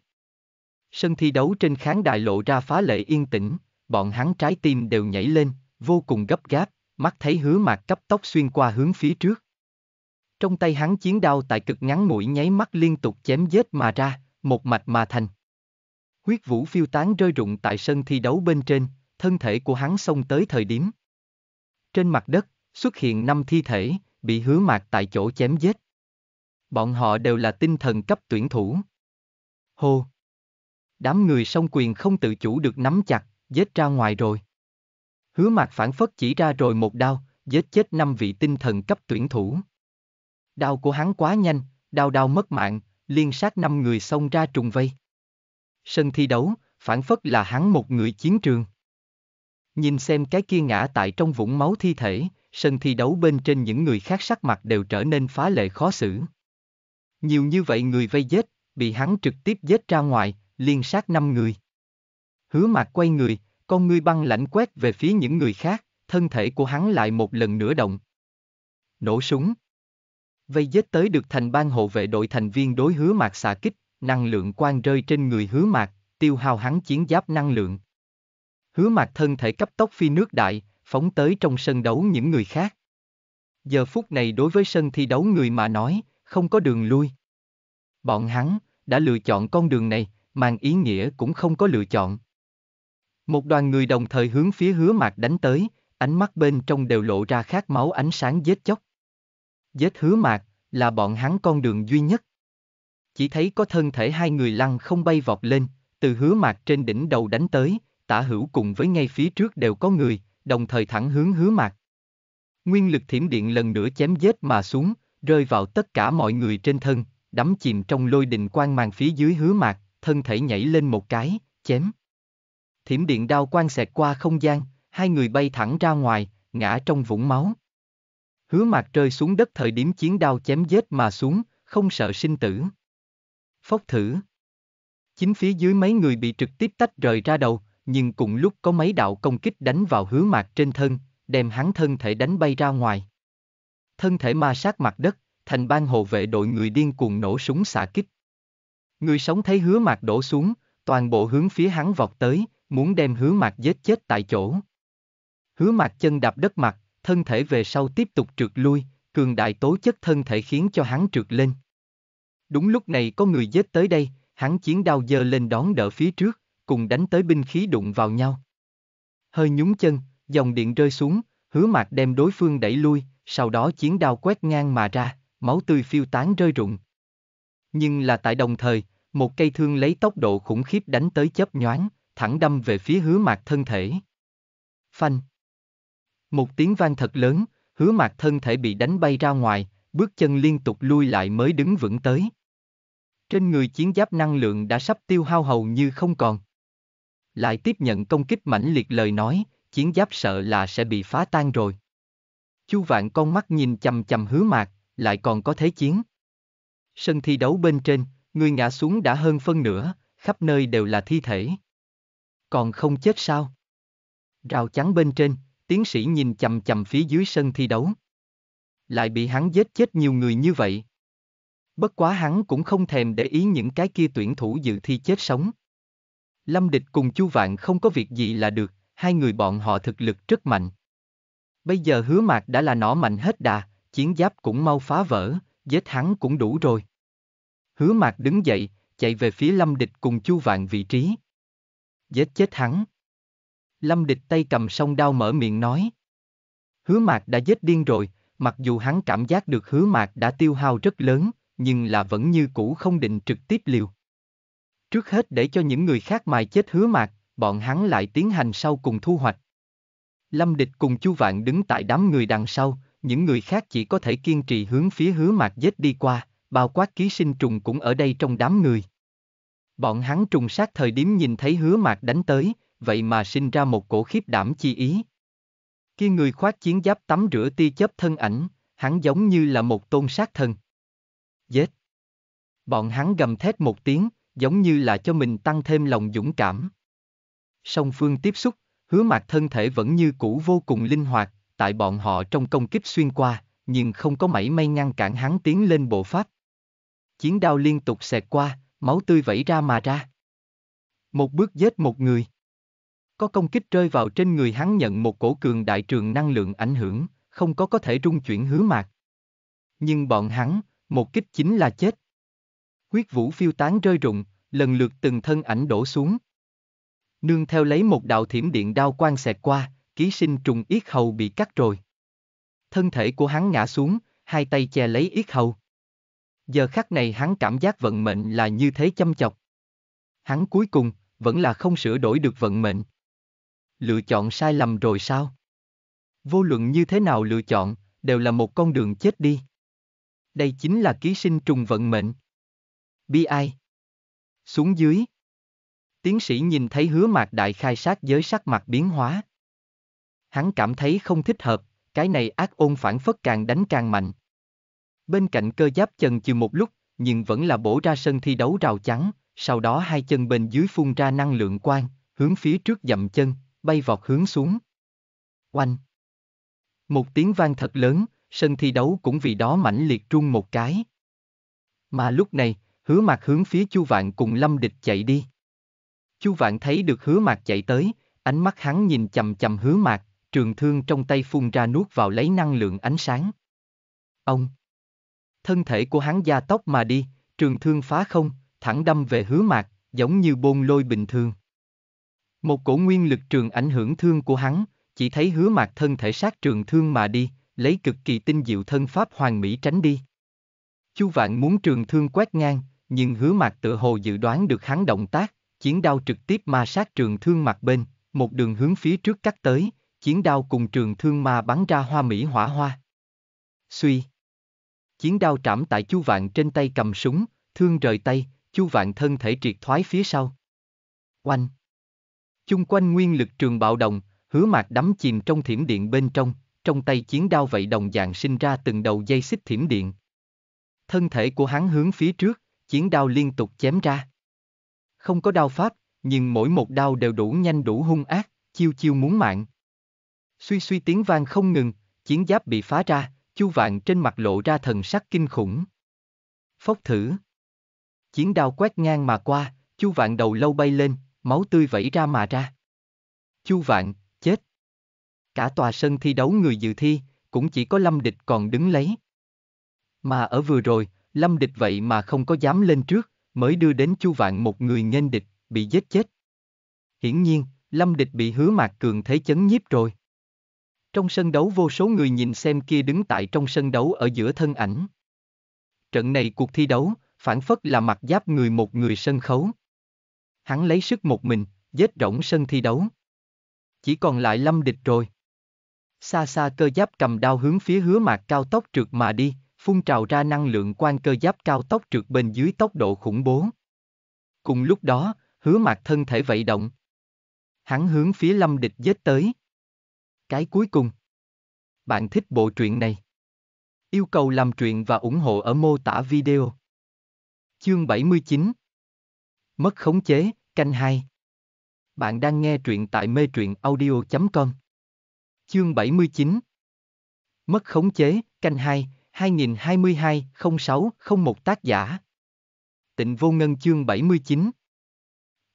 Sân thi đấu trên khán đài lộ ra phá lệ yên tĩnh, bọn hắn trái tim đều nhảy lên, vô cùng gấp gáp mắt thấy hứa mạc cấp tốc xuyên qua hướng phía trước. Trong tay hắn chiến đao tại cực ngắn mũi nháy mắt liên tục chém vết mà ra, một mạch mà thành. Huyết vũ phiêu tán rơi rụng tại sân thi đấu bên trên, thân thể của hắn xông tới thời điểm. Trên mặt đất, xuất hiện năm thi thể, bị hứa mạc tại chỗ chém vết. Bọn họ đều là tinh thần cấp tuyển thủ. Hô! Đám người song quyền không tự chủ được nắm chặt, vết ra ngoài rồi. Hứa mạc phản phất chỉ ra rồi một đao, giết chết năm vị tinh thần cấp tuyển thủ. Đao của hắn quá nhanh, đao đao mất mạng, liên sát năm người xông ra trùng vây. Sân thi đấu, phản phất là hắn một người chiến trường. Nhìn xem cái kia ngã tại trong vũng máu thi thể, sân thi đấu bên trên những người khác sắc mặt đều trở nên phá lệ khó xử. Nhiều như vậy người vây giết, bị hắn trực tiếp giết ra ngoài, liên sát năm người. Hứa mặt quay người, con ngươi băng lãnh quét về phía những người khác, thân thể của hắn lại một lần nữa động. Nổ súng. Vây giết tới được thành ban hộ vệ đội thành viên đối hứa mạc xạ kích, năng lượng quang rơi trên người hứa mạc, tiêu hao hắn chiến giáp năng lượng. Hứa mạc thân thể cấp tốc phi nước đại, phóng tới trong sân đấu những người khác. Giờ phút này đối với sân thi đấu người mà nói, không có đường lui. Bọn hắn, đã lựa chọn con đường này, mang ý nghĩa cũng không có lựa chọn. Một đoàn người đồng thời hướng phía hứa mạc đánh tới, ánh mắt bên trong đều lộ ra khát máu ánh sáng giết chóc. Giết hứa mạc, là bọn hắn con đường duy nhất. Chỉ thấy có thân thể hai người lăn không bay vọt lên, từ hứa mạc trên đỉnh đầu đánh tới, tả hữu cùng với ngay phía trước đều có người, đồng thời thẳng hướng hứa mạc. Nguyên lực thiểm điện lần nữa chém giết mà xuống, rơi vào tất cả mọi người trên thân, đắm chìm trong lôi đình quang mang phía dưới hứa mạc, thân thể nhảy lên một cái, chém thiểm điện đao quang xẹt qua không gian, hai người bay thẳng ra ngoài, ngã trong vũng máu. Hứa mặt rơi xuống đất thời điểm chiến đao chém giết mà xuống, không sợ sinh tử. Phốc thử. Chính phía dưới mấy người bị trực tiếp tách rời ra đầu, nhưng cùng lúc có mấy đạo công kích đánh vào hứa mặt trên thân, đem hắn thân thể đánh bay ra ngoài. Thân thể ma sát mặt đất, thành ban hộ vệ đội người điên cuồng nổ súng xạ kích. Người sống thấy hứa mặt đổ xuống, toàn bộ hướng phía hắn vọt tới, muốn đem hứa mặt giết chết tại chỗ. Hứa mặt chân đạp đất mặt, thân thể về sau tiếp tục trượt lui, cường đại tố chất thân thể khiến cho hắn trượt lên. Đúng lúc này có người giết tới đây, hắn chiến đao giơ lên đón đỡ phía trước, cùng đánh tới binh khí đụng vào nhau. Hơi nhúng chân, dòng điện rơi xuống, hứa mạc đem đối phương đẩy lui, sau đó chiến đao quét ngang mà ra, máu tươi phiêu tán rơi rụng. Nhưng là tại đồng thời, một cây thương lấy tốc độ khủng khiếp đánh tới chớp nhoáng, thẳng đâm về phía hứa mạc thân thể. Phanh. Một tiếng vang thật lớn, hứa mạc thân thể bị đánh bay ra ngoài, bước chân liên tục lui lại mới đứng vững tới. Trên người chiến giáp năng lượng đã sắp tiêu hao hầu như không còn. Lại tiếp nhận công kích mãnh liệt lời nói, chiến giáp sợ là sẽ bị phá tan rồi. Chu vạn con mắt nhìn chầm chầm hứa mạc, lại còn có thế chiến. Sân thi đấu bên trên, người ngã xuống đã hơn phân nửa, khắp nơi đều là thi thể. Còn không chết sao? Rào chắn bên trên, tiến sĩ nhìn chầm chầm phía dưới sân thi đấu. Lại bị hắn giết chết nhiều người như vậy. Bất quá hắn cũng không thèm để ý những cái kia tuyển thủ dự thi chết sống. Lâm Địch cùng Chu Vạn không có việc gì là được, hai người bọn họ thực lực rất mạnh. Bây giờ hứa mạc đã là nỏ mạnh hết đà, chiến giáp cũng mau phá vỡ, giết hắn cũng đủ rồi. Hứa mạc đứng dậy, chạy về phía Lâm Địch cùng Chu Vạn vị trí. Giết chết hắn. Lâm địch tay cầm song đao mở miệng nói. Hứa mạc đã giết điên rồi, mặc dù hắn cảm giác được hứa mạc đã tiêu hao rất lớn, nhưng là vẫn như cũ không định trực tiếp liều. Trước hết để cho những người khác mài chết hứa mạc, bọn hắn lại tiến hành sau cùng thu hoạch. Lâm địch cùng chu vạn đứng tại đám người đằng sau, những người khác chỉ có thể kiên trì hướng phía hứa mạc giết đi qua, bao quát ký sinh trùng cũng ở đây trong đám người. Bọn hắn trùng sát thời điểm nhìn thấy hứa mạc đánh tới, vậy mà sinh ra một cổ khiếp đảm chi ý. Khi người khoác chiến giáp tắm rửa tia chấp thân ảnh, hắn giống như là một tôn sát thần. Dết! Bọn hắn gầm thét một tiếng, giống như là cho mình tăng thêm lòng dũng cảm. Song phương tiếp xúc, hứa mạc thân thể vẫn như cũ vô cùng linh hoạt, tại bọn họ trong công kích xuyên qua, nhưng không có mảy may ngăn cản hắn tiến lên bộ pháp. Chiến đao liên tục xẹt qua, máu tươi vẩy ra mà ra. Một bước giết một người. Có công kích rơi vào trên người hắn nhận một cổ cường đại trường năng lượng ảnh hưởng, không có có thể rung chuyển hứa mạc. Nhưng bọn hắn, một kích chính là chết. Huyết vũ phiêu tán rơi rụng, lần lượt từng thân ảnh đổ xuống. Nương theo lấy một đạo thiểm điện đao quang xẹt qua, ký sinh trùng yết hầu bị cắt rồi. Thân thể của hắn ngã xuống, hai tay che lấy yết hầu giờ khắc này hắn cảm giác vận mệnh là như thế chăm chọc. Hắn cuối cùng, vẫn là không sửa đổi được vận mệnh. Lựa chọn sai lầm rồi sao? Vô luận như thế nào lựa chọn, đều là một con đường chết đi. Đây chính là ký sinh trùng vận mệnh. Bi ai? Xuống dưới. Tiến sĩ nhìn thấy hứa mạc đại khai sát giới sắc mặt biến hóa. Hắn cảm thấy không thích hợp, cái này ác ôn phản phất càng đánh càng mạnh. Bên cạnh cơ giáp chần chừ một lúc, nhưng vẫn là bổ ra sân thi đấu rào chắn, sau đó hai chân bên dưới phun ra năng lượng quang, hướng phía trước dậm chân, bay vọt hướng xuống. Oanh! Một tiếng vang thật lớn, sân thi đấu cũng vì đó mãnh liệt rung một cái. Mà lúc này, hứa mạc hướng phía chu vạn cùng lâm địch chạy đi. Chu vạn thấy được hứa mạc chạy tới, ánh mắt hắn nhìn chầm chầm hứa mạc, trường thương trong tay phun ra nuốt vào lấy năng lượng ánh sáng. Ông! thân thể của hắn gia tốc mà đi, trường thương phá không, thẳng đâm về hứa mạc, giống như bôn lôi bình thường. Một cổ nguyên lực trường ảnh hưởng thương của hắn, chỉ thấy hứa mạc thân thể sát trường thương mà đi, lấy cực kỳ tinh diệu thân pháp hoàng mỹ tránh đi. Chu Vạn muốn trường thương quét ngang, nhưng hứa mạc tự hồ dự đoán được hắn động tác, chiến đao trực tiếp ma sát trường thương mặt bên, một đường hướng phía trước cắt tới, chiến đao cùng trường thương ma bắn ra hoa mỹ hỏa hoa. Suy Chiến đao trảm tại Chu Vạn trên tay cầm súng, thương rời tay, Chu Vạn thân thể triệt thoái phía sau. Oanh! Chung quanh nguyên lực trường bạo động, hứa mạc đắm chìm trong thiểm điện bên trong, trong tay chiến đao vậy đồng dạng sinh ra từng đầu dây xích thiểm điện. Thân thể của hắn hướng phía trước, chiến đao liên tục chém ra. Không có đao pháp, nhưng mỗi một đao đều đủ nhanh đủ hung ác, chiêu chiêu muốn mạng. Suy suy tiếng vang không ngừng, chiến giáp bị phá ra, Chu Vạn trên mặt lộ ra thần sắc kinh khủng. Phốc thử. Chiến đao quét ngang mà qua, Chu Vạn đầu lâu bay lên, máu tươi vẩy ra mà ra. Chu Vạn, chết. Cả tòa sân thi đấu người dự thi, cũng chỉ có Lâm Địch còn đứng lấy. Mà ở vừa rồi, Lâm Địch vậy mà không có dám lên trước, mới đưa đến Chu Vạn một người nghênh địch, bị giết chết. Hiển nhiên, Lâm Địch bị hứa mạc cường thế chấn nhiếp rồi. Trong sân đấu vô số người nhìn xem kia đứng tại trong sân đấu ở giữa thân ảnh. Trận này cuộc thi đấu, phản phất là mặt giáp người một người sân khấu. Hắn lấy sức một mình, dết rỗng sân thi đấu. Chỉ còn lại lâm địch rồi. Xa xa cơ giáp cầm đao hướng phía hứa mạc cao tốc trượt mà đi, phun trào ra năng lượng quan cơ giáp cao tốc trượt bên dưới tốc độ khủng bố. Cùng lúc đó, hứa mạc thân thể vậy động. Hắn hướng phía lâm địch dết tới. Cái cuối cùng. Bạn thích bộ truyện này? Yêu cầu làm truyện và ủng hộ ở mô tả video. Chương 79 Mất khống chế, canh 2 Bạn đang nghe truyện tại mê truyện audio.com Chương 79 Mất khống chế, canh 2, 2022 06 01 tác giả Tịnh vô ngân chương 79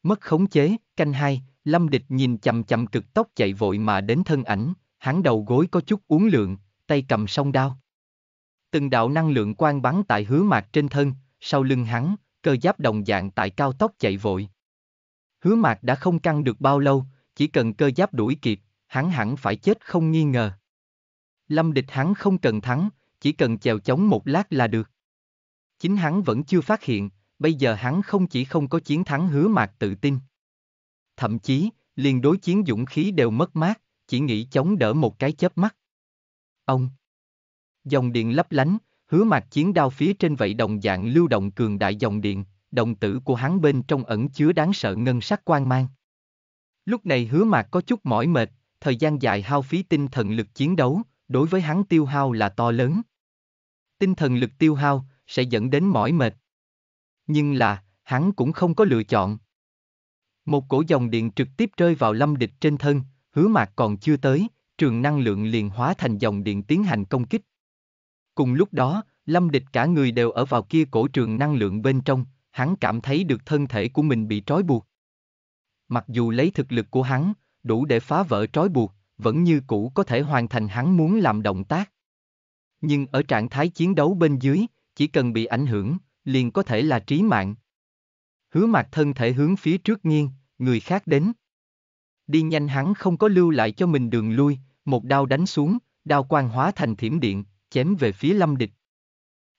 Mất khống chế, canh 2, Lâm Địch nhìn chậm chậm cực tốc chạy vội mà đến thân ảnh, hắn đầu gối có chút uốn lượn, tay cầm song đao. Từng đạo năng lượng quang bắn tại hứa mạc trên thân, sau lưng hắn, cơ giáp đồng dạng tại cao tốc chạy vội. Hứa mạc đã không căng được bao lâu, chỉ cần cơ giáp đuổi kịp, hắn hẳn phải chết không nghi ngờ. Lâm địch hắn không cần thắng, chỉ cần chèo chống một lát là được. Chính hắn vẫn chưa phát hiện, bây giờ hắn không chỉ không có chiến thắng hứa mạc tự tin thậm chí, liền đối chiến dũng khí đều mất mát, chỉ nghĩ chống đỡ một cái chớp mắt. Ông! Dòng điện lấp lánh, hứa mạc chiến đao phía trên vậy đồng dạng lưu động cường đại dòng điện, đồng tử của hắn bên trong ẩn chứa đáng sợ ngân sắc quang mang. Lúc này hứa mạc có chút mỏi mệt, thời gian dài hao phí tinh thần lực chiến đấu, đối với hắn tiêu hao là to lớn. Tinh thần lực tiêu hao sẽ dẫn đến mỏi mệt. Nhưng là, hắn cũng không có lựa chọn. Một cổ dòng điện trực tiếp rơi vào lâm địch trên thân, hứa mạc còn chưa tới, trường năng lượng liền hóa thành dòng điện tiến hành công kích. Cùng lúc đó, lâm địch cả người đều ở vào kia cổ trường năng lượng bên trong, hắn cảm thấy được thân thể của mình bị trói buộc. Mặc dù lấy thực lực của hắn, đủ để phá vỡ trói buộc, vẫn như cũ có thể hoàn thành hắn muốn làm động tác. Nhưng ở trạng thái chiến đấu bên dưới, chỉ cần bị ảnh hưởng, liền có thể là trí mạng, Hứa mặt thân thể hướng phía trước nghiêng, người khác đến. Đi nhanh hắn không có lưu lại cho mình đường lui, một đao đánh xuống, đao quang hóa thành thiểm điện, chém về phía lâm địch.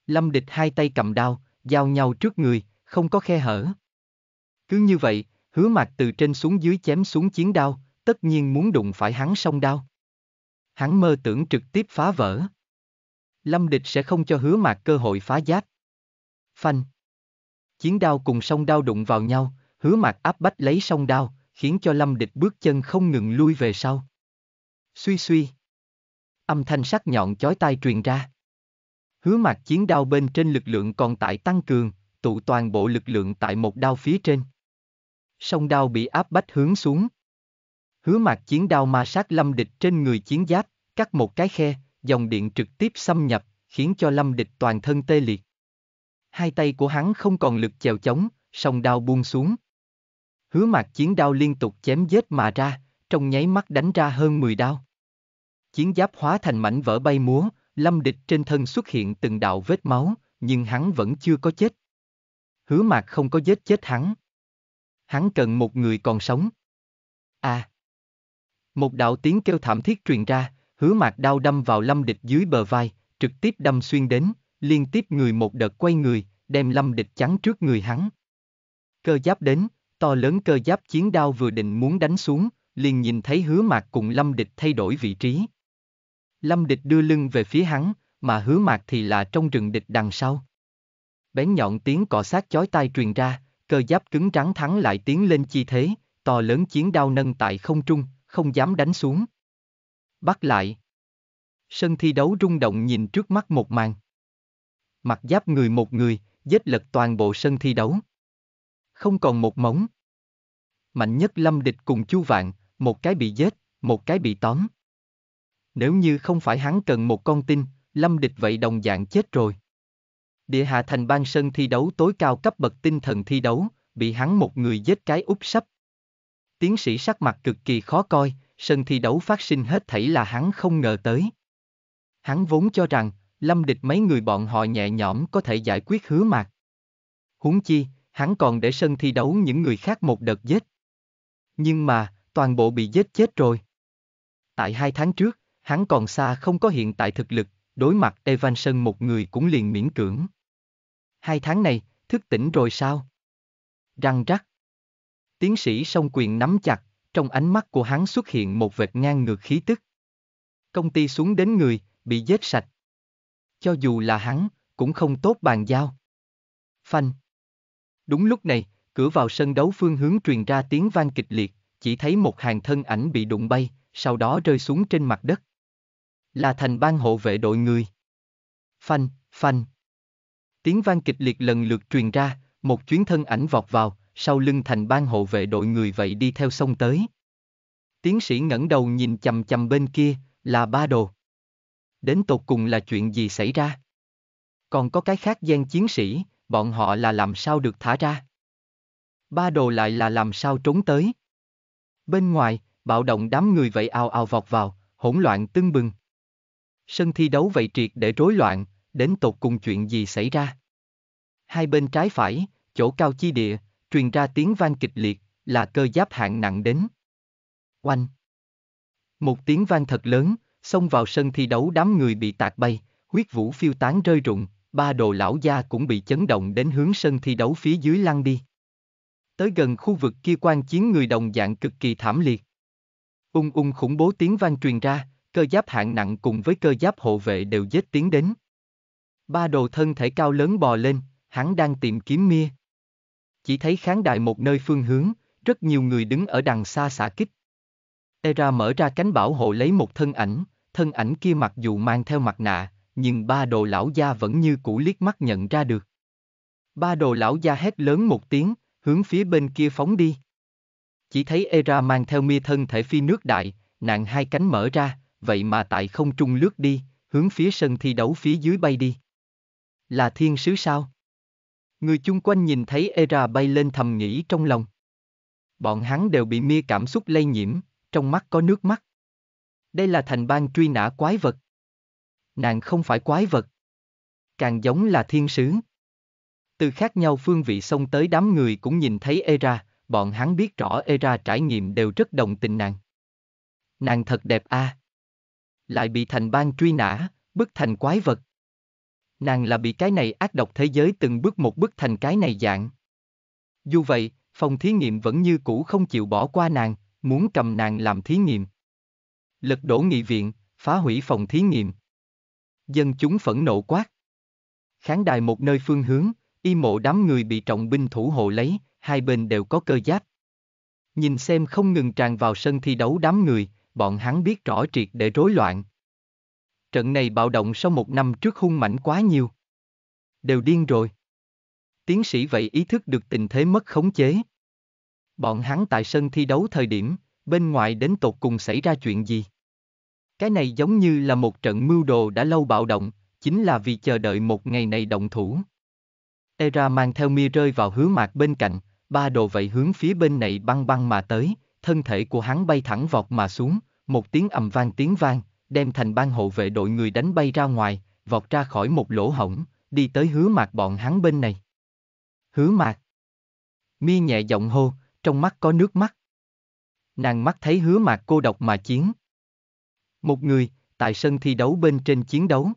Lâm địch hai tay cầm đao, giao nhau trước người, không có khe hở. Cứ như vậy, hứa mặt từ trên xuống dưới chém xuống chiến đao, tất nhiên muốn đụng phải hắn song đao. Hắn mơ tưởng trực tiếp phá vỡ. Lâm địch sẽ không cho hứa mạc cơ hội phá giáp. Phanh. Chiến đao cùng song đao đụng vào nhau, hứa mặt áp bách lấy song đao, khiến cho lâm địch bước chân không ngừng lui về sau. Suy suy. Âm thanh sắc nhọn chói tai truyền ra. Hứa mặt chiến đao bên trên lực lượng còn tại tăng cường, tụ toàn bộ lực lượng tại một đao phía trên. Song đao bị áp bách hướng xuống. Hứa mặt chiến đao ma sát lâm địch trên người chiến giáp, cắt một cái khe, dòng điện trực tiếp xâm nhập, khiến cho lâm địch toàn thân tê liệt hai tay của hắn không còn lực chèo chống, song đao buông xuống. Hứa mặt chiến đao liên tục chém giết mà ra, trong nháy mắt đánh ra hơn 10 đao. Chiến giáp hóa thành mảnh vỡ bay múa, lâm địch trên thân xuất hiện từng đạo vết máu, nhưng hắn vẫn chưa có chết. Hứa mạc không có giết chết hắn. Hắn cần một người còn sống. À! Một đạo tiếng kêu thảm thiết truyền ra, hứa mạc đao đâm vào lâm địch dưới bờ vai, trực tiếp đâm xuyên đến, liên tiếp người một đợt quay người, đem lâm địch chắn trước người hắn. Cơ giáp đến, to lớn cơ giáp chiến đao vừa định muốn đánh xuống, liền nhìn thấy hứa mạc cùng lâm địch thay đổi vị trí. Lâm địch đưa lưng về phía hắn, mà hứa mạc thì là trong rừng địch đằng sau. Bén nhọn tiếng cọ sát chói tai truyền ra, cơ giáp cứng trắng thắng lại tiến lên chi thế, to lớn chiến đao nâng tại không trung, không dám đánh xuống. Bắt lại. Sân thi đấu rung động nhìn trước mắt một màn mặc giáp người một người, giết lật toàn bộ sân thi đấu. Không còn một móng. Mạnh nhất lâm địch cùng chu vạn, một cái bị giết, một cái bị tóm. Nếu như không phải hắn cần một con tin, lâm địch vậy đồng dạng chết rồi. Địa hạ thành ban sân thi đấu tối cao cấp bậc tinh thần thi đấu, bị hắn một người giết cái úp sấp. Tiến sĩ sắc mặt cực kỳ khó coi, sân thi đấu phát sinh hết thảy là hắn không ngờ tới. Hắn vốn cho rằng, Lâm Địch mấy người bọn họ nhẹ nhõm có thể giải quyết hứa mạc. Huống chi, hắn còn để sân thi đấu những người khác một đợt giết. Nhưng mà, toàn bộ bị giết chết rồi. Tại hai tháng trước, hắn còn xa không có hiện tại thực lực, đối mặt Evanson một người cũng liền miễn cưỡng. Hai tháng này, thức tỉnh rồi sao? Răng rắc. Tiến sĩ song quyền nắm chặt, trong ánh mắt của hắn xuất hiện một vệt ngang ngược khí tức. Công ty xuống đến người, bị giết sạch, cho dù là hắn, cũng không tốt bàn giao. Phanh. Đúng lúc này, cửa vào sân đấu phương hướng truyền ra tiếng vang kịch liệt, chỉ thấy một hàng thân ảnh bị đụng bay, sau đó rơi xuống trên mặt đất. Là thành ban hộ vệ đội người. Phanh, phanh. Tiếng vang kịch liệt lần lượt truyền ra, một chuyến thân ảnh vọt vào, sau lưng thành ban hộ vệ đội người vậy đi theo sông tới. Tiến sĩ ngẩng đầu nhìn chầm chầm bên kia, là ba đồ đến tột cùng là chuyện gì xảy ra? Còn có cái khác gian chiến sĩ, bọn họ là làm sao được thả ra? Ba đồ lại là làm sao trốn tới? Bên ngoài, bạo động đám người vậy ao ao vọt vào, hỗn loạn tưng bừng. Sân thi đấu vậy triệt để rối loạn, đến tột cùng chuyện gì xảy ra? Hai bên trái phải, chỗ cao chi địa, truyền ra tiếng vang kịch liệt, là cơ giáp hạng nặng đến. Oanh! Một tiếng vang thật lớn, xông vào sân thi đấu đám người bị tạc bay, huyết vũ phiêu tán rơi rụng, ba đồ lão gia cũng bị chấn động đến hướng sân thi đấu phía dưới lăn đi. Tới gần khu vực kia quan chiến người đồng dạng cực kỳ thảm liệt. Ung ung khủng bố tiếng vang truyền ra, cơ giáp hạng nặng cùng với cơ giáp hộ vệ đều dết tiến đến. Ba đồ thân thể cao lớn bò lên, hắn đang tìm kiếm mia. Chỉ thấy kháng đại một nơi phương hướng, rất nhiều người đứng ở đằng xa xả kích. Era mở ra cánh bảo hộ lấy một thân ảnh, thân ảnh kia mặc dù mang theo mặt nạ, nhưng ba đồ lão gia vẫn như cũ liếc mắt nhận ra được. Ba đồ lão gia hét lớn một tiếng, hướng phía bên kia phóng đi. Chỉ thấy Era mang theo mi thân thể phi nước đại, nàng hai cánh mở ra, vậy mà tại không trung lướt đi, hướng phía sân thi đấu phía dưới bay đi. Là thiên sứ sao? Người chung quanh nhìn thấy Era bay lên thầm nghĩ trong lòng. Bọn hắn đều bị mia cảm xúc lây nhiễm, trong mắt có nước mắt đây là thành bang truy nã quái vật. Nàng không phải quái vật. Càng giống là thiên sứ. Từ khác nhau phương vị xông tới đám người cũng nhìn thấy Era, bọn hắn biết rõ Era trải nghiệm đều rất đồng tình nàng. Nàng thật đẹp a. À. Lại bị thành bang truy nã, bức thành quái vật. Nàng là bị cái này ác độc thế giới từng bước một bức thành cái này dạng. Dù vậy, phòng thí nghiệm vẫn như cũ không chịu bỏ qua nàng, muốn cầm nàng làm thí nghiệm lật đổ nghị viện, phá hủy phòng thí nghiệm. Dân chúng phẫn nộ quát. Khán đài một nơi phương hướng, y mộ đám người bị trọng binh thủ hộ lấy, hai bên đều có cơ giáp. Nhìn xem không ngừng tràn vào sân thi đấu đám người, bọn hắn biết rõ triệt để rối loạn. Trận này bạo động sau một năm trước hung mảnh quá nhiều. Đều điên rồi. Tiến sĩ vậy ý thức được tình thế mất khống chế. Bọn hắn tại sân thi đấu thời điểm, bên ngoài đến tột cùng xảy ra chuyện gì? Cái này giống như là một trận mưu đồ đã lâu bạo động, chính là vì chờ đợi một ngày này động thủ. Era mang theo Mia rơi vào Hứa mạc bên cạnh, ba đồ vậy hướng phía bên này băng băng mà tới, thân thể của hắn bay thẳng vọt mà xuống, một tiếng ầm vang tiếng vang, đem thành ban hộ vệ đội người đánh bay ra ngoài, vọt ra khỏi một lỗ hổng, đi tới hứa mạc bọn hắn bên này. Hứa mạc. Mi nhẹ giọng hô, trong mắt có nước mắt. Nàng mắt thấy hứa mạc cô độc mà chiến. Một người, tại sân thi đấu bên trên chiến đấu.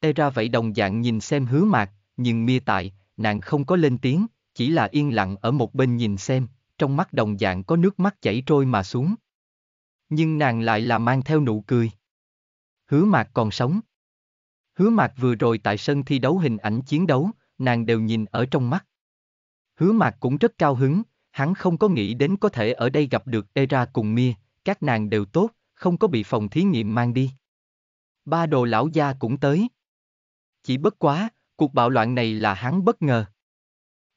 Era vậy đồng dạng nhìn xem hứa mạc, nhưng mia tại, nàng không có lên tiếng, chỉ là yên lặng ở một bên nhìn xem, trong mắt đồng dạng có nước mắt chảy trôi mà xuống. Nhưng nàng lại là mang theo nụ cười. Hứa mạc còn sống. Hứa mạc vừa rồi tại sân thi đấu hình ảnh chiến đấu, nàng đều nhìn ở trong mắt. Hứa mạc cũng rất cao hứng, hắn không có nghĩ đến có thể ở đây gặp được Era cùng Mia, các nàng đều tốt, không có bị phòng thí nghiệm mang đi. Ba đồ lão gia cũng tới. Chỉ bất quá, cuộc bạo loạn này là hắn bất ngờ.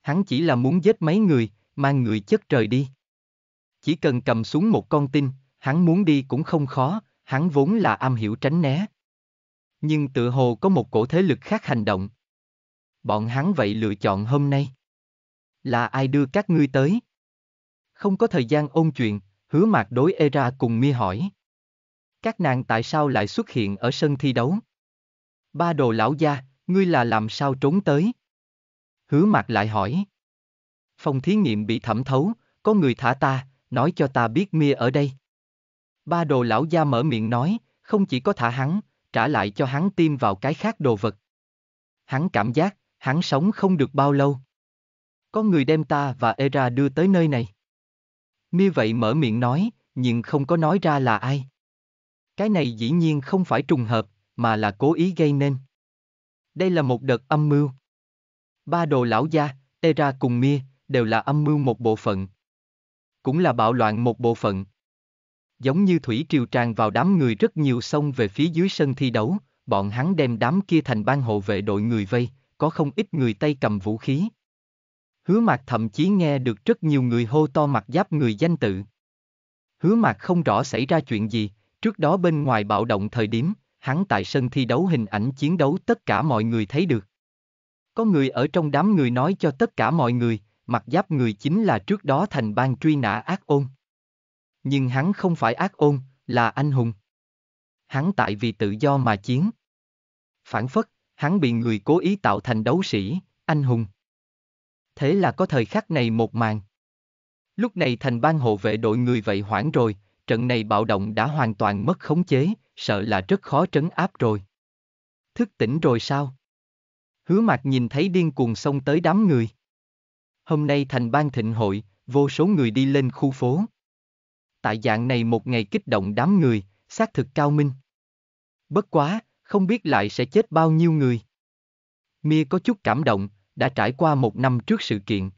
Hắn chỉ là muốn giết mấy người, mang người chất trời đi. Chỉ cần cầm xuống một con tin, hắn muốn đi cũng không khó, hắn vốn là am hiểu tránh né. Nhưng tự hồ có một cổ thế lực khác hành động. Bọn hắn vậy lựa chọn hôm nay. Là ai đưa các ngươi tới? Không có thời gian ôn chuyện, hứa mạc đối Era cùng mi hỏi các nàng tại sao lại xuất hiện ở sân thi đấu? Ba đồ lão gia, ngươi là làm sao trốn tới? Hứa mặt lại hỏi. Phòng thí nghiệm bị thẩm thấu, có người thả ta, nói cho ta biết mia ở đây. Ba đồ lão gia mở miệng nói, không chỉ có thả hắn, trả lại cho hắn tiêm vào cái khác đồ vật. Hắn cảm giác, hắn sống không được bao lâu. Có người đem ta và Era đưa tới nơi này. Mia vậy mở miệng nói, nhưng không có nói ra là ai. Cái này dĩ nhiên không phải trùng hợp, mà là cố ý gây nên. Đây là một đợt âm mưu. Ba đồ lão gia, Tera cùng Mia, đều là âm mưu một bộ phận. Cũng là bạo loạn một bộ phận. Giống như thủy triều tràn vào đám người rất nhiều sông về phía dưới sân thi đấu, bọn hắn đem đám kia thành ban hộ vệ đội người vây, có không ít người tay cầm vũ khí. Hứa mạc thậm chí nghe được rất nhiều người hô to mặt giáp người danh tự. Hứa mạc không rõ xảy ra chuyện gì, Trước đó bên ngoài bạo động thời điểm, hắn tại sân thi đấu hình ảnh chiến đấu tất cả mọi người thấy được. Có người ở trong đám người nói cho tất cả mọi người, mặt giáp người chính là trước đó thành ban truy nã ác ôn. Nhưng hắn không phải ác ôn, là anh hùng. Hắn tại vì tự do mà chiến. Phản phất, hắn bị người cố ý tạo thành đấu sĩ, anh hùng. Thế là có thời khắc này một màn. Lúc này thành ban hộ vệ đội người vậy hoảng rồi, trận này bạo động đã hoàn toàn mất khống chế, sợ là rất khó trấn áp rồi. Thức tỉnh rồi sao? Hứa mặt nhìn thấy điên cuồng xông tới đám người. Hôm nay thành ban thịnh hội, vô số người đi lên khu phố. Tại dạng này một ngày kích động đám người, xác thực cao minh. Bất quá, không biết lại sẽ chết bao nhiêu người. Mia có chút cảm động, đã trải qua một năm trước sự kiện.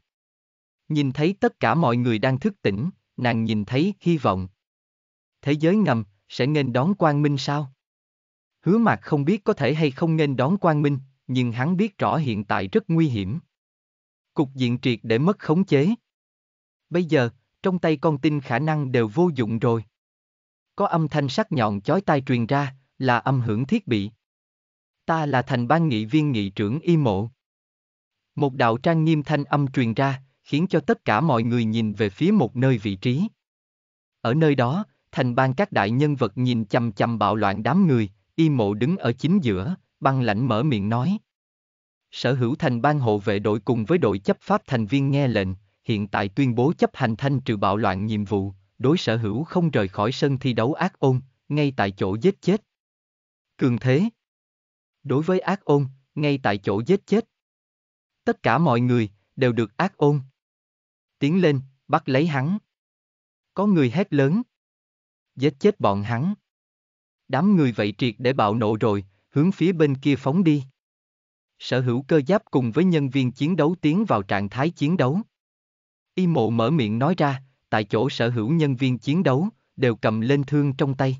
Nhìn thấy tất cả mọi người đang thức tỉnh, nàng nhìn thấy hy vọng thế giới ngầm, sẽ nên đón quang minh sao? Hứa mạc không biết có thể hay không nên đón quang minh, nhưng hắn biết rõ hiện tại rất nguy hiểm. Cục diện triệt để mất khống chế. Bây giờ, trong tay con tin khả năng đều vô dụng rồi. Có âm thanh sắc nhọn chói tai truyền ra, là âm hưởng thiết bị. Ta là thành ban nghị viên nghị trưởng y mộ. Một đạo trang nghiêm thanh âm truyền ra, khiến cho tất cả mọi người nhìn về phía một nơi vị trí. Ở nơi đó, thành bang các đại nhân vật nhìn chằm chằm bạo loạn đám người, y mộ đứng ở chính giữa, băng lãnh mở miệng nói. Sở hữu thành bang hộ vệ đội cùng với đội chấp pháp thành viên nghe lệnh, hiện tại tuyên bố chấp hành thanh trừ bạo loạn nhiệm vụ, đối sở hữu không rời khỏi sân thi đấu ác ôn, ngay tại chỗ giết chết. Cường thế. Đối với ác ôn, ngay tại chỗ giết chết. Tất cả mọi người, đều được ác ôn. Tiến lên, bắt lấy hắn. Có người hét lớn giết chết bọn hắn. Đám người vậy triệt để bạo nộ rồi, hướng phía bên kia phóng đi. Sở hữu cơ giáp cùng với nhân viên chiến đấu tiến vào trạng thái chiến đấu. Y mộ mở miệng nói ra, tại chỗ sở hữu nhân viên chiến đấu, đều cầm lên thương trong tay.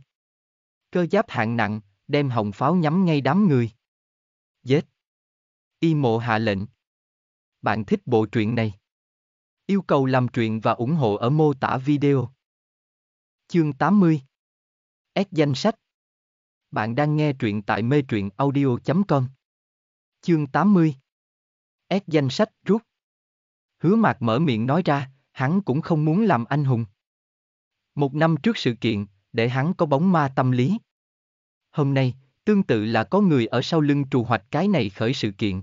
Cơ giáp hạng nặng, đem hồng pháo nhắm ngay đám người. Giết! Y mộ hạ lệnh. Bạn thích bộ truyện này? Yêu cầu làm truyện và ủng hộ ở mô tả video chương 80. S danh sách. Bạn đang nghe truyện tại mê truyện audio.com. Chương 80. S danh sách rút. Hứa mạc mở miệng nói ra, hắn cũng không muốn làm anh hùng. Một năm trước sự kiện, để hắn có bóng ma tâm lý. Hôm nay, tương tự là có người ở sau lưng trù hoạch cái này khởi sự kiện.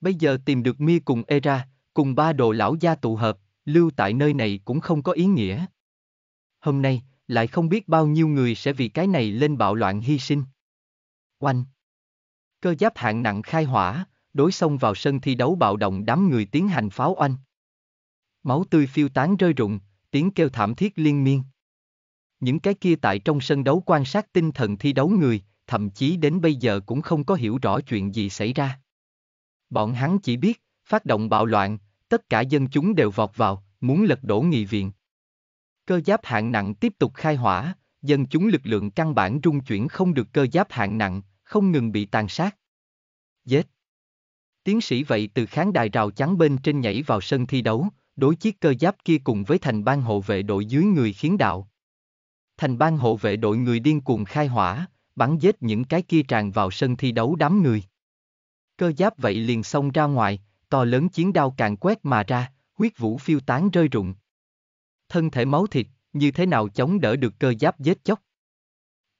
Bây giờ tìm được mi cùng Era, cùng ba đồ lão gia tụ hợp, lưu tại nơi này cũng không có ý nghĩa hôm nay, lại không biết bao nhiêu người sẽ vì cái này lên bạo loạn hy sinh. Oanh! Cơ giáp hạng nặng khai hỏa, đối xông vào sân thi đấu bạo động đám người tiến hành pháo oanh. Máu tươi phiêu tán rơi rụng, tiếng kêu thảm thiết liên miên. Những cái kia tại trong sân đấu quan sát tinh thần thi đấu người, thậm chí đến bây giờ cũng không có hiểu rõ chuyện gì xảy ra. Bọn hắn chỉ biết, phát động bạo loạn, tất cả dân chúng đều vọt vào, muốn lật đổ nghị viện, Cơ giáp hạng nặng tiếp tục khai hỏa, dân chúng lực lượng căn bản rung chuyển không được cơ giáp hạng nặng, không ngừng bị tàn sát. Dết! Tiến sĩ vậy từ khán đài rào chắn bên trên nhảy vào sân thi đấu, đối chiếc cơ giáp kia cùng với thành ban hộ vệ đội dưới người khiến đạo. Thành ban hộ vệ đội người điên cuồng khai hỏa, bắn giết những cái kia tràn vào sân thi đấu đám người. Cơ giáp vậy liền xông ra ngoài, to lớn chiến đao càng quét mà ra, huyết vũ phiêu tán rơi rụng, thân thể máu thịt, như thế nào chống đỡ được cơ giáp vết chóc.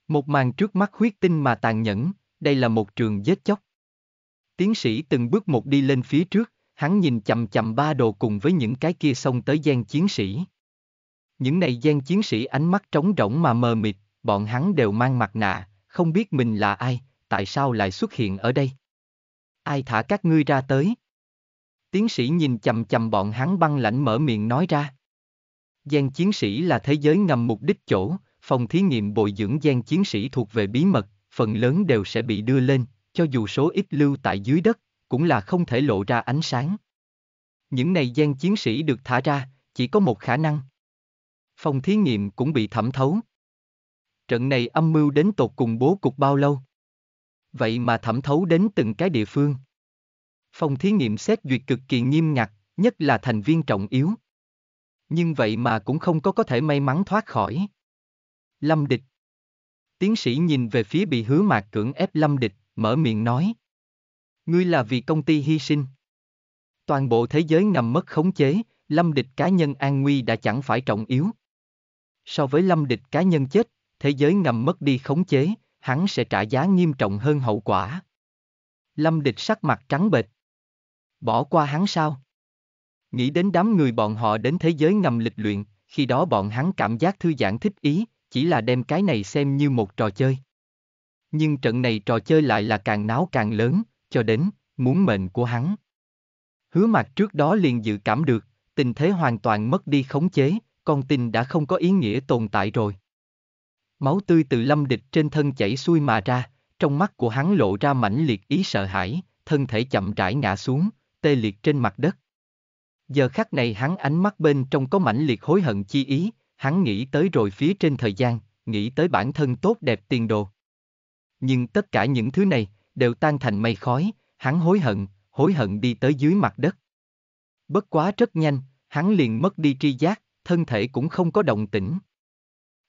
Một màn trước mắt huyết tinh mà tàn nhẫn, đây là một trường vết chóc. Tiến sĩ từng bước một đi lên phía trước, hắn nhìn chậm chậm ba đồ cùng với những cái kia xông tới gian chiến sĩ. Những này gian chiến sĩ ánh mắt trống rỗng mà mờ mịt, bọn hắn đều mang mặt nạ, không biết mình là ai, tại sao lại xuất hiện ở đây. Ai thả các ngươi ra tới? Tiến sĩ nhìn chầm chầm bọn hắn băng lãnh mở miệng nói ra. Gen chiến sĩ là thế giới ngầm mục đích chỗ, phòng thí nghiệm bồi dưỡng gen chiến sĩ thuộc về bí mật, phần lớn đều sẽ bị đưa lên, cho dù số ít lưu tại dưới đất, cũng là không thể lộ ra ánh sáng. Những này gen chiến sĩ được thả ra, chỉ có một khả năng. Phòng thí nghiệm cũng bị thẩm thấu. Trận này âm mưu đến tột cùng bố cục bao lâu? Vậy mà thẩm thấu đến từng cái địa phương. Phòng thí nghiệm xét duyệt cực kỳ nghiêm ngặt, nhất là thành viên trọng yếu, nhưng vậy mà cũng không có có thể may mắn thoát khỏi. Lâm Địch Tiến sĩ nhìn về phía bị hứa mạc cưỡng ép Lâm Địch, mở miệng nói. Ngươi là vì công ty hy sinh. Toàn bộ thế giới nằm mất khống chế, Lâm Địch cá nhân an nguy đã chẳng phải trọng yếu. So với Lâm Địch cá nhân chết, thế giới ngầm mất đi khống chế, hắn sẽ trả giá nghiêm trọng hơn hậu quả. Lâm Địch sắc mặt trắng bệch. Bỏ qua hắn sao? Nghĩ đến đám người bọn họ đến thế giới ngầm lịch luyện, khi đó bọn hắn cảm giác thư giãn thích ý, chỉ là đem cái này xem như một trò chơi. Nhưng trận này trò chơi lại là càng náo càng lớn, cho đến, muốn mệnh của hắn. Hứa mặt trước đó liền dự cảm được, tình thế hoàn toàn mất đi khống chế, con tình đã không có ý nghĩa tồn tại rồi. Máu tươi từ lâm địch trên thân chảy xuôi mà ra, trong mắt của hắn lộ ra mãnh liệt ý sợ hãi, thân thể chậm rãi ngã xuống, tê liệt trên mặt đất. Giờ khắc này hắn ánh mắt bên trong có mãnh liệt hối hận chi ý, hắn nghĩ tới rồi phía trên thời gian, nghĩ tới bản thân tốt đẹp tiền đồ. Nhưng tất cả những thứ này, đều tan thành mây khói, hắn hối hận, hối hận đi tới dưới mặt đất. Bất quá rất nhanh, hắn liền mất đi tri giác, thân thể cũng không có động tĩnh.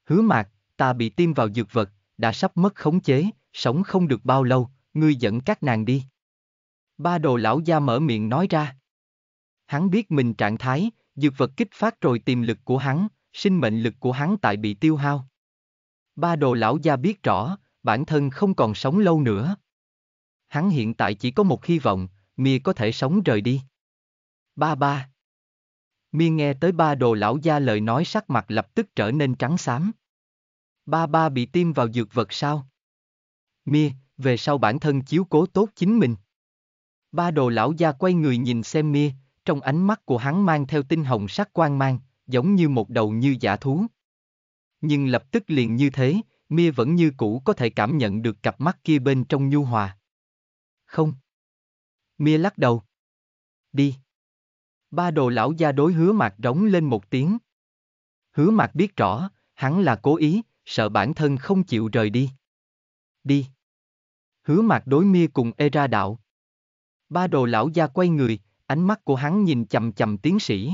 Hứa mạc, ta bị tiêm vào dược vật, đã sắp mất khống chế, sống không được bao lâu, ngươi dẫn các nàng đi. Ba đồ lão gia mở miệng nói ra. Hắn biết mình trạng thái, dược vật kích phát rồi tiềm lực của hắn, sinh mệnh lực của hắn tại bị tiêu hao. Ba đồ lão gia biết rõ, bản thân không còn sống lâu nữa. Hắn hiện tại chỉ có một hy vọng, Mia có thể sống rời đi. Ba ba. Mia nghe tới ba đồ lão gia lời nói sắc mặt lập tức trở nên trắng xám. Ba ba bị tiêm vào dược vật sao? Mia, về sau bản thân chiếu cố tốt chính mình. Ba đồ lão gia quay người nhìn xem Mia, trong ánh mắt của hắn mang theo tinh hồng sắc quang mang, giống như một đầu như giả thú. Nhưng lập tức liền như thế, Mia vẫn như cũ có thể cảm nhận được cặp mắt kia bên trong nhu hòa. Không. Mia lắc đầu. Đi. Ba đồ lão gia đối hứa mạc rống lên một tiếng. Hứa mạc biết rõ, hắn là cố ý, sợ bản thân không chịu rời đi. Đi. Hứa mạc đối Mia cùng Era đạo. Ba đồ lão gia quay người, Ánh mắt của hắn nhìn chầm chầm tiến sĩ.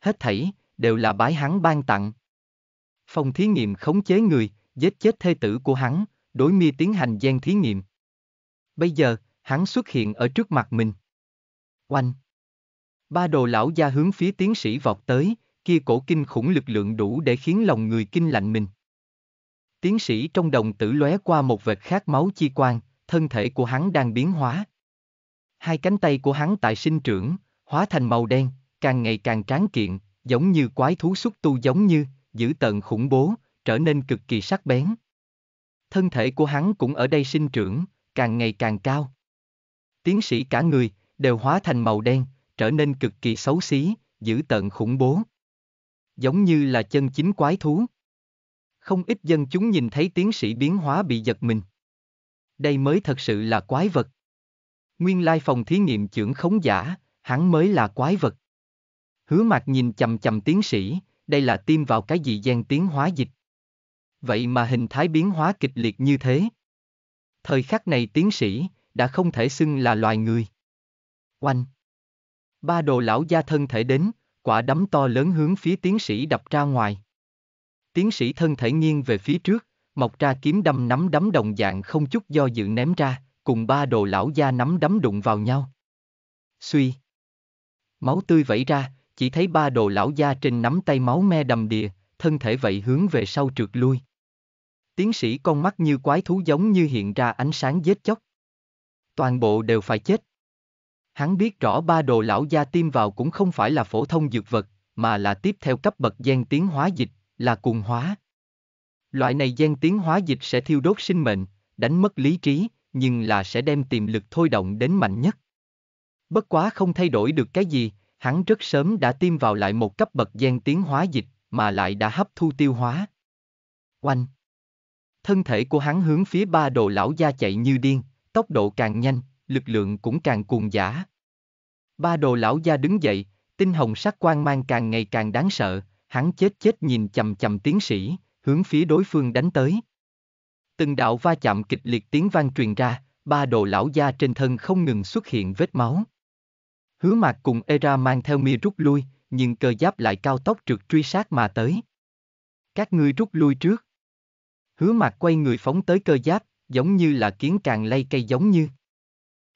Hết thảy, đều là bái hắn ban tặng. Phòng thí nghiệm khống chế người, giết chết thê tử của hắn, đối mi tiến hành gian thí nghiệm. Bây giờ, hắn xuất hiện ở trước mặt mình. Oanh! Ba đồ lão gia hướng phía tiến sĩ vọt tới, kia cổ kinh khủng lực lượng đủ để khiến lòng người kinh lạnh mình. Tiến sĩ trong đồng tử lóe qua một vệt khát máu chi quan, thân thể của hắn đang biến hóa, hai cánh tay của hắn tại sinh trưởng, hóa thành màu đen, càng ngày càng tráng kiện, giống như quái thú xúc tu giống như, dữ tận khủng bố, trở nên cực kỳ sắc bén. Thân thể của hắn cũng ở đây sinh trưởng, càng ngày càng cao. Tiến sĩ cả người, đều hóa thành màu đen, trở nên cực kỳ xấu xí, dữ tận khủng bố. Giống như là chân chính quái thú. Không ít dân chúng nhìn thấy tiến sĩ biến hóa bị giật mình. Đây mới thật sự là quái vật nguyên lai phòng thí nghiệm trưởng khống giả, hắn mới là quái vật. Hứa mặt nhìn chầm chầm tiến sĩ, đây là tiêm vào cái gì gian tiến hóa dịch. Vậy mà hình thái biến hóa kịch liệt như thế. Thời khắc này tiến sĩ, đã không thể xưng là loài người. Oanh! Ba đồ lão gia thân thể đến, quả đấm to lớn hướng phía tiến sĩ đập ra ngoài. Tiến sĩ thân thể nghiêng về phía trước, mọc ra kiếm đâm nắm đấm đồng dạng không chút do dự ném ra, cùng ba đồ lão gia nắm đấm đụng vào nhau. Suy. Máu tươi vẩy ra, chỉ thấy ba đồ lão gia trên nắm tay máu me đầm đìa, thân thể vậy hướng về sau trượt lui. Tiến sĩ con mắt như quái thú giống như hiện ra ánh sáng giết chóc. Toàn bộ đều phải chết. Hắn biết rõ ba đồ lão gia tiêm vào cũng không phải là phổ thông dược vật, mà là tiếp theo cấp bậc gen tiến hóa dịch, là cùng hóa. Loại này gen tiến hóa dịch sẽ thiêu đốt sinh mệnh, đánh mất lý trí, nhưng là sẽ đem tiềm lực thôi động đến mạnh nhất. Bất quá không thay đổi được cái gì, hắn rất sớm đã tiêm vào lại một cấp bậc gen tiến hóa dịch, mà lại đã hấp thu tiêu hóa. Oanh! Thân thể của hắn hướng phía ba đồ lão gia chạy như điên, tốc độ càng nhanh, lực lượng cũng càng cuồng giả. Ba đồ lão gia đứng dậy, tinh hồng sắc quang mang càng ngày càng đáng sợ, hắn chết chết nhìn chầm chầm tiến sĩ, hướng phía đối phương đánh tới từng đạo va chạm kịch liệt tiếng vang truyền ra, ba đồ lão gia trên thân không ngừng xuất hiện vết máu. Hứa mạc cùng Era mang theo mi rút lui, nhưng cơ giáp lại cao tốc trượt truy sát mà tới. Các ngươi rút lui trước. Hứa mạc quay người phóng tới cơ giáp, giống như là kiến càng lay cây giống như.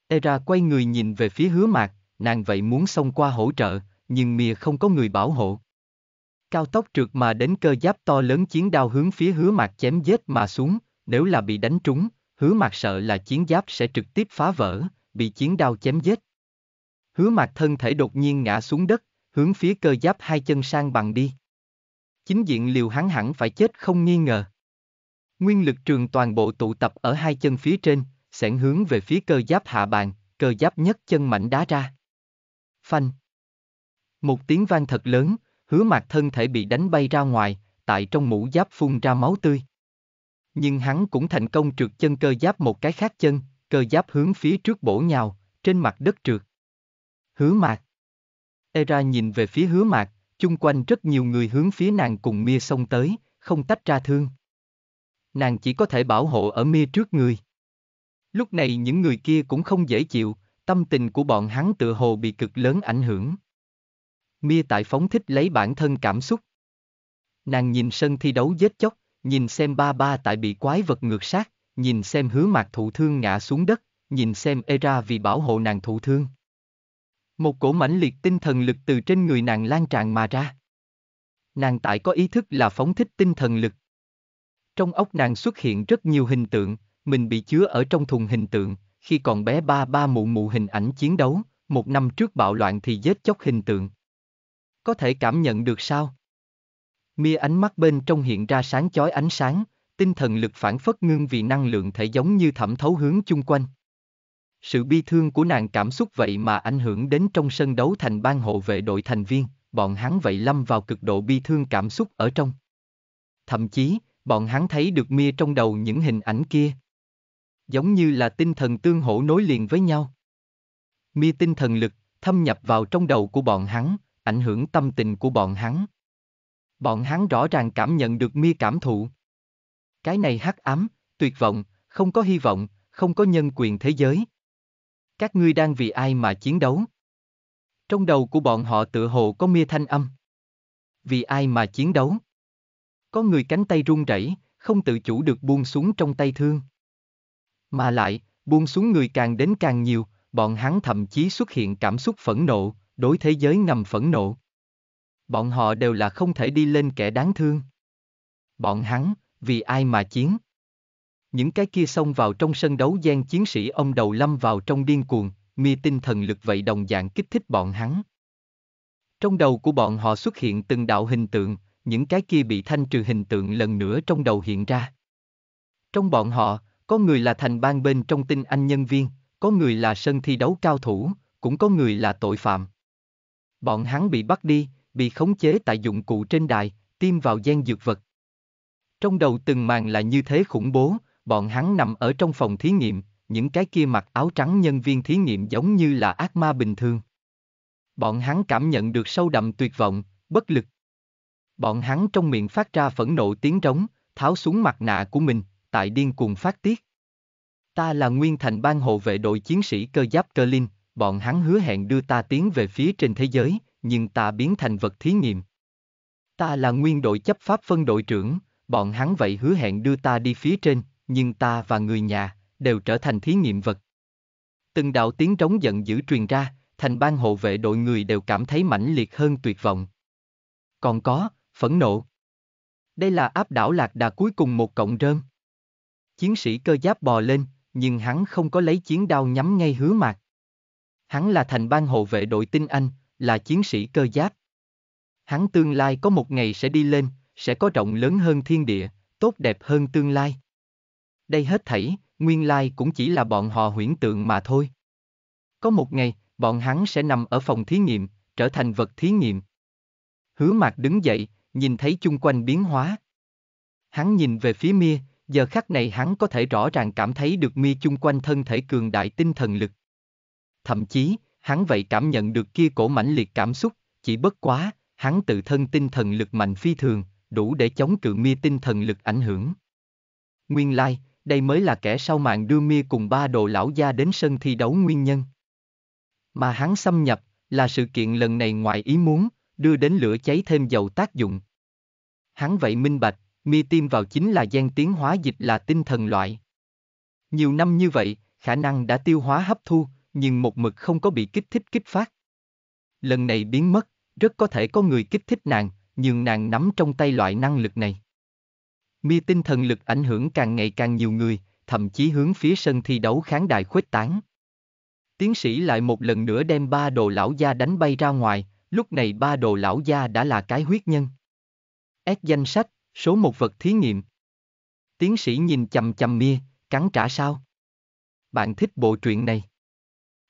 Era quay người nhìn về phía hứa mạc, nàng vậy muốn xông qua hỗ trợ, nhưng mìa không có người bảo hộ. Cao tốc trượt mà đến cơ giáp to lớn chiến đao hướng phía hứa mạc chém giết mà xuống nếu là bị đánh trúng, hứa mạc sợ là chiến giáp sẽ trực tiếp phá vỡ, bị chiến đao chém giết. Hứa mạc thân thể đột nhiên ngã xuống đất, hướng phía cơ giáp hai chân sang bằng đi. Chính diện liều hắn hẳn phải chết không nghi ngờ. Nguyên lực trường toàn bộ tụ tập ở hai chân phía trên, sẽ hướng về phía cơ giáp hạ bàn, cơ giáp nhấc chân mạnh đá ra. Phanh. Một tiếng vang thật lớn, hứa mạc thân thể bị đánh bay ra ngoài, tại trong mũ giáp phun ra máu tươi. Nhưng hắn cũng thành công trượt chân cơ giáp một cái khác chân, cơ giáp hướng phía trước bổ nhào, trên mặt đất trượt. Hứa mạc. Era nhìn về phía hứa mạc, chung quanh rất nhiều người hướng phía nàng cùng Mia xông tới, không tách ra thương. Nàng chỉ có thể bảo hộ ở Mia trước người. Lúc này những người kia cũng không dễ chịu, tâm tình của bọn hắn tựa hồ bị cực lớn ảnh hưởng. Mia tại phóng thích lấy bản thân cảm xúc. Nàng nhìn sân thi đấu dết chóc, nhìn xem ba ba tại bị quái vật ngược sát, nhìn xem hứa mạc thụ thương ngã xuống đất, nhìn xem Era vì bảo hộ nàng thụ thương. Một cổ mãnh liệt tinh thần lực từ trên người nàng lan tràn mà ra. Nàng tại có ý thức là phóng thích tinh thần lực. Trong óc nàng xuất hiện rất nhiều hình tượng, mình bị chứa ở trong thùng hình tượng, khi còn bé ba ba mụ mụ hình ảnh chiến đấu, một năm trước bạo loạn thì giết chóc hình tượng. Có thể cảm nhận được sao? Mia ánh mắt bên trong hiện ra sáng chói ánh sáng, tinh thần lực phản phất ngưng vì năng lượng thể giống như thẩm thấu hướng chung quanh. Sự bi thương của nàng cảm xúc vậy mà ảnh hưởng đến trong sân đấu thành ban hộ vệ đội thành viên, bọn hắn vậy lâm vào cực độ bi thương cảm xúc ở trong. Thậm chí, bọn hắn thấy được Mia trong đầu những hình ảnh kia. Giống như là tinh thần tương hỗ nối liền với nhau. Mia tinh thần lực thâm nhập vào trong đầu của bọn hắn, ảnh hưởng tâm tình của bọn hắn bọn hắn rõ ràng cảm nhận được mia cảm thụ. Cái này hắc ám, tuyệt vọng, không có hy vọng, không có nhân quyền thế giới. Các ngươi đang vì ai mà chiến đấu? Trong đầu của bọn họ tựa hồ có mia thanh âm. Vì ai mà chiến đấu? Có người cánh tay run rẩy, không tự chủ được buông xuống trong tay thương. Mà lại, buông xuống người càng đến càng nhiều, bọn hắn thậm chí xuất hiện cảm xúc phẫn nộ, đối thế giới ngầm phẫn nộ. Bọn họ đều là không thể đi lên kẻ đáng thương. Bọn hắn, vì ai mà chiến? Những cái kia xông vào trong sân đấu gian chiến sĩ ông đầu lâm vào trong điên cuồng, mi tinh thần lực vậy đồng dạng kích thích bọn hắn. Trong đầu của bọn họ xuất hiện từng đạo hình tượng, những cái kia bị thanh trừ hình tượng lần nữa trong đầu hiện ra. Trong bọn họ, có người là thành ban bên trong tinh anh nhân viên, có người là sân thi đấu cao thủ, cũng có người là tội phạm. Bọn hắn bị bắt đi, bị khống chế tại dụng cụ trên đài, tiêm vào gen dược vật. Trong đầu từng màn là như thế khủng bố, bọn hắn nằm ở trong phòng thí nghiệm, những cái kia mặc áo trắng nhân viên thí nghiệm giống như là ác ma bình thường. Bọn hắn cảm nhận được sâu đậm tuyệt vọng, bất lực. Bọn hắn trong miệng phát ra phẫn nộ tiếng trống, tháo xuống mặt nạ của mình, tại điên cuồng phát tiết. Ta là nguyên thành ban hộ vệ đội chiến sĩ cơ giáp Cơ Linh, bọn hắn hứa hẹn đưa ta tiến về phía trên thế giới, nhưng ta biến thành vật thí nghiệm. Ta là nguyên đội chấp pháp phân đội trưởng, bọn hắn vậy hứa hẹn đưa ta đi phía trên, nhưng ta và người nhà, đều trở thành thí nghiệm vật. Từng đạo tiếng trống giận dữ truyền ra, thành ban hộ vệ đội người đều cảm thấy mãnh liệt hơn tuyệt vọng. Còn có, phẫn nộ. Đây là áp đảo lạc đà cuối cùng một cộng rơm. Chiến sĩ cơ giáp bò lên, nhưng hắn không có lấy chiến đao nhắm ngay hứa mạc. Hắn là thành ban hộ vệ đội tinh anh, là chiến sĩ cơ giáp. Hắn tương lai có một ngày sẽ đi lên, sẽ có rộng lớn hơn thiên địa, tốt đẹp hơn tương lai. Đây hết thảy, nguyên lai cũng chỉ là bọn họ huyễn tượng mà thôi. Có một ngày, bọn hắn sẽ nằm ở phòng thí nghiệm, trở thành vật thí nghiệm. Hứa mạc đứng dậy, nhìn thấy chung quanh biến hóa. Hắn nhìn về phía mia, giờ khắc này hắn có thể rõ ràng cảm thấy được mia chung quanh thân thể cường đại tinh thần lực. Thậm chí, hắn vậy cảm nhận được kia cổ mãnh liệt cảm xúc, chỉ bất quá, hắn tự thân tinh thần lực mạnh phi thường, đủ để chống cự mi tinh thần lực ảnh hưởng. Nguyên lai, like, đây mới là kẻ sau mạng đưa mi cùng ba đồ lão gia đến sân thi đấu nguyên nhân. Mà hắn xâm nhập, là sự kiện lần này ngoài ý muốn, đưa đến lửa cháy thêm dầu tác dụng. Hắn vậy minh bạch, mi tiêm vào chính là gian tiến hóa dịch là tinh thần loại. Nhiều năm như vậy, khả năng đã tiêu hóa hấp thu, nhưng một mực không có bị kích thích kích phát. Lần này biến mất, rất có thể có người kích thích nàng, nhưng nàng nắm trong tay loại năng lực này. Mia tinh thần lực ảnh hưởng càng ngày càng nhiều người, thậm chí hướng phía sân thi đấu kháng đài khuếch tán. Tiến sĩ lại một lần nữa đem ba đồ lão gia đánh bay ra ngoài, lúc này ba đồ lão gia đã là cái huyết nhân. S danh sách, số một vật thí nghiệm. Tiến sĩ nhìn chầm chầm mia, cắn trả sao? Bạn thích bộ truyện này?